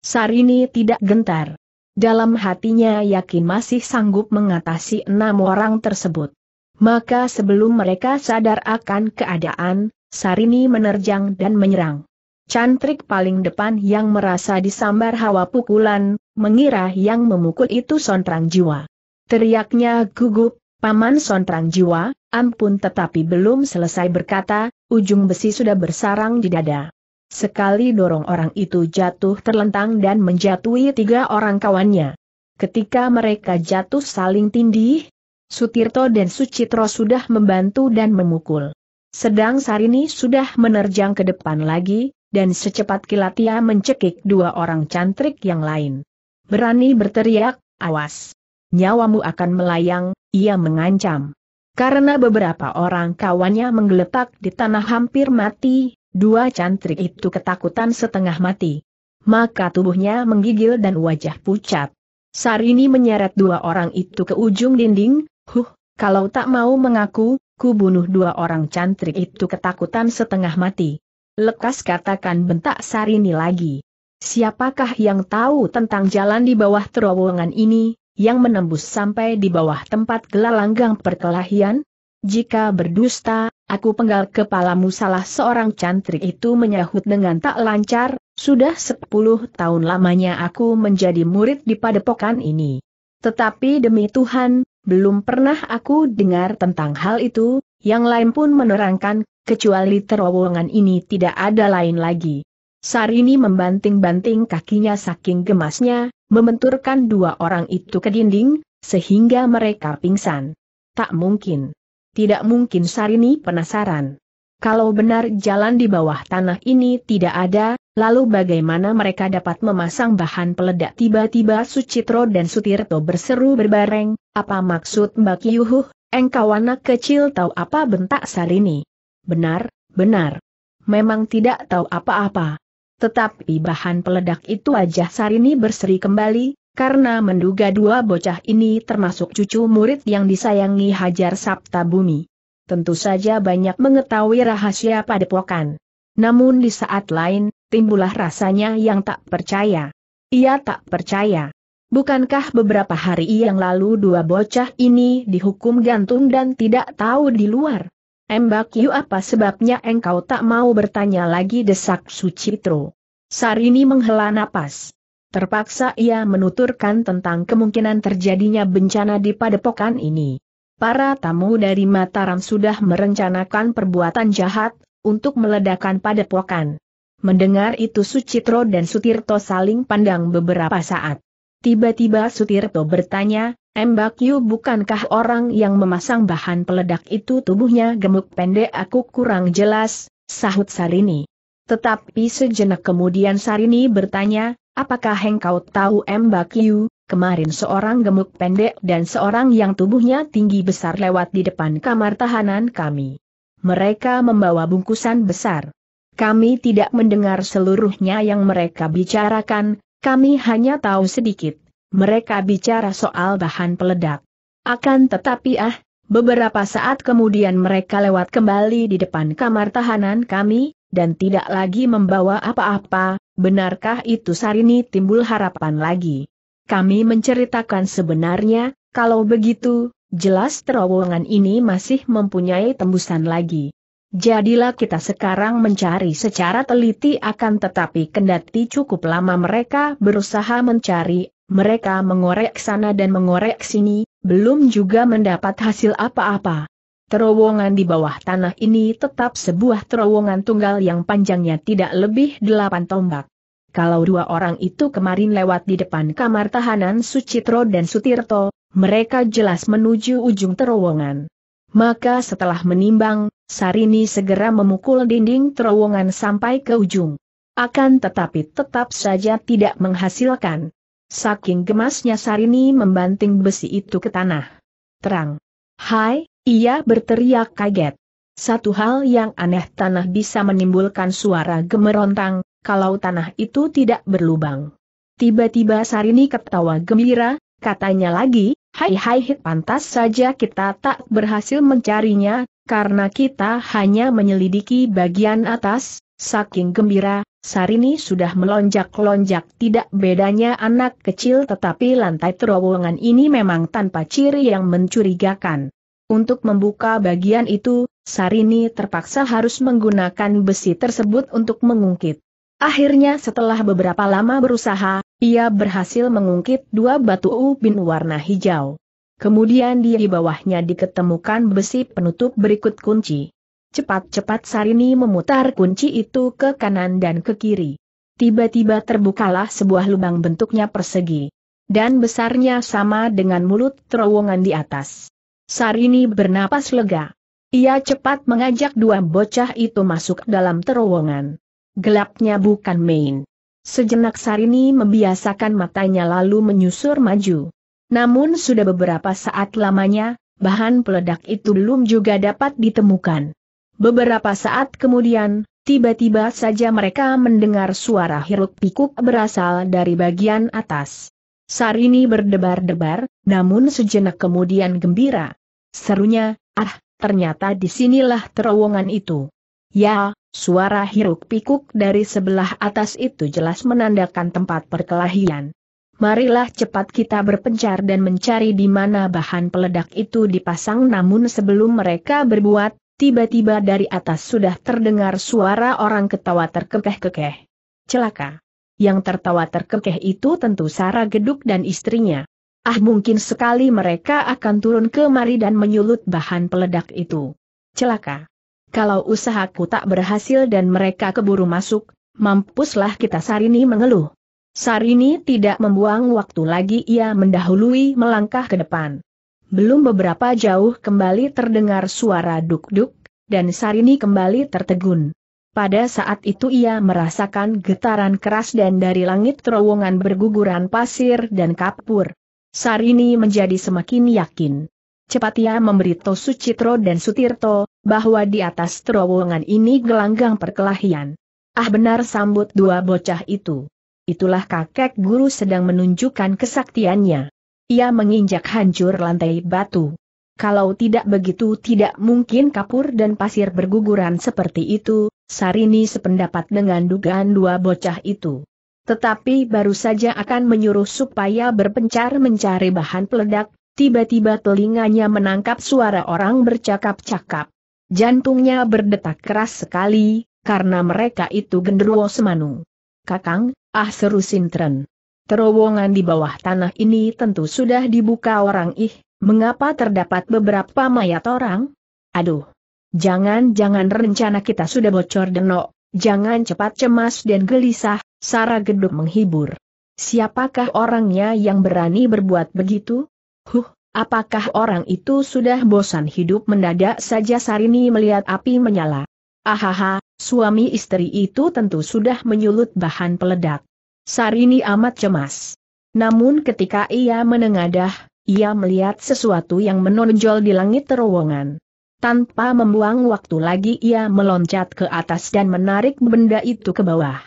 Sarini tidak gentar dalam hatinya yakin masih sanggup mengatasi enam orang tersebut. Maka sebelum mereka sadar akan keadaan, Sarini menerjang dan menyerang. Cantrik paling depan yang merasa disambar hawa pukulan, mengira yang memukul itu sontrang jiwa. Teriaknya gugup, Paman sontrang jiwa, ampun tetapi belum selesai berkata, ujung besi sudah bersarang di dada. Sekali dorong orang itu jatuh terlentang dan menjatuhi tiga orang kawannya. Ketika mereka jatuh saling tindih, Sutirto dan Sucitro sudah membantu dan memukul. Sedang Sarini sudah menerjang ke depan lagi, dan secepat kilat ia mencekik dua orang cantrik yang lain. Berani berteriak, awas. Nyawamu akan melayang, ia mengancam. Karena beberapa orang kawannya menggeletak di tanah hampir mati, Dua cantrik itu ketakutan setengah mati. Maka tubuhnya menggigil dan wajah pucat. Sarini menyeret dua orang itu ke ujung dinding, huh, kalau tak mau mengaku, ku bunuh dua orang cantrik itu ketakutan setengah mati. Lekas katakan bentak Sarini lagi. Siapakah yang tahu tentang jalan di bawah terowongan ini, yang menembus sampai di bawah tempat gelalanggang perkelahian? jika berdusta, aku penggal kepalamu salah seorang cantrik itu menyahut dengan tak lancar, sudah sepuluh tahun lamanya aku menjadi murid di padepokan ini. Tetapi demi Tuhan, belum pernah aku dengar tentang hal itu, yang lain pun menerangkan, kecuali terowongan ini tidak ada lain lagi. Sarini membanting-banting kakinya saking gemasnya, membenturkan dua orang itu ke dinding, sehingga mereka pingsan. Tak mungkin tidak mungkin Sarini penasaran. Kalau benar jalan di bawah tanah ini tidak ada, lalu bagaimana mereka dapat memasang bahan peledak tiba-tiba Sucitro dan Sutirto berseru berbareng, apa maksud Mbak Yuhuh, engkau anak kecil tahu apa bentak Sarini? Benar, benar. Memang tidak tahu apa-apa. Tetapi bahan peledak itu wajah Sarini berseri kembali, karena menduga dua bocah ini termasuk cucu murid yang disayangi Hajar Sabta Bumi. Tentu saja banyak mengetahui rahasia padepokan. Namun di saat lain, timbullah rasanya yang tak percaya. Ia tak percaya. Bukankah beberapa hari yang lalu dua bocah ini dihukum gantung dan tidak tahu di luar? Embak, Yu apa sebabnya engkau tak mau bertanya lagi desak Sucitro? Sarini menghela napas. Terpaksa ia menuturkan tentang kemungkinan terjadinya bencana di padepokan ini. Para tamu dari Mataram sudah merencanakan perbuatan jahat, untuk meledakan padepokan. Mendengar itu Sucitro dan Sutirto saling pandang beberapa saat. Tiba-tiba Sutirto bertanya, Embakyu bukankah orang yang memasang bahan peledak itu tubuhnya gemuk pendek aku kurang jelas, sahut Sarini. Tetapi sejenak kemudian Sarini bertanya, Apakah engkau tahu Mbak Yu, kemarin seorang gemuk pendek dan seorang yang tubuhnya tinggi besar lewat di depan kamar tahanan kami. Mereka membawa bungkusan besar. Kami tidak mendengar seluruhnya yang mereka bicarakan, kami hanya tahu sedikit. Mereka bicara soal bahan peledak. Akan tetapi ah, beberapa saat kemudian mereka lewat kembali di depan kamar tahanan kami, dan tidak lagi membawa apa-apa, benarkah itu Sarini timbul harapan lagi? Kami menceritakan sebenarnya, kalau begitu, jelas terowongan ini masih mempunyai tembusan lagi. Jadilah kita sekarang mencari secara teliti akan tetapi kendati cukup lama mereka berusaha mencari, mereka mengorek sana dan mengorek sini, belum juga mendapat hasil apa-apa. Terowongan di bawah tanah ini tetap sebuah terowongan tunggal yang panjangnya tidak lebih delapan tombak. Kalau dua orang itu kemarin lewat di depan kamar tahanan Sucitro dan Sutirto, mereka jelas menuju ujung terowongan. Maka setelah menimbang, Sarini segera memukul dinding terowongan sampai ke ujung. Akan tetapi tetap saja tidak menghasilkan. Saking gemasnya Sarini membanting besi itu ke tanah. Terang. Hai, ia berteriak kaget. Satu hal yang aneh tanah bisa menimbulkan suara gemerontang, kalau tanah itu tidak berlubang. Tiba-tiba Sarini ketawa gembira, katanya lagi, hai hai hit pantas saja kita tak berhasil mencarinya, karena kita hanya menyelidiki bagian atas, saking gembira, Sarini sudah melonjak-lonjak tidak bedanya anak kecil tetapi lantai terowongan ini memang tanpa ciri yang mencurigakan. Untuk membuka bagian itu, Sarini terpaksa harus menggunakan besi tersebut untuk mengungkit. Akhirnya setelah beberapa lama berusaha, ia berhasil mengungkit dua batu ubin warna hijau. Kemudian di bawahnya diketemukan besi penutup berikut kunci. Cepat-cepat Sarini memutar kunci itu ke kanan dan ke kiri. Tiba-tiba terbukalah sebuah lubang bentuknya persegi. Dan besarnya sama dengan mulut terowongan di atas. Sarini bernapas lega. Ia cepat mengajak dua bocah itu masuk dalam terowongan. Gelapnya bukan main. Sejenak Sarini membiasakan matanya lalu menyusur maju. Namun sudah beberapa saat lamanya, bahan peledak itu belum juga dapat ditemukan. Beberapa saat kemudian, tiba-tiba saja mereka mendengar suara hiruk pikuk berasal dari bagian atas. Sarini berdebar-debar, namun sejenak kemudian gembira. Serunya, ah, ternyata disinilah terowongan itu. Ya, suara hiruk-pikuk dari sebelah atas itu jelas menandakan tempat perkelahian. Marilah cepat kita berpencar dan mencari di mana bahan peledak itu dipasang namun sebelum mereka berbuat, tiba-tiba dari atas sudah terdengar suara orang ketawa terkekeh-kekeh. Celaka. Yang tertawa terkekeh itu tentu Sarah Geduk dan istrinya. Ah mungkin sekali mereka akan turun kemari dan menyulut bahan peledak itu. Celaka. Kalau usahaku tak berhasil dan mereka keburu masuk, mampuslah kita Sarini mengeluh. Sarini tidak membuang waktu lagi ia mendahului melangkah ke depan. Belum beberapa jauh kembali terdengar suara duk-duk, dan Sarini kembali tertegun. Pada saat itu ia merasakan getaran keras dan dari langit terowongan berguguran pasir dan kapur. Sarini menjadi semakin yakin. Cepat ia memberitahu Sucitro dan Sutirto, bahwa di atas terowongan ini gelanggang perkelahian. Ah benar sambut dua bocah itu. Itulah kakek guru sedang menunjukkan kesaktiannya. Ia menginjak hancur lantai batu. Kalau tidak begitu tidak mungkin kapur dan pasir berguguran seperti itu, Sarini sependapat dengan dugaan dua bocah itu. Tetapi baru saja akan menyuruh supaya berpencar mencari bahan peledak, tiba-tiba telinganya menangkap suara orang bercakap-cakap. Jantungnya berdetak keras sekali, karena mereka itu genderuwo semanu. Kakang, ah seru sintren. Terowongan di bawah tanah ini tentu sudah dibuka orang ih, mengapa terdapat beberapa mayat orang? Aduh, jangan-jangan rencana kita sudah bocor denok. Jangan cepat cemas dan gelisah, Sara Geduk menghibur. Siapakah orangnya yang berani berbuat begitu? Huh, apakah orang itu sudah bosan hidup mendadak saja Sarini melihat api menyala? Ahaha, suami istri itu tentu sudah menyulut bahan peledak. Sarini amat cemas. Namun ketika ia menengadah, ia melihat sesuatu yang menonjol di langit terowongan. Tanpa membuang waktu lagi ia meloncat ke atas dan menarik benda itu ke bawah.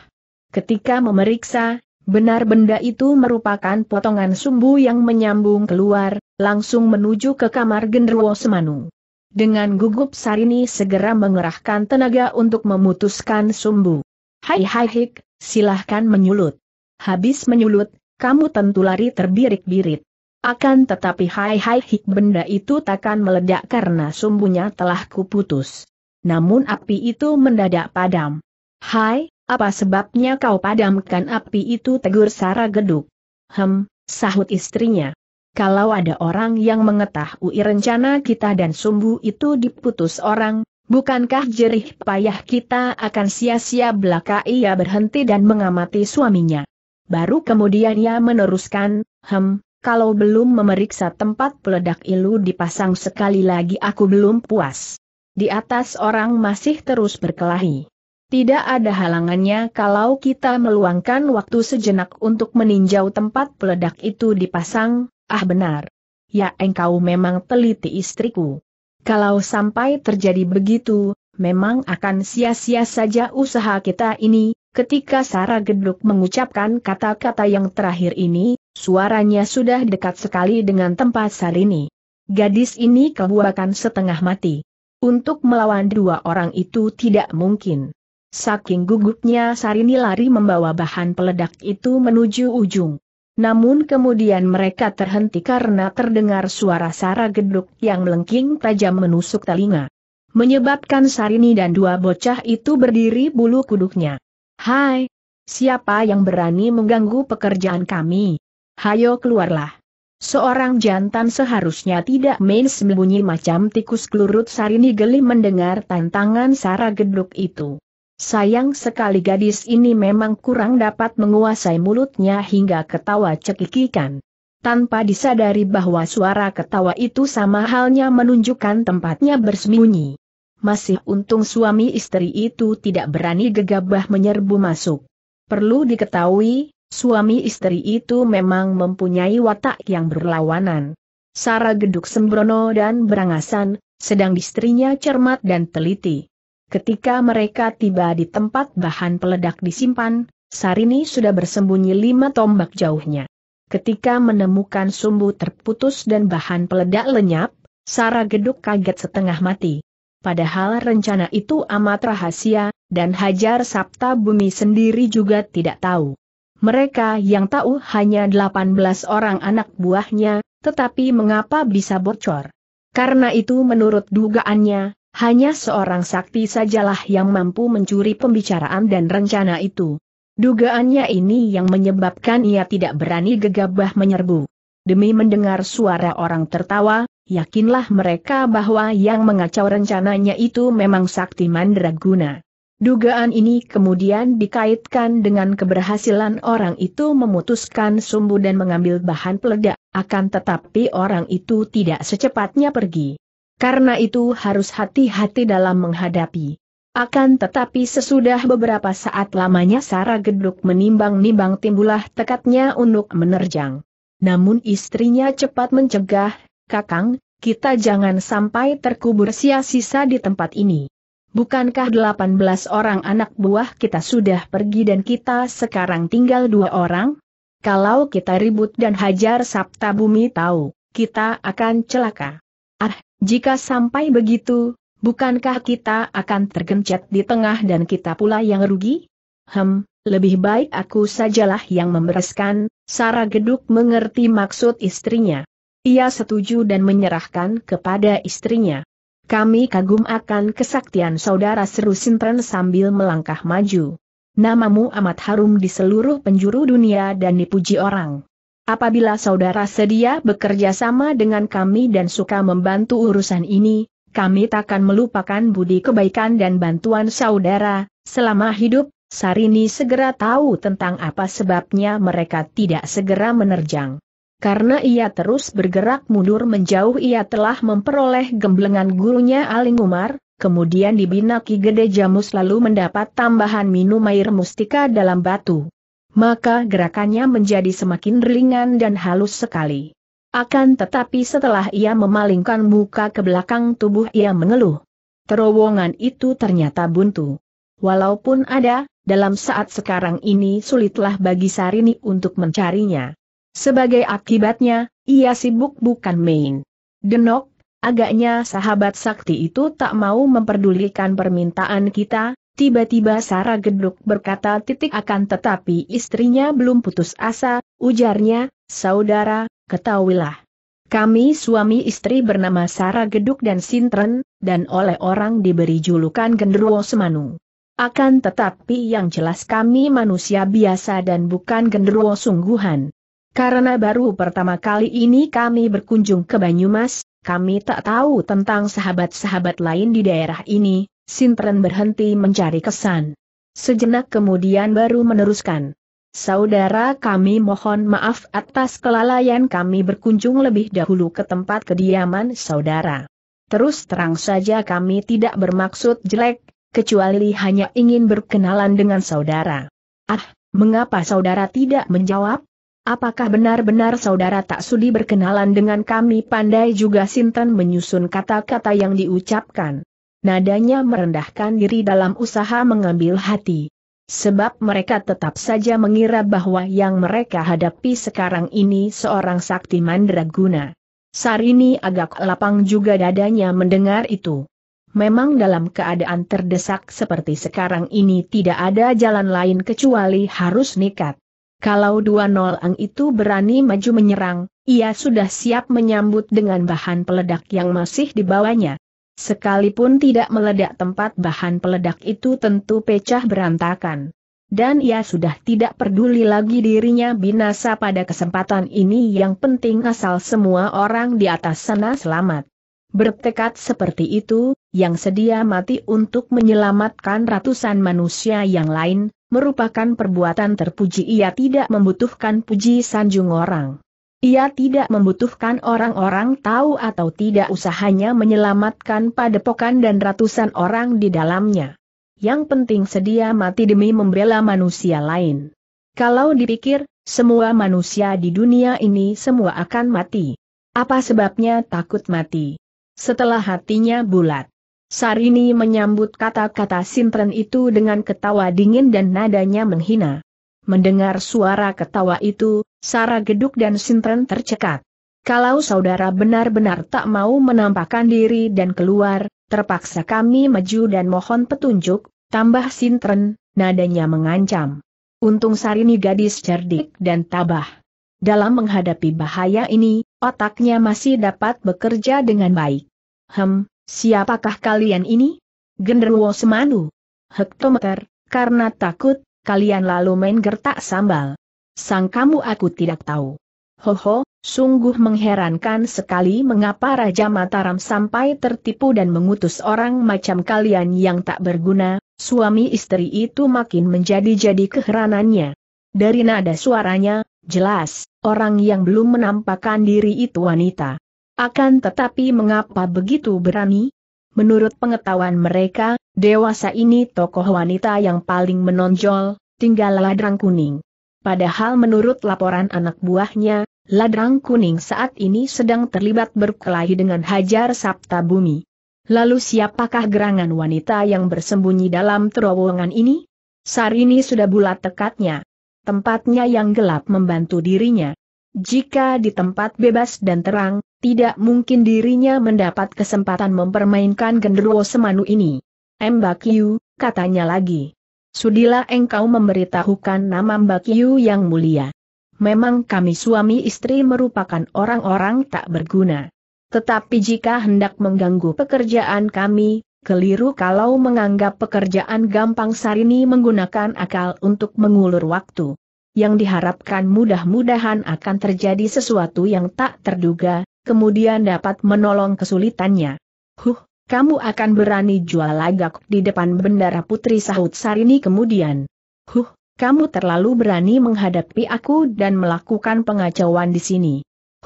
Ketika memeriksa, benar benda itu merupakan potongan sumbu yang menyambung keluar, langsung menuju ke kamar genderwo semanu. Dengan gugup Sarini segera mengerahkan tenaga untuk memutuskan sumbu. Hai hai hik, silahkan menyulut. Habis menyulut, kamu tentu lari terbirik-birit. Akan tetapi hai-hai hik benda itu takkan meledak karena sumbunya telah kuputus. Namun api itu mendadak padam. Hai, apa sebabnya kau padamkan api itu tegur Sara Geduk? Hem, sahut istrinya. Kalau ada orang yang mengetahui rencana kita dan sumbu itu diputus orang, bukankah jerih payah kita akan sia-sia belaka ia berhenti dan mengamati suaminya. Baru kemudian ia meneruskan, hem, kalau belum memeriksa tempat peledak ilu dipasang sekali lagi aku belum puas. Di atas orang masih terus berkelahi. Tidak ada halangannya kalau kita meluangkan waktu sejenak untuk meninjau tempat peledak itu dipasang, ah benar. Ya engkau memang teliti istriku. Kalau sampai terjadi begitu, memang akan sia-sia saja usaha kita ini, ketika Sarah Geduk mengucapkan kata-kata yang terakhir ini, Suaranya sudah dekat sekali dengan tempat Sarini. Gadis ini kebuakan setengah mati. Untuk melawan dua orang itu tidak mungkin. Saking gugupnya Sarini lari membawa bahan peledak itu menuju ujung. Namun kemudian mereka terhenti karena terdengar suara Sara geduk yang melengking tajam menusuk telinga. Menyebabkan Sarini dan dua bocah itu berdiri bulu kuduknya. Hai, siapa yang berani mengganggu pekerjaan kami? hayo keluarlah. Seorang jantan seharusnya tidak main sembunyi macam tikus kelurut Sarini geli mendengar tantangan Sara Gedruk itu. Sayang sekali gadis ini memang kurang dapat menguasai mulutnya hingga ketawa cekikikan. Tanpa disadari bahwa suara ketawa itu sama halnya menunjukkan tempatnya bersembunyi. Masih untung suami istri itu tidak berani gegabah menyerbu masuk. Perlu diketahui, Suami istri itu memang mempunyai watak yang berlawanan. Sara geduk sembrono dan berangasan, sedang istrinya cermat dan teliti. Ketika mereka tiba di tempat bahan peledak disimpan, Sarini sudah bersembunyi lima tombak jauhnya. Ketika menemukan sumbu terputus dan bahan peledak lenyap, Sara geduk kaget setengah mati. Padahal rencana itu amat rahasia, dan Hajar Sabta Bumi sendiri juga tidak tahu. Mereka yang tahu hanya 18 orang anak buahnya, tetapi mengapa bisa bocor? Karena itu menurut dugaannya, hanya seorang sakti sajalah yang mampu mencuri pembicaraan dan rencana itu. Dugaannya ini yang menyebabkan ia tidak berani gegabah menyerbu. Demi mendengar suara orang tertawa, yakinlah mereka bahwa yang mengacau rencananya itu memang sakti mandraguna. Dugaan ini kemudian dikaitkan dengan keberhasilan orang itu memutuskan sumbu dan mengambil bahan peledak, akan tetapi orang itu tidak secepatnya pergi. Karena itu harus hati-hati dalam menghadapi. Akan tetapi sesudah beberapa saat lamanya Sarah Gedruk menimbang-nimbang timbulah tekadnya untuk menerjang. Namun istrinya cepat mencegah, Kakang, kita jangan sampai terkubur sia-sisa di tempat ini. Bukankah 18 orang anak buah kita sudah pergi dan kita sekarang tinggal dua orang? Kalau kita ribut dan hajar Sabta Bumi tahu, kita akan celaka. Ah, jika sampai begitu, bukankah kita akan tergencet di tengah dan kita pula yang rugi? Hem, lebih baik aku sajalah yang membereskan, Sarah Geduk mengerti maksud istrinya. Ia setuju dan menyerahkan kepada istrinya. Kami kagum akan kesaktian saudara seru Sintren sambil melangkah maju. Namamu amat harum di seluruh penjuru dunia dan dipuji orang. Apabila saudara sedia bekerja sama dengan kami dan suka membantu urusan ini, kami takkan melupakan budi kebaikan dan bantuan saudara, selama hidup, Sarini segera tahu tentang apa sebabnya mereka tidak segera menerjang. Karena ia terus bergerak mundur menjauh ia telah memperoleh gemblengan gurunya Aling Umar, kemudian dibina Ki Gede Jamus lalu mendapat tambahan minum air mustika dalam batu. Maka gerakannya menjadi semakin ringan dan halus sekali. Akan tetapi setelah ia memalingkan muka ke belakang tubuh ia mengeluh. Terowongan itu ternyata buntu. Walaupun ada, dalam saat sekarang ini sulitlah bagi Sarini untuk mencarinya. Sebagai akibatnya, ia sibuk bukan main. Denok, agaknya sahabat sakti itu tak mau memperdulikan permintaan kita, tiba-tiba Sarah Geduk berkata titik akan tetapi istrinya belum putus asa, ujarnya, saudara, ketahuilah. Kami suami istri bernama Sarah Geduk dan Sintren, dan oleh orang diberi julukan Genderuwo Semanu. Akan tetapi yang jelas kami manusia biasa dan bukan Genderuwo sungguhan. Karena baru pertama kali ini kami berkunjung ke Banyumas, kami tak tahu tentang sahabat-sahabat lain di daerah ini, Sintren berhenti mencari kesan. Sejenak kemudian baru meneruskan. Saudara kami mohon maaf atas kelalaian kami berkunjung lebih dahulu ke tempat kediaman saudara. Terus terang saja kami tidak bermaksud jelek, kecuali hanya ingin berkenalan dengan saudara. Ah, mengapa saudara tidak menjawab? Apakah benar-benar saudara tak sudi berkenalan dengan kami pandai juga Sinten menyusun kata-kata yang diucapkan. Nadanya merendahkan diri dalam usaha mengambil hati. Sebab mereka tetap saja mengira bahwa yang mereka hadapi sekarang ini seorang sakti mandraguna. Sarini agak lapang juga dadanya mendengar itu. Memang dalam keadaan terdesak seperti sekarang ini tidak ada jalan lain kecuali harus nikat. Kalau dua nol ang itu berani maju menyerang, ia sudah siap menyambut dengan bahan peledak yang masih dibawanya. Sekalipun tidak meledak tempat bahan peledak itu tentu pecah berantakan. Dan ia sudah tidak peduli lagi dirinya binasa pada kesempatan ini yang penting asal semua orang di atas sana selamat. Bertekad seperti itu, yang sedia mati untuk menyelamatkan ratusan manusia yang lain, merupakan perbuatan terpuji ia tidak membutuhkan puji sanjung orang. Ia tidak membutuhkan orang-orang tahu atau tidak usahanya menyelamatkan padepokan dan ratusan orang di dalamnya. Yang penting sedia mati demi membela manusia lain. Kalau dipikir, semua manusia di dunia ini semua akan mati. Apa sebabnya takut mati? Setelah hatinya bulat, Sarini menyambut kata-kata Simpren itu dengan ketawa dingin dan nadanya menghina. Mendengar suara ketawa itu, Sara Geduk dan Simpren tercekat. Kalau saudara benar-benar tak mau menampakkan diri dan keluar, terpaksa kami maju dan mohon petunjuk, tambah Sintren, nadanya mengancam. Untung Sarini gadis cerdik dan tabah. Dalam menghadapi bahaya ini, otaknya masih dapat bekerja dengan baik. Hem, Siapakah kalian ini? Genderuwo Semanu. Hektometer, karena takut, kalian lalu main gertak sambal. Sang kamu aku tidak tahu. Hoho, sungguh mengherankan sekali mengapa Raja Mataram sampai tertipu dan mengutus orang macam kalian yang tak berguna, suami istri itu makin menjadi-jadi keheranannya. Dari nada suaranya, jelas, orang yang belum menampakkan diri itu wanita. Akan tetapi mengapa begitu berani? Menurut pengetahuan mereka, dewasa ini tokoh wanita yang paling menonjol, tinggal ladrang kuning. Padahal menurut laporan anak buahnya, ladrang kuning saat ini sedang terlibat berkelahi dengan Hajar Sabta Bumi. Lalu siapakah gerangan wanita yang bersembunyi dalam terowongan ini? Sarini sudah bulat tekadnya. Tempatnya yang gelap membantu dirinya. Jika di tempat bebas dan terang, tidak mungkin dirinya mendapat kesempatan mempermainkan genderuwo semanu ini. Mbak Mbakyu, katanya lagi. Sudilah engkau memberitahukan nama Mbak Mbakyu yang mulia. Memang kami suami istri merupakan orang-orang tak berguna. Tetapi jika hendak mengganggu pekerjaan kami, keliru kalau menganggap pekerjaan gampang Sarini menggunakan akal untuk mengulur waktu yang diharapkan mudah-mudahan akan terjadi sesuatu yang tak terduga, kemudian dapat menolong kesulitannya. Huh, kamu akan berani jual lagak di depan bendara putri sahut Sarini kemudian. Huh, kamu terlalu berani menghadapi aku dan melakukan pengacauan di sini.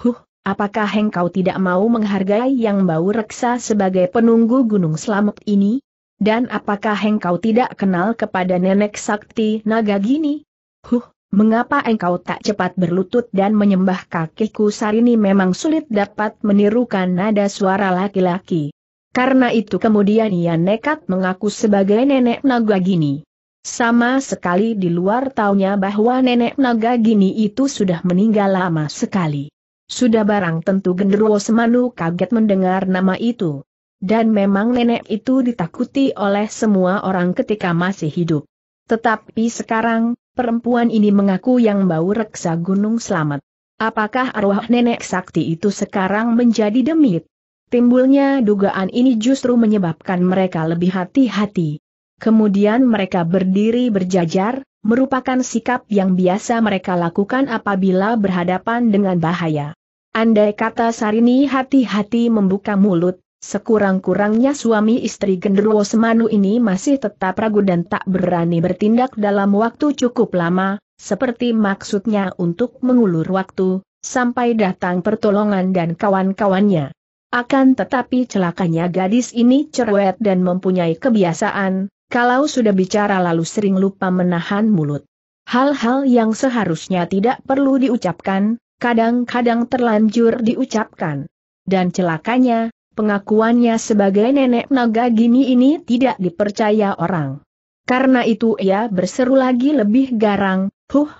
Huh, apakah engkau tidak mau menghargai yang bau reksa sebagai penunggu gunung selamat ini? Dan apakah engkau tidak kenal kepada nenek sakti naga gini? Huh, Mengapa engkau tak cepat berlutut dan menyembah kakiku Sarini memang sulit dapat menirukan nada suara laki-laki. Karena itu kemudian ia nekat mengaku sebagai nenek naga gini. Sama sekali di luar taunya bahwa nenek naga gini itu sudah meninggal lama sekali. Sudah barang tentu genderuwo semanu kaget mendengar nama itu. Dan memang nenek itu ditakuti oleh semua orang ketika masih hidup. Tetapi sekarang, Perempuan ini mengaku yang bau reksa gunung selamat. Apakah arwah nenek sakti itu sekarang menjadi demit? Timbulnya dugaan ini justru menyebabkan mereka lebih hati-hati. Kemudian mereka berdiri berjajar, merupakan sikap yang biasa mereka lakukan apabila berhadapan dengan bahaya. Andai kata Sarini hati-hati membuka mulut, Sekurang-kurangnya suami istri genderuwo Semanu ini masih tetap ragu dan tak berani bertindak dalam waktu cukup lama, seperti maksudnya untuk mengulur waktu, sampai datang pertolongan dan kawan-kawannya. Akan tetapi celakanya gadis ini cerewet dan mempunyai kebiasaan, kalau sudah bicara lalu sering lupa menahan mulut. Hal-hal yang seharusnya tidak perlu diucapkan, kadang-kadang terlanjur diucapkan. Dan celakanya, pengakuannya sebagai nenek naga gini ini tidak dipercaya orang. Karena itu ia berseru lagi lebih garang, Huh,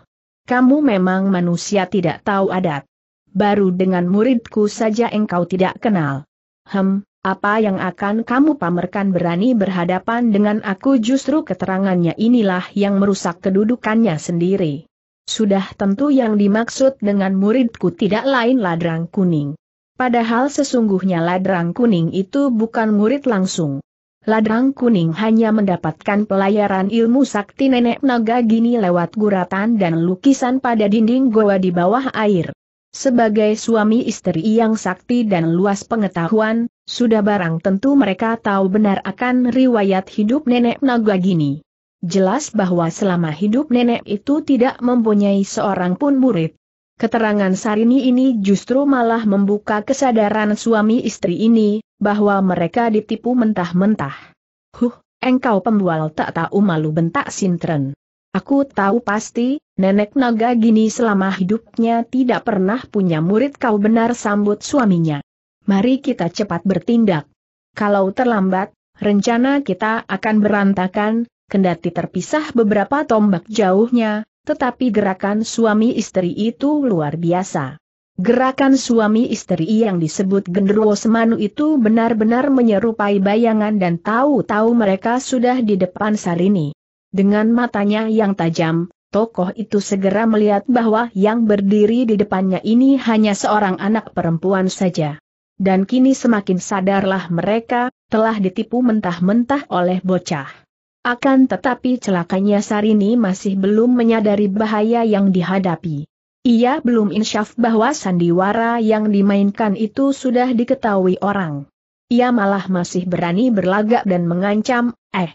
kamu memang manusia tidak tahu adat. Baru dengan muridku saja engkau tidak kenal. Hem, apa yang akan kamu pamerkan berani berhadapan dengan aku justru keterangannya inilah yang merusak kedudukannya sendiri. Sudah tentu yang dimaksud dengan muridku tidak lain ladrang kuning. Padahal sesungguhnya Ladrang Kuning itu bukan murid langsung. Ladrang Kuning hanya mendapatkan pelayaran ilmu sakti nenek naga gini lewat guratan dan lukisan pada dinding goa di bawah air. Sebagai suami istri yang sakti dan luas pengetahuan, sudah barang tentu mereka tahu benar akan riwayat hidup nenek naga gini. Jelas bahwa selama hidup nenek itu tidak mempunyai seorang pun murid. Keterangan Sarini ini justru malah membuka kesadaran suami istri ini, bahwa mereka ditipu mentah-mentah. Huh, engkau pembual tak tahu malu bentak Sintren. Aku tahu pasti, nenek naga gini selama hidupnya tidak pernah punya murid kau benar sambut suaminya. Mari kita cepat bertindak. Kalau terlambat, rencana kita akan berantakan, kendati terpisah beberapa tombak jauhnya, tetapi gerakan suami istri itu luar biasa. Gerakan suami istri yang disebut genderuwo semanu itu benar-benar menyerupai bayangan dan tahu-tahu mereka sudah di depan Sarini. Dengan matanya yang tajam, tokoh itu segera melihat bahwa yang berdiri di depannya ini hanya seorang anak perempuan saja. Dan kini semakin sadarlah mereka, telah ditipu mentah-mentah oleh bocah. Akan tetapi celakanya Sarini masih belum menyadari bahaya yang dihadapi. Ia belum insyaf bahwa sandiwara yang dimainkan itu sudah diketahui orang. Ia malah masih berani berlagak dan mengancam, eh,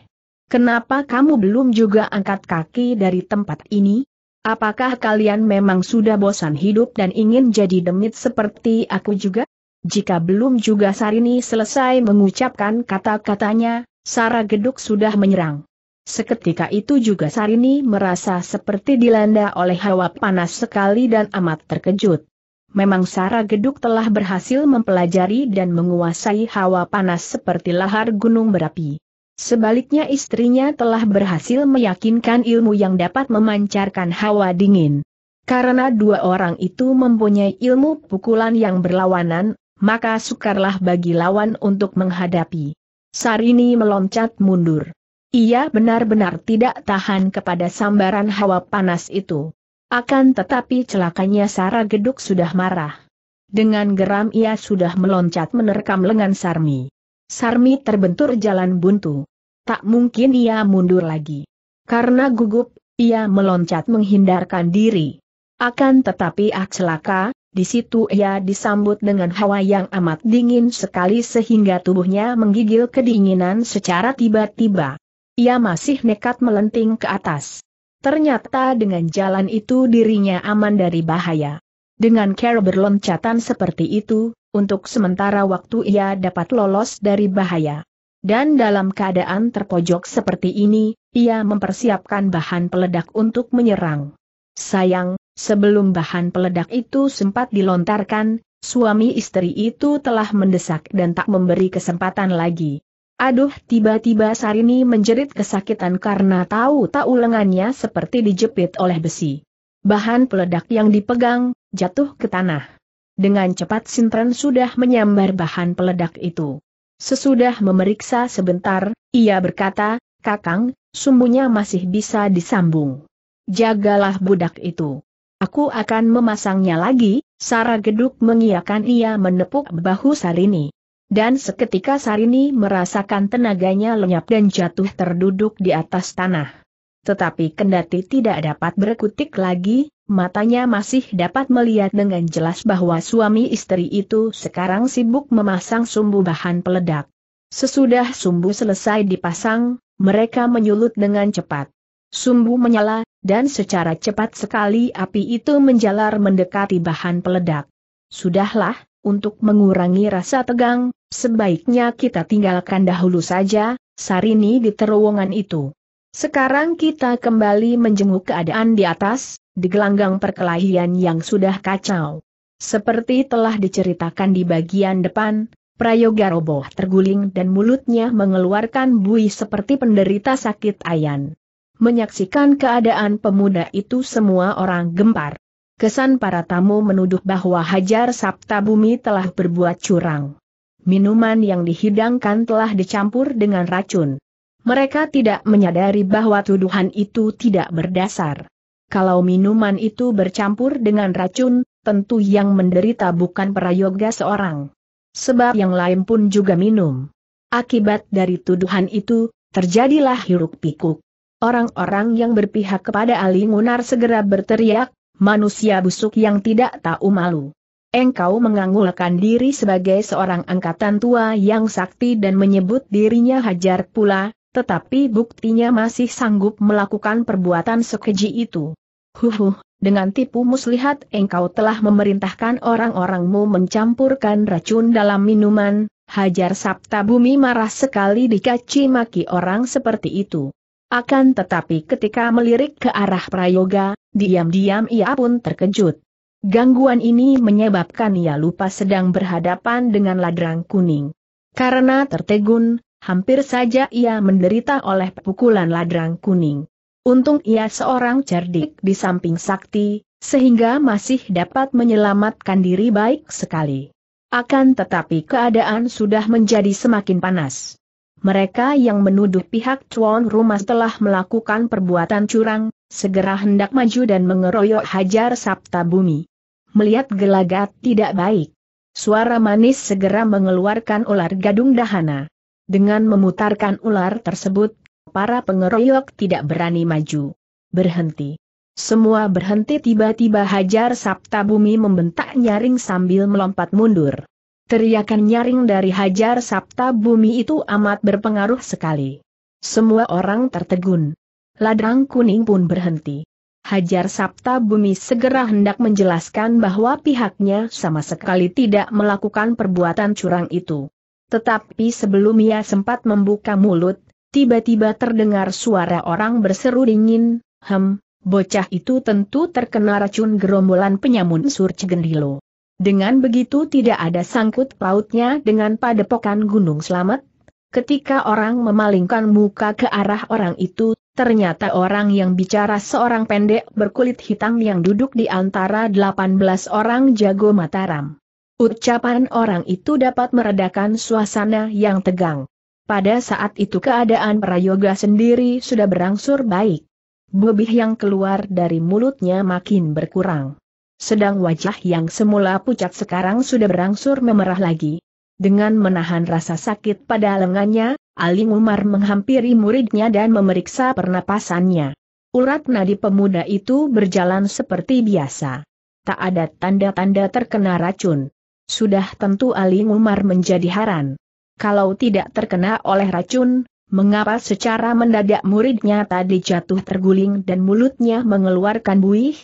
kenapa kamu belum juga angkat kaki dari tempat ini? Apakah kalian memang sudah bosan hidup dan ingin jadi demit seperti aku juga? Jika belum juga Sarini selesai mengucapkan kata-katanya, Sara Geduk sudah menyerang. Seketika itu juga Sarini merasa seperti dilanda oleh hawa panas sekali dan amat terkejut. Memang Sara Geduk telah berhasil mempelajari dan menguasai hawa panas seperti lahar gunung berapi. Sebaliknya istrinya telah berhasil meyakinkan ilmu yang dapat memancarkan hawa dingin. Karena dua orang itu mempunyai ilmu pukulan yang berlawanan, maka sukarlah bagi lawan untuk menghadapi. Sarini meloncat mundur. Ia benar-benar tidak tahan kepada sambaran hawa panas itu. Akan tetapi celakanya Sara Geduk sudah marah. Dengan geram ia sudah meloncat menerkam lengan Sarmi. Sarmi terbentur jalan buntu. Tak mungkin ia mundur lagi. Karena gugup, ia meloncat menghindarkan diri. Akan tetapi ah celaka, di situ ia disambut dengan hawa yang amat dingin sekali sehingga tubuhnya menggigil kedinginan secara tiba-tiba. Ia masih nekat melenting ke atas. Ternyata dengan jalan itu dirinya aman dari bahaya. Dengan cara berloncatan seperti itu, untuk sementara waktu ia dapat lolos dari bahaya. Dan dalam keadaan terpojok seperti ini, ia mempersiapkan bahan peledak untuk menyerang. Sayang, Sebelum bahan peledak itu sempat dilontarkan, suami istri itu telah mendesak dan tak memberi kesempatan lagi. Aduh tiba-tiba Sarini menjerit kesakitan karena tahu-tahu lengannya seperti dijepit oleh besi. Bahan peledak yang dipegang, jatuh ke tanah. Dengan cepat Sintren sudah menyambar bahan peledak itu. Sesudah memeriksa sebentar, ia berkata, Kakang, sumbunya masih bisa disambung. Jagalah budak itu. Aku akan memasangnya lagi, Sara Geduk mengiakan ia menepuk bahu Sarini. Dan seketika Sarini merasakan tenaganya lenyap dan jatuh terduduk di atas tanah. Tetapi kendati tidak dapat berkutik lagi, matanya masih dapat melihat dengan jelas bahwa suami istri itu sekarang sibuk memasang sumbu bahan peledak. Sesudah sumbu selesai dipasang, mereka menyulut dengan cepat. Sumbu menyala, dan secara cepat sekali api itu menjalar mendekati bahan peledak. Sudahlah, untuk mengurangi rasa tegang, sebaiknya kita tinggalkan dahulu saja, Sarini di terowongan itu. Sekarang kita kembali menjenguk keadaan di atas, di gelanggang perkelahian yang sudah kacau. Seperti telah diceritakan di bagian depan, Prayoga roboh terguling dan mulutnya mengeluarkan buih seperti penderita sakit ayan. Menyaksikan keadaan pemuda itu semua orang gempar. Kesan para tamu menuduh bahwa Hajar Sabta Bumi telah berbuat curang. Minuman yang dihidangkan telah dicampur dengan racun. Mereka tidak menyadari bahwa tuduhan itu tidak berdasar. Kalau minuman itu bercampur dengan racun, tentu yang menderita bukan prayoga seorang. Sebab yang lain pun juga minum. Akibat dari tuduhan itu, terjadilah hiruk pikuk. Orang-orang yang berpihak kepada Ali Ngunar segera berteriak, manusia busuk yang tidak tahu malu. Engkau menganggulkan diri sebagai seorang angkatan tua yang sakti dan menyebut dirinya hajar pula, tetapi buktinya masih sanggup melakukan perbuatan sekeji itu. Huhuh, dengan tipu muslihat engkau telah memerintahkan orang-orangmu mencampurkan racun dalam minuman, hajar Sabta Bumi marah sekali dikaci maki orang seperti itu. Akan tetapi ketika melirik ke arah Prayoga, diam-diam ia pun terkejut. Gangguan ini menyebabkan ia lupa sedang berhadapan dengan ladrang kuning. Karena tertegun, hampir saja ia menderita oleh pukulan ladrang kuning. Untung ia seorang cerdik di samping sakti, sehingga masih dapat menyelamatkan diri baik sekali. Akan tetapi keadaan sudah menjadi semakin panas mereka yang menuduh pihak Chuan rumah telah melakukan perbuatan curang, segera hendak maju dan mengeroyok hajar Sabta Bumi. Melihat gelagat tidak baik. Suara manis segera mengeluarkan ular gadung dahana. Dengan memutarkan ular tersebut, para pengeroyok tidak berani maju. Berhenti. Semua berhenti tiba-tiba hajar Sabta Bumi membentak nyaring sambil melompat mundur. Teriakan nyaring dari Hajar Sabta Bumi itu amat berpengaruh sekali. Semua orang tertegun. Ladang kuning pun berhenti. Hajar Sabta Bumi segera hendak menjelaskan bahwa pihaknya sama sekali tidak melakukan perbuatan curang itu. Tetapi sebelum ia sempat membuka mulut, tiba-tiba terdengar suara orang berseru dingin, Hem, bocah itu tentu terkena racun gerombolan penyamun Surcegendilo. Dengan begitu tidak ada sangkut pautnya dengan padepokan Gunung Selamat. Ketika orang memalingkan muka ke arah orang itu, ternyata orang yang bicara seorang pendek berkulit hitam yang duduk di antara 18 orang jago Mataram. Ucapan orang itu dapat meredakan suasana yang tegang. Pada saat itu keadaan Prayoga sendiri sudah berangsur baik. Bebih yang keluar dari mulutnya makin berkurang. Sedang wajah yang semula pucat sekarang sudah berangsur memerah lagi. Dengan menahan rasa sakit pada lengannya, Ali Umar menghampiri muridnya dan memeriksa pernapasannya. Urat nadi pemuda itu berjalan seperti biasa. Tak ada tanda-tanda terkena racun. Sudah tentu Ali Umar menjadi haran. Kalau tidak terkena oleh racun, mengapa secara mendadak muridnya tadi jatuh terguling dan mulutnya mengeluarkan buih?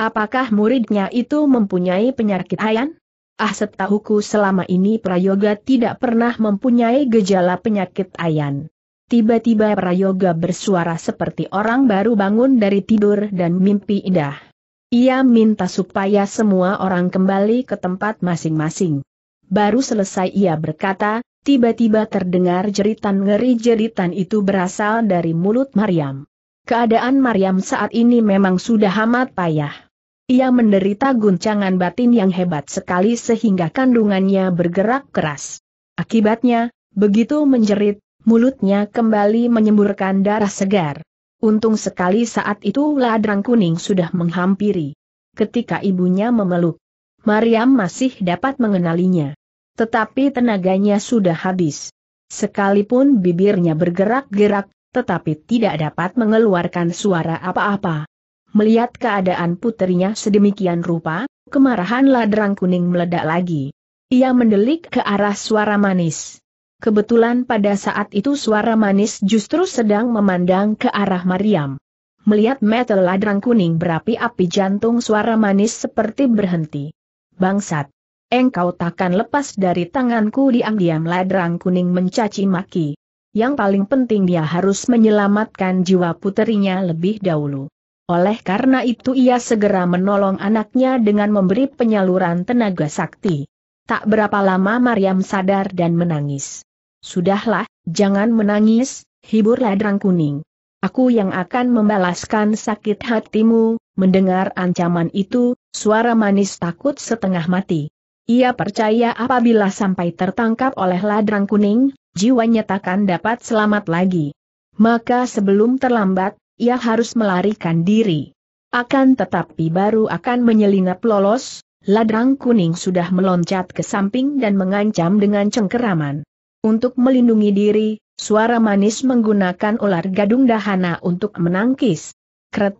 Apakah muridnya itu mempunyai penyakit ayan? Ah setahuku selama ini Prayoga tidak pernah mempunyai gejala penyakit ayan. Tiba-tiba Prayoga bersuara seperti orang baru bangun dari tidur dan mimpi indah. Ia minta supaya semua orang kembali ke tempat masing-masing. Baru selesai ia berkata, Tiba-tiba terdengar jeritan ngeri jeritan itu berasal dari mulut Mariam. Keadaan Mariam saat ini memang sudah amat payah. Ia menderita guncangan batin yang hebat sekali sehingga kandungannya bergerak keras. Akibatnya, begitu menjerit, mulutnya kembali menyemburkan darah segar. Untung sekali saat itu ladrang kuning sudah menghampiri. Ketika ibunya memeluk, Mariam masih dapat mengenalinya. Tetapi tenaganya sudah habis. Sekalipun bibirnya bergerak-gerak, tetapi tidak dapat mengeluarkan suara apa-apa. Melihat keadaan putrinya sedemikian rupa, kemarahan ladrang kuning meledak lagi. Ia mendelik ke arah suara manis. Kebetulan pada saat itu suara manis justru sedang memandang ke arah Mariam. Melihat metal ladrang kuning berapi-api jantung suara manis seperti berhenti. Bangsat! Engkau takkan lepas dari tanganku diam-diam ladrang kuning mencaci maki. Yang paling penting dia harus menyelamatkan jiwa puterinya lebih dahulu. Oleh karena itu ia segera menolong anaknya dengan memberi penyaluran tenaga sakti. Tak berapa lama Mariam sadar dan menangis. Sudahlah, jangan menangis, hiburlah Drang Kuning. Aku yang akan membalaskan sakit hatimu, mendengar ancaman itu, suara manis takut setengah mati. Ia percaya apabila sampai tertangkap oleh ladrang kuning, jiwanya takkan dapat selamat lagi. Maka sebelum terlambat, ia harus melarikan diri. Akan tetapi baru akan menyelinap lolos, ladrang kuning sudah meloncat ke samping dan mengancam dengan cengkeraman. Untuk melindungi diri, suara manis menggunakan ular gadung dahana untuk menangkis. Kret.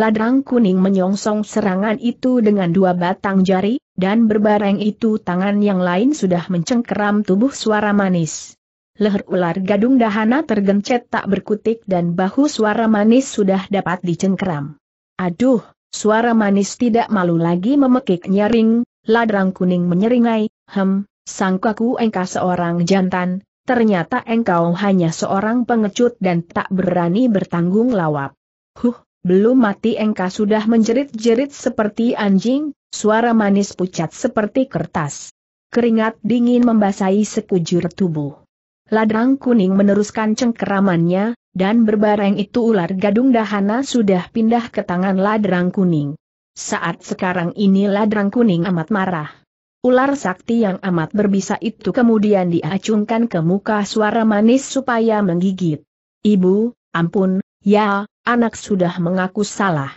Ladrang kuning menyongsong serangan itu dengan dua batang jari, dan berbareng itu tangan yang lain sudah mencengkeram tubuh suara manis leher ular gadung dahana tergencet tak berkutik dan bahu suara manis sudah dapat dicengkeram. Aduh, suara manis tidak malu lagi memekik nyaring, ladrang kuning menyeringai, hem, sangkaku engkau seorang jantan, ternyata engkau hanya seorang pengecut dan tak berani bertanggung lawab. Huh, belum mati engkau sudah menjerit-jerit seperti anjing, suara manis pucat seperti kertas. Keringat dingin membasahi sekujur tubuh. Ladrang kuning meneruskan cengkeramannya, dan berbareng itu ular gadung dahana sudah pindah ke tangan ladrang kuning. Saat sekarang ini ladrang kuning amat marah. Ular sakti yang amat berbisa itu kemudian diacungkan ke muka suara manis supaya menggigit. Ibu, ampun, ya, anak sudah mengaku salah.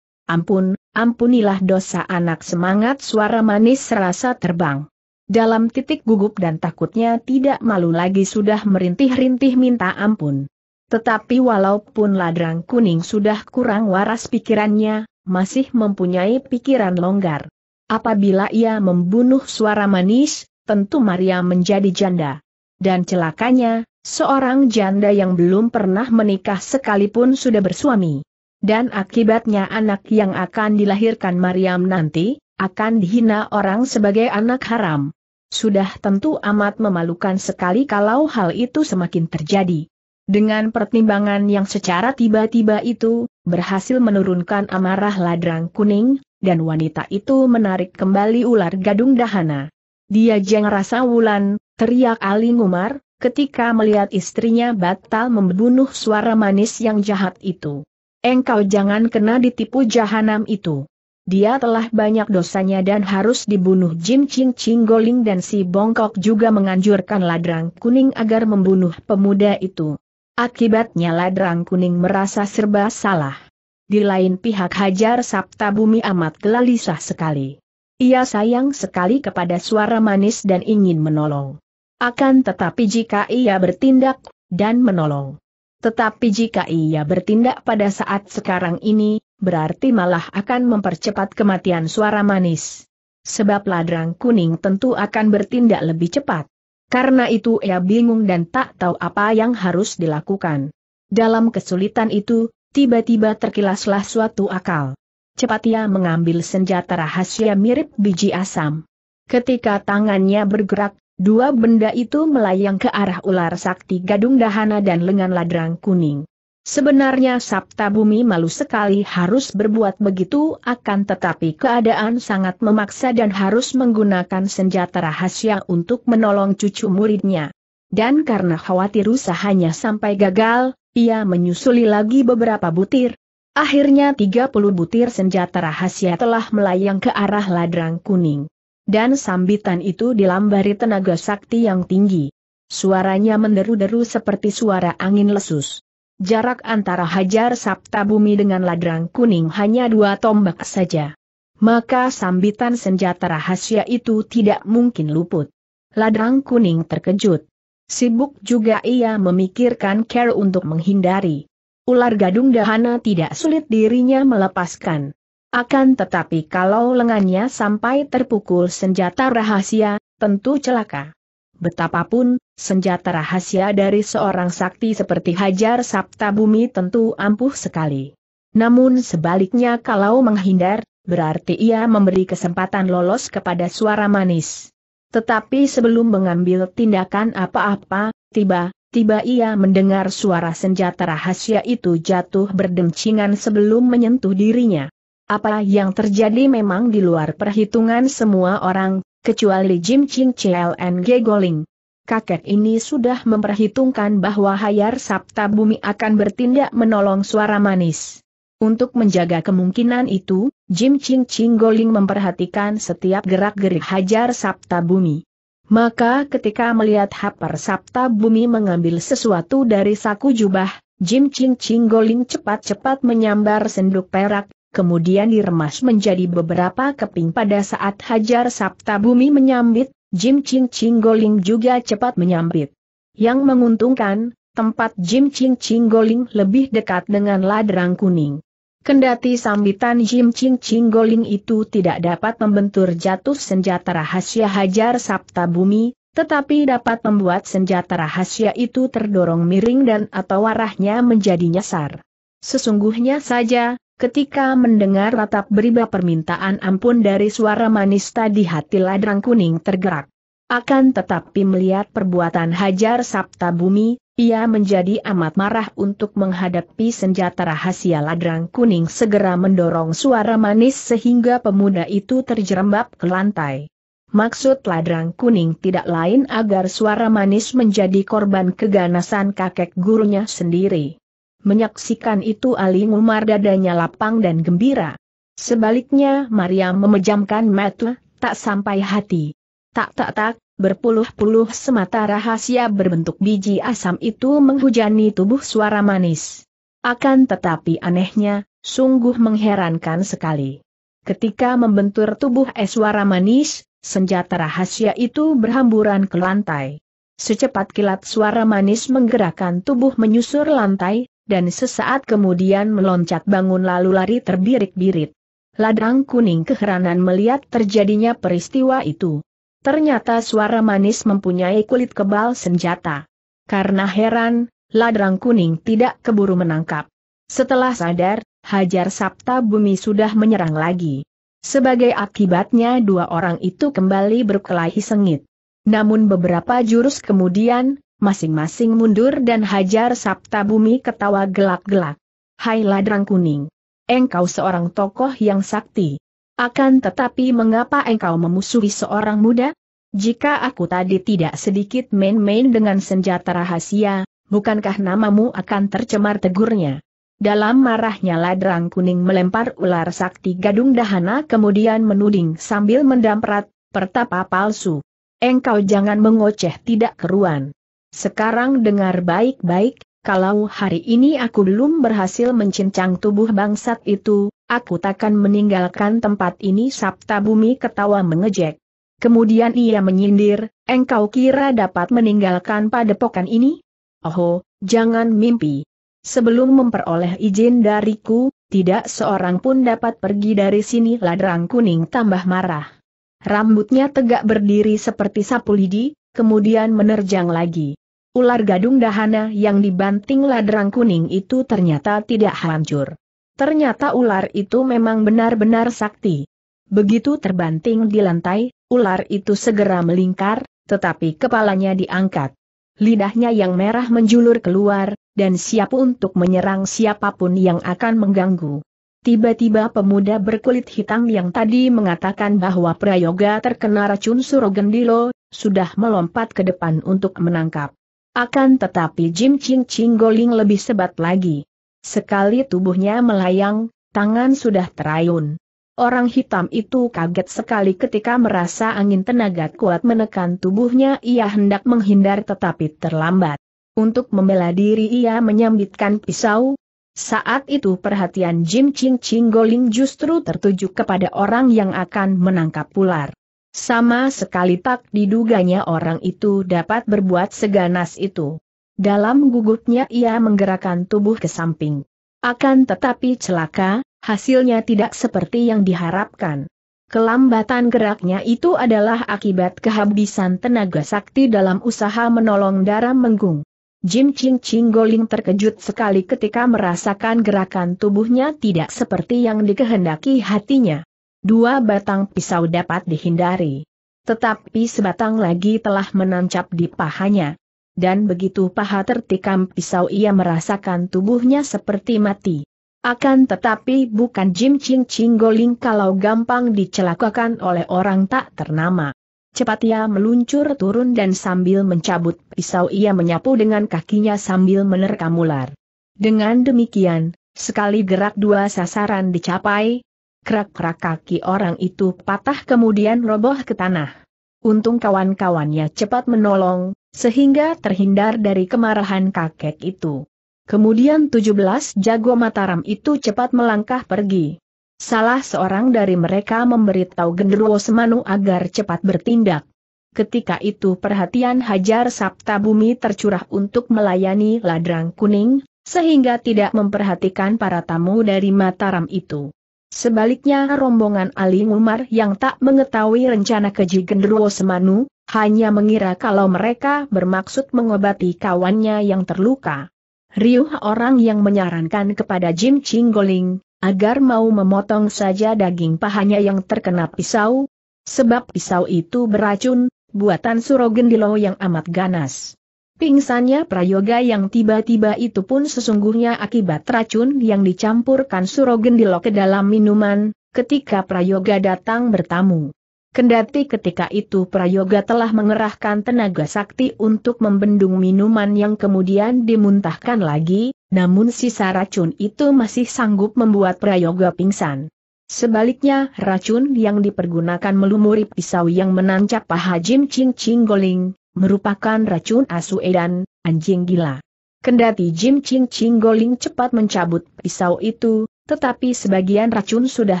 Ampun, ampunilah dosa anak semangat suara manis serasa terbang dalam titik gugup dan takutnya tidak malu lagi sudah merintih-rintih minta ampun. Tetapi walaupun ladrang kuning sudah kurang waras pikirannya, masih mempunyai pikiran longgar. Apabila ia membunuh suara manis, tentu Maria menjadi janda. Dan celakanya, seorang janda yang belum pernah menikah sekalipun sudah bersuami. Dan akibatnya anak yang akan dilahirkan Mariam nanti, akan dihina orang sebagai anak haram. Sudah tentu amat memalukan sekali kalau hal itu semakin terjadi. Dengan pertimbangan yang secara tiba-tiba itu, berhasil menurunkan amarah ladrang kuning, dan wanita itu menarik kembali ular gadung dahana. Dia jeng rasa wulan, teriak Ali Ngumar, ketika melihat istrinya batal membunuh suara manis yang jahat itu. Engkau jangan kena ditipu jahanam itu. Dia telah banyak dosanya dan harus dibunuh Jin Ching Ching Goling dan si Bongkok juga menganjurkan Ladrang Kuning agar membunuh pemuda itu. Akibatnya Ladrang Kuning merasa serba salah. Di lain pihak Hajar Sabta Bumi amat gelisah sekali. Ia sayang sekali kepada suara manis dan ingin menolong. Akan tetapi jika ia bertindak, dan menolong. Tetapi jika ia bertindak pada saat sekarang ini, berarti malah akan mempercepat kematian suara manis. Sebab ladrang kuning tentu akan bertindak lebih cepat. Karena itu ia bingung dan tak tahu apa yang harus dilakukan. Dalam kesulitan itu, tiba-tiba terkilaslah suatu akal. Cepat ia mengambil senjata rahasia mirip biji asam. Ketika tangannya bergerak, Dua benda itu melayang ke arah ular sakti gadung dahana dan lengan ladrang kuning. Sebenarnya Sabta Bumi malu sekali harus berbuat begitu akan tetapi keadaan sangat memaksa dan harus menggunakan senjata rahasia untuk menolong cucu muridnya. Dan karena khawatir usahanya sampai gagal, ia menyusuli lagi beberapa butir. Akhirnya 30 butir senjata rahasia telah melayang ke arah ladrang kuning. Dan sambitan itu dilambari tenaga sakti yang tinggi. Suaranya menderu-deru seperti suara angin lesus. Jarak antara hajar Sabta Bumi dengan ladrang kuning hanya dua tombak saja. Maka sambitan senjata rahasia itu tidak mungkin luput. Ladrang kuning terkejut. Sibuk juga ia memikirkan care untuk menghindari. Ular gadung dahana tidak sulit dirinya melepaskan. Akan tetapi kalau lengannya sampai terpukul senjata rahasia, tentu celaka. Betapapun, senjata rahasia dari seorang sakti seperti hajar sabta bumi tentu ampuh sekali. Namun sebaliknya kalau menghindar, berarti ia memberi kesempatan lolos kepada suara manis. Tetapi sebelum mengambil tindakan apa-apa, tiba-tiba ia mendengar suara senjata rahasia itu jatuh berdemcingan sebelum menyentuh dirinya. Apa yang terjadi memang di luar perhitungan semua orang, kecuali Jim Ching CLNG Goling. Kakek ini sudah memperhitungkan bahwa Hayar Sabta Bumi akan bertindak menolong suara manis. Untuk menjaga kemungkinan itu, Jim Ching Ching Goling memperhatikan setiap gerak-gerik Hajar Sabta Bumi. Maka ketika melihat Hapar Sabta Bumi mengambil sesuatu dari saku jubah, Jim Ching Ching Goling cepat-cepat menyambar senduk perak, kemudian diremas menjadi beberapa keping pada saat Hajar Sabta Bumi menyambit, Jim Ching Ching Goling juga cepat menyambit. Yang menguntungkan, tempat Jim Ching Ching Goling lebih dekat dengan ladrang kuning. Kendati sambitan Jim Ching Ching Goling itu tidak dapat membentur jatuh senjata rahasia Hajar Sabta Bumi, tetapi dapat membuat senjata rahasia itu terdorong miring dan atau arahnya menjadi nyasar. Sesungguhnya saja, Ketika mendengar ratap beriba permintaan ampun dari suara manis tadi hati ladrang kuning tergerak. Akan tetapi melihat perbuatan hajar Sabta Bumi, ia menjadi amat marah untuk menghadapi senjata rahasia ladrang kuning segera mendorong suara manis sehingga pemuda itu terjerembab ke lantai. Maksud ladrang kuning tidak lain agar suara manis menjadi korban keganasan kakek gurunya sendiri. Menyaksikan itu Ali Umar dadanya lapang dan gembira. Sebaliknya Maria memejamkan mata, tak sampai hati. Tak tak tak, berpuluh-puluh semata rahasia berbentuk biji asam itu menghujani tubuh suara manis. Akan tetapi anehnya, sungguh mengherankan sekali. Ketika membentur tubuh Es suara manis, senjata rahasia itu berhamburan ke lantai. Secepat kilat suara manis menggerakkan tubuh menyusur lantai, dan sesaat kemudian meloncat bangun lalu lari terbirit-birit. Ladang kuning keheranan melihat terjadinya peristiwa itu. Ternyata suara manis mempunyai kulit kebal senjata. Karena heran, ladang kuning tidak keburu menangkap. Setelah sadar, Hajar Sabta Bumi sudah menyerang lagi. Sebagai akibatnya dua orang itu kembali berkelahi sengit. Namun beberapa jurus kemudian, masing-masing mundur dan hajar Sabta Bumi ketawa gelak-gelak. Hai ladrang kuning. Engkau seorang tokoh yang sakti. Akan tetapi mengapa engkau memusuhi seorang muda? Jika aku tadi tidak sedikit main-main dengan senjata rahasia, bukankah namamu akan tercemar tegurnya? Dalam marahnya ladrang kuning melempar ular sakti gadung dahana kemudian menuding sambil mendamprat, pertapa palsu. Engkau jangan mengoceh tidak keruan. Sekarang dengar baik-baik, kalau hari ini aku belum berhasil mencincang tubuh bangsat itu, aku takkan meninggalkan tempat ini Sabta Bumi ketawa mengejek. Kemudian ia menyindir, engkau kira dapat meninggalkan padepokan ini? Oho, jangan mimpi. Sebelum memperoleh izin dariku, tidak seorang pun dapat pergi dari sini ladrang kuning tambah marah. Rambutnya tegak berdiri seperti sapu lidi, kemudian menerjang lagi. Ular gadung dahana yang dibanting ladrang kuning itu ternyata tidak hancur. Ternyata ular itu memang benar-benar sakti. Begitu terbanting di lantai, ular itu segera melingkar, tetapi kepalanya diangkat. Lidahnya yang merah menjulur keluar, dan siap untuk menyerang siapapun yang akan mengganggu. Tiba-tiba pemuda berkulit hitam yang tadi mengatakan bahwa Prayoga terkena racun Surogendilo, sudah melompat ke depan untuk menangkap. Akan tetapi Jim Ching Ching Goling lebih sebat lagi. Sekali tubuhnya melayang, tangan sudah terayun. Orang hitam itu kaget sekali ketika merasa angin tenaga kuat menekan tubuhnya ia hendak menghindar tetapi terlambat. Untuk membela diri ia menyambitkan pisau, saat itu perhatian Jim Ching Ching Goling justru tertuju kepada orang yang akan menangkap ular. Sama sekali tak diduganya orang itu dapat berbuat seganas itu. Dalam gugupnya ia menggerakkan tubuh ke samping. Akan tetapi celaka, hasilnya tidak seperti yang diharapkan. Kelambatan geraknya itu adalah akibat kehabisan tenaga sakti dalam usaha menolong darah menggung. Jim Ching Ching Goling terkejut sekali ketika merasakan gerakan tubuhnya tidak seperti yang dikehendaki hatinya dua batang pisau dapat dihindari. Tetapi sebatang lagi telah menancap di pahanya. Dan begitu paha tertikam pisau ia merasakan tubuhnya seperti mati. Akan tetapi bukan Jim Ching Ching Goling kalau gampang dicelakakan oleh orang tak ternama. Cepat ia meluncur turun dan sambil mencabut pisau ia menyapu dengan kakinya sambil menerkam ular. Dengan demikian, sekali gerak dua sasaran dicapai, Kerak-kerak kaki orang itu patah kemudian roboh ke tanah. Untung kawan-kawannya cepat menolong, sehingga terhindar dari kemarahan kakek itu. Kemudian 17 jago Mataram itu cepat melangkah pergi. Salah seorang dari mereka memberitahu Genderuwo Semanu agar cepat bertindak. Ketika itu perhatian Hajar Sabta Bumi tercurah untuk melayani ladrang kuning, sehingga tidak memperhatikan para tamu dari Mataram itu. Sebaliknya rombongan Ali Umar yang tak mengetahui rencana keji Gendruwo Semanu, hanya mengira kalau mereka bermaksud mengobati kawannya yang terluka. Riuh orang yang menyarankan kepada Jim Chinggoling, agar mau memotong saja daging pahanya yang terkena pisau, sebab pisau itu beracun, buatan Surogendilo yang amat ganas. Pingsannya Prayoga yang tiba-tiba itu pun sesungguhnya akibat racun yang dicampurkan Suro Gendilo ke dalam minuman, ketika Prayoga datang bertamu. Kendati ketika itu Prayoga telah mengerahkan tenaga sakti untuk membendung minuman yang kemudian dimuntahkan lagi, namun sisa racun itu masih sanggup membuat Prayoga pingsan. Sebaliknya, racun yang dipergunakan melumuri pisau yang menancap paha Jim Ching Ching Goling, merupakan racun asu edan, anjing gila. Kendati Jim Ching Ching Goling cepat mencabut pisau itu, tetapi sebagian racun sudah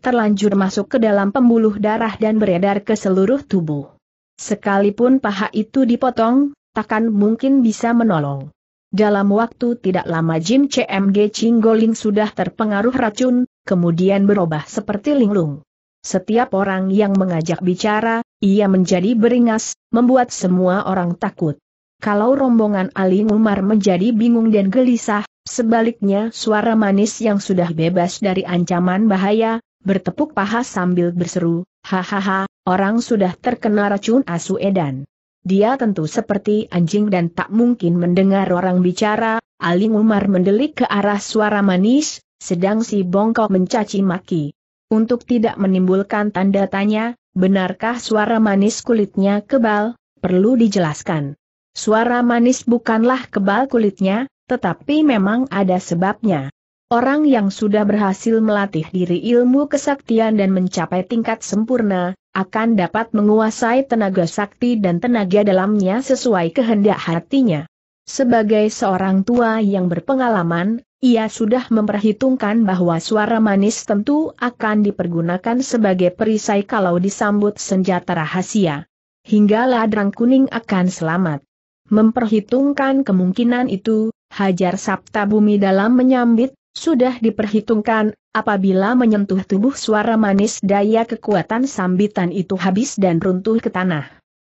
terlanjur masuk ke dalam pembuluh darah dan beredar ke seluruh tubuh. Sekalipun paha itu dipotong, takkan mungkin bisa menolong. Dalam waktu tidak lama Jim CMG Ching Goling sudah terpengaruh racun, kemudian berubah seperti linglung. Setiap orang yang mengajak bicara, ia menjadi beringas, membuat semua orang takut. Kalau rombongan Ali Umar menjadi bingung dan gelisah, sebaliknya suara manis yang sudah bebas dari ancaman bahaya, bertepuk paha sambil berseru, hahaha, orang sudah terkena racun asu edan. Dia tentu seperti anjing dan tak mungkin mendengar orang bicara, Ali Umar mendelik ke arah suara manis, sedang si bongkok mencaci maki. Untuk tidak menimbulkan tanda tanya, benarkah suara manis kulitnya kebal, perlu dijelaskan. Suara manis bukanlah kebal kulitnya, tetapi memang ada sebabnya. Orang yang sudah berhasil melatih diri ilmu kesaktian dan mencapai tingkat sempurna, akan dapat menguasai tenaga sakti dan tenaga dalamnya sesuai kehendak hatinya. Sebagai seorang tua yang berpengalaman, ia sudah memperhitungkan bahwa suara manis tentu akan dipergunakan sebagai perisai kalau disambut senjata rahasia. Hingga ladrang kuning akan selamat. Memperhitungkan kemungkinan itu, hajar Sabta Bumi dalam menyambit, sudah diperhitungkan, apabila menyentuh tubuh suara manis daya kekuatan sambitan itu habis dan runtuh ke tanah.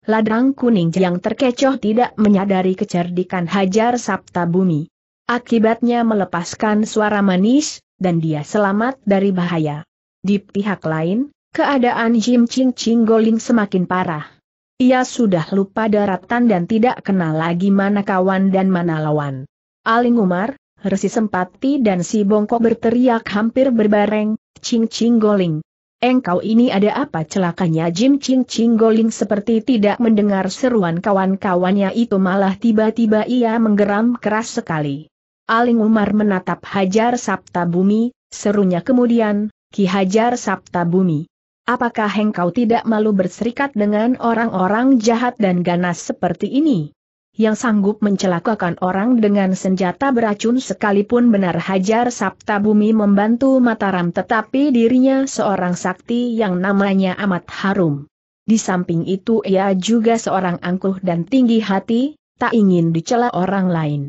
Ladrang kuning yang terkecoh tidak menyadari kecerdikan hajar Sabta Bumi. Akibatnya melepaskan suara manis, dan dia selamat dari bahaya. Di pihak lain, keadaan Jim Ching Ching Goling semakin parah. Ia sudah lupa daratan dan tidak kenal lagi mana kawan dan mana lawan. Aling Umar, Resi Sempati dan si Bongkok berteriak hampir berbareng, Ching Ching Goling. Engkau ini ada apa celakanya Jim Ching Ching Goling seperti tidak mendengar seruan kawan-kawannya itu malah tiba-tiba ia menggeram keras sekali. Aling Umar menatap Hajar Sabta Bumi, serunya kemudian, Ki Hajar Sabta Bumi. Apakah engkau tidak malu berserikat dengan orang-orang jahat dan ganas seperti ini? Yang sanggup mencelakakan orang dengan senjata beracun sekalipun benar Hajar Sabta Bumi membantu Mataram tetapi dirinya seorang sakti yang namanya amat harum. Di samping itu ia juga seorang angkuh dan tinggi hati, tak ingin dicela orang lain.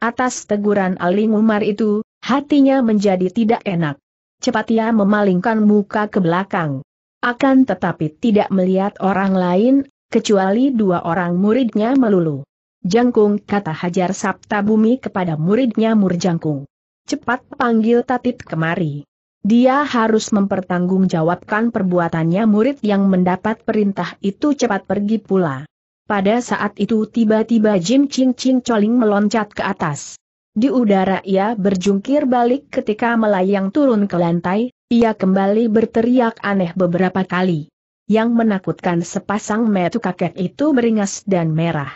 Atas teguran Aling Umar itu, hatinya menjadi tidak enak. Cepat ia memalingkan muka ke belakang. Akan tetapi tidak melihat orang lain, kecuali dua orang muridnya melulu. Jangkung kata Hajar Saptabumi kepada muridnya Murjangkung. Cepat panggil Tatit kemari. Dia harus mempertanggungjawabkan perbuatannya murid yang mendapat perintah itu cepat pergi pula. Pada saat itu tiba-tiba Jim Ching Ching Choling meloncat ke atas. Di udara ia berjungkir balik ketika melayang turun ke lantai, ia kembali berteriak aneh beberapa kali. Yang menakutkan sepasang metu kakek itu beringas dan merah.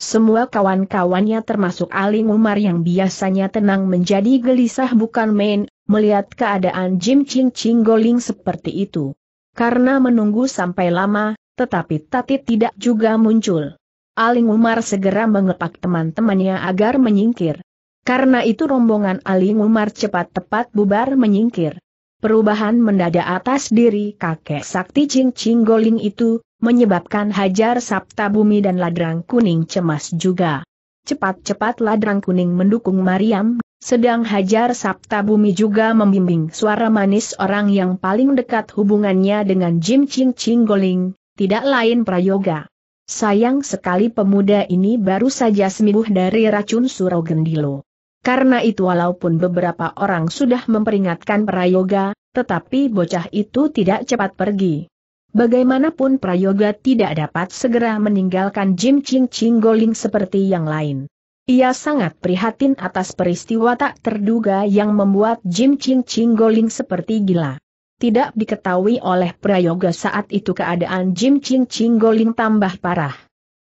Semua kawan-kawannya termasuk Ali Umar yang biasanya tenang menjadi gelisah bukan main, melihat keadaan Jim Ching Ching Goling seperti itu. Karena menunggu sampai lama, tetapi Tati tidak juga muncul. Aling Umar segera mengepak teman-temannya agar menyingkir. Karena itu rombongan Aling Umar cepat tepat bubar menyingkir. Perubahan mendadak atas diri kakek sakti Cing Cing Goling itu, menyebabkan Hajar Sabta Bumi dan Ladrang Kuning cemas juga. Cepat-cepat Ladrang Kuning mendukung Mariam, sedang Hajar Sabta Bumi juga membimbing suara manis orang yang paling dekat hubungannya dengan Jim Ching Ching Goling, tidak lain prayoga. Sayang sekali pemuda ini baru saja sembuh dari racun surogendilo. Karena itu walaupun beberapa orang sudah memperingatkan prayoga, tetapi bocah itu tidak cepat pergi. Bagaimanapun prayoga tidak dapat segera meninggalkan Jim Ching Ching Goling seperti yang lain. Ia sangat prihatin atas peristiwa tak terduga yang membuat Jim Ching Ching Goling seperti gila. Tidak diketahui oleh Prayoga saat itu keadaan Jim Ching Ching Goling tambah parah.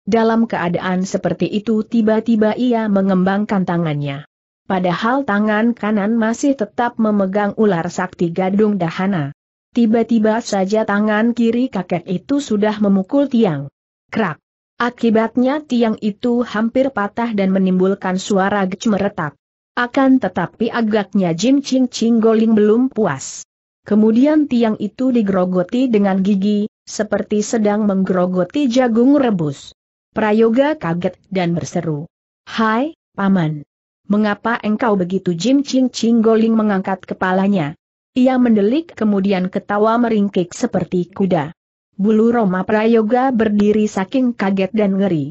Dalam keadaan seperti itu tiba-tiba ia mengembangkan tangannya. Padahal tangan kanan masih tetap memegang ular sakti gadung dahana. Tiba-tiba saja tangan kiri kakek itu sudah memukul tiang. Krak. Akibatnya tiang itu hampir patah dan menimbulkan suara meretak. Akan tetapi agaknya Jim Ching Ching Goling belum puas. Kemudian tiang itu digerogoti dengan gigi, seperti sedang menggerogoti jagung rebus. Prayoga kaget dan berseru. Hai, Paman. Mengapa engkau begitu Jim Ching Ching Goling mengangkat kepalanya? Ia mendelik kemudian ketawa meringkik seperti kuda. Bulu Roma Prayoga berdiri saking kaget dan ngeri.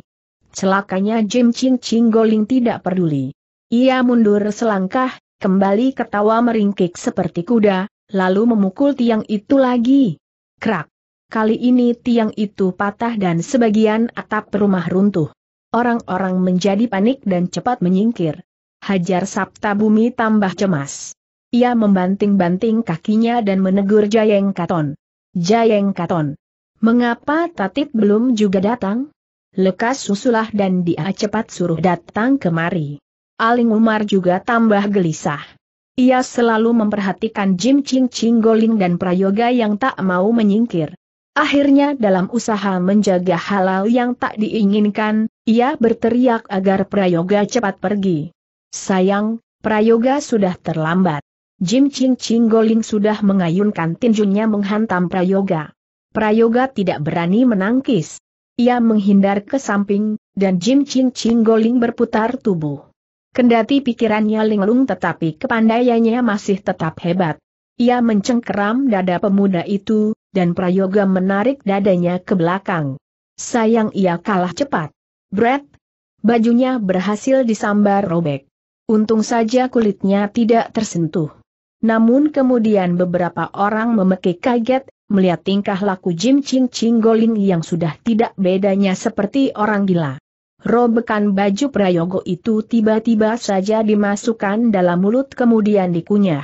Celakanya Jim Ching Ching Goling tidak peduli. Ia mundur selangkah, kembali ketawa meringkik seperti kuda, lalu memukul tiang itu lagi. Krak! Kali ini tiang itu patah dan sebagian atap rumah runtuh. Orang-orang menjadi panik dan cepat menyingkir. Hajar Sabta Bumi tambah cemas. Ia membanting-banting kakinya dan menegur Jayeng Katon. Jayeng Katon. Mengapa Tatip belum juga datang? Lekas susulah dan dia cepat suruh datang kemari. Aling Umar juga tambah gelisah. Ia selalu memperhatikan Jim Ching Ching Goling dan Prayoga yang tak mau menyingkir. Akhirnya dalam usaha menjaga halal yang tak diinginkan, ia berteriak agar Prayoga cepat pergi. Sayang, Prayoga sudah terlambat. Jim Ching Ching Goling sudah mengayunkan tinjunya menghantam Prayoga. Prayoga tidak berani menangkis. Ia menghindar ke samping, dan Jim Ching Ching Goling berputar tubuh. Kendati pikirannya linglung tetapi kepandaiannya masih tetap hebat. Ia mencengkeram dada pemuda itu, dan Prayoga menarik dadanya ke belakang. Sayang ia kalah cepat. Brett, bajunya berhasil disambar robek. Untung saja kulitnya tidak tersentuh. Namun kemudian beberapa orang memekik kaget, melihat tingkah laku Jim Ching Ching Goling yang sudah tidak bedanya seperti orang gila. Robekan baju Prayogo itu tiba-tiba saja dimasukkan dalam mulut kemudian dikunyah.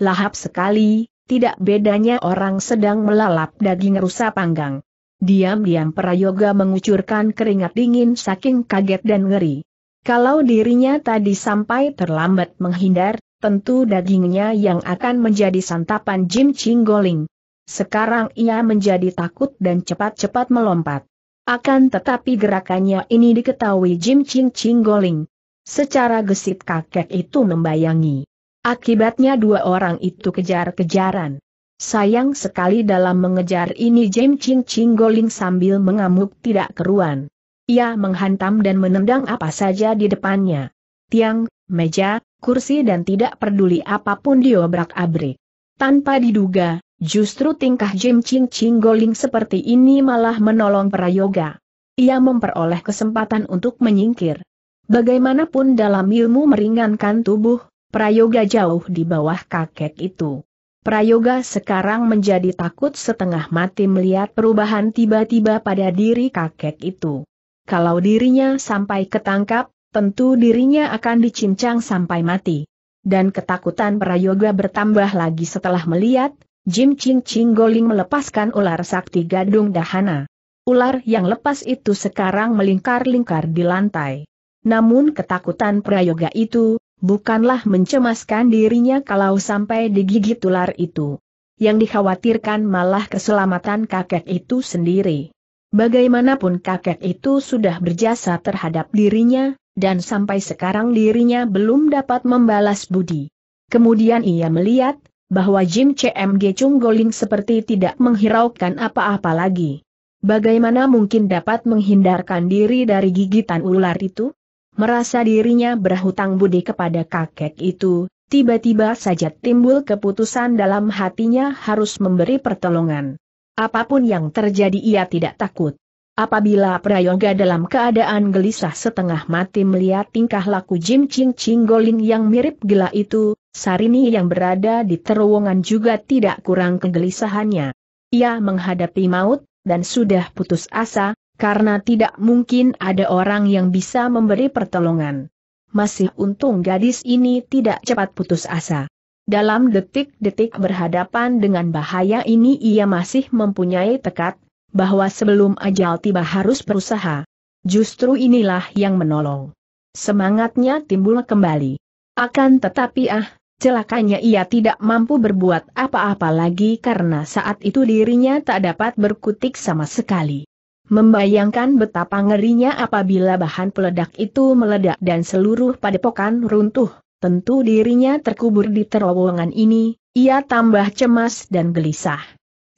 Lahap sekali, tidak bedanya orang sedang melalap daging rusa panggang. Diam-diam Prayoga mengucurkan keringat dingin saking kaget dan ngeri. Kalau dirinya tadi sampai terlambat menghindar, tentu dagingnya yang akan menjadi santapan Jim Chinggoling. Sekarang ia menjadi takut dan cepat-cepat melompat. Akan tetapi gerakannya ini diketahui Jim Ching Ching Goling. Secara gesit kakek itu membayangi. Akibatnya dua orang itu kejar-kejaran. Sayang sekali dalam mengejar ini Jim Ching Ching Goling sambil mengamuk tidak keruan. Ia menghantam dan menendang apa saja di depannya. Tiang, meja, kursi dan tidak peduli apapun diobrak-abrik. Tanpa diduga, Justru tingkah Jim Ching Ching Goling seperti ini malah menolong Prayoga. Ia memperoleh kesempatan untuk menyingkir. Bagaimanapun dalam ilmu meringankan tubuh, Prayoga jauh di bawah kakek itu. Prayoga sekarang menjadi takut setengah mati melihat perubahan tiba-tiba pada diri kakek itu. Kalau dirinya sampai ketangkap, tentu dirinya akan dicincang sampai mati. Dan ketakutan Prayoga bertambah lagi setelah melihat, Jim Ching Ching Goling melepaskan ular sakti gadung dahana. Ular yang lepas itu sekarang melingkar-lingkar di lantai. Namun ketakutan prayoga itu, bukanlah mencemaskan dirinya kalau sampai digigit ular itu. Yang dikhawatirkan malah keselamatan kakek itu sendiri. Bagaimanapun kakek itu sudah berjasa terhadap dirinya, dan sampai sekarang dirinya belum dapat membalas budi. Kemudian ia melihat, bahwa Jim CMG Chunggoling seperti tidak menghiraukan apa-apa lagi. Bagaimana mungkin dapat menghindarkan diri dari gigitan ular itu? Merasa dirinya berhutang budi kepada kakek itu, tiba-tiba saja timbul keputusan dalam hatinya harus memberi pertolongan. Apapun yang terjadi ia tidak takut. Apabila Prayoga dalam keadaan gelisah setengah mati melihat tingkah laku Jim Ching Ching Goling yang mirip gila itu, Sarini yang berada di terowongan juga tidak kurang kegelisahannya. Ia menghadapi maut, dan sudah putus asa, karena tidak mungkin ada orang yang bisa memberi pertolongan. Masih untung gadis ini tidak cepat putus asa. Dalam detik-detik berhadapan dengan bahaya ini ia masih mempunyai tekad, bahwa sebelum ajal tiba harus berusaha. Justru inilah yang menolong. Semangatnya timbul kembali. Akan tetapi ah, Celakanya ia tidak mampu berbuat apa-apa lagi karena saat itu dirinya tak dapat berkutik sama sekali. Membayangkan betapa ngerinya apabila bahan peledak itu meledak dan seluruh padepokan runtuh, tentu dirinya terkubur di terowongan ini, ia tambah cemas dan gelisah.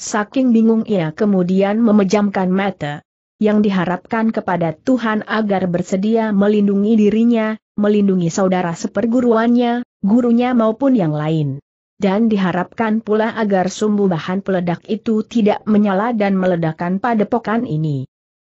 Saking bingung ia kemudian memejamkan mata. Yang diharapkan kepada Tuhan agar bersedia melindungi dirinya, melindungi saudara seperguruannya, gurunya maupun yang lain. Dan diharapkan pula agar sumbu bahan peledak itu tidak menyala dan meledakkan padepokan ini.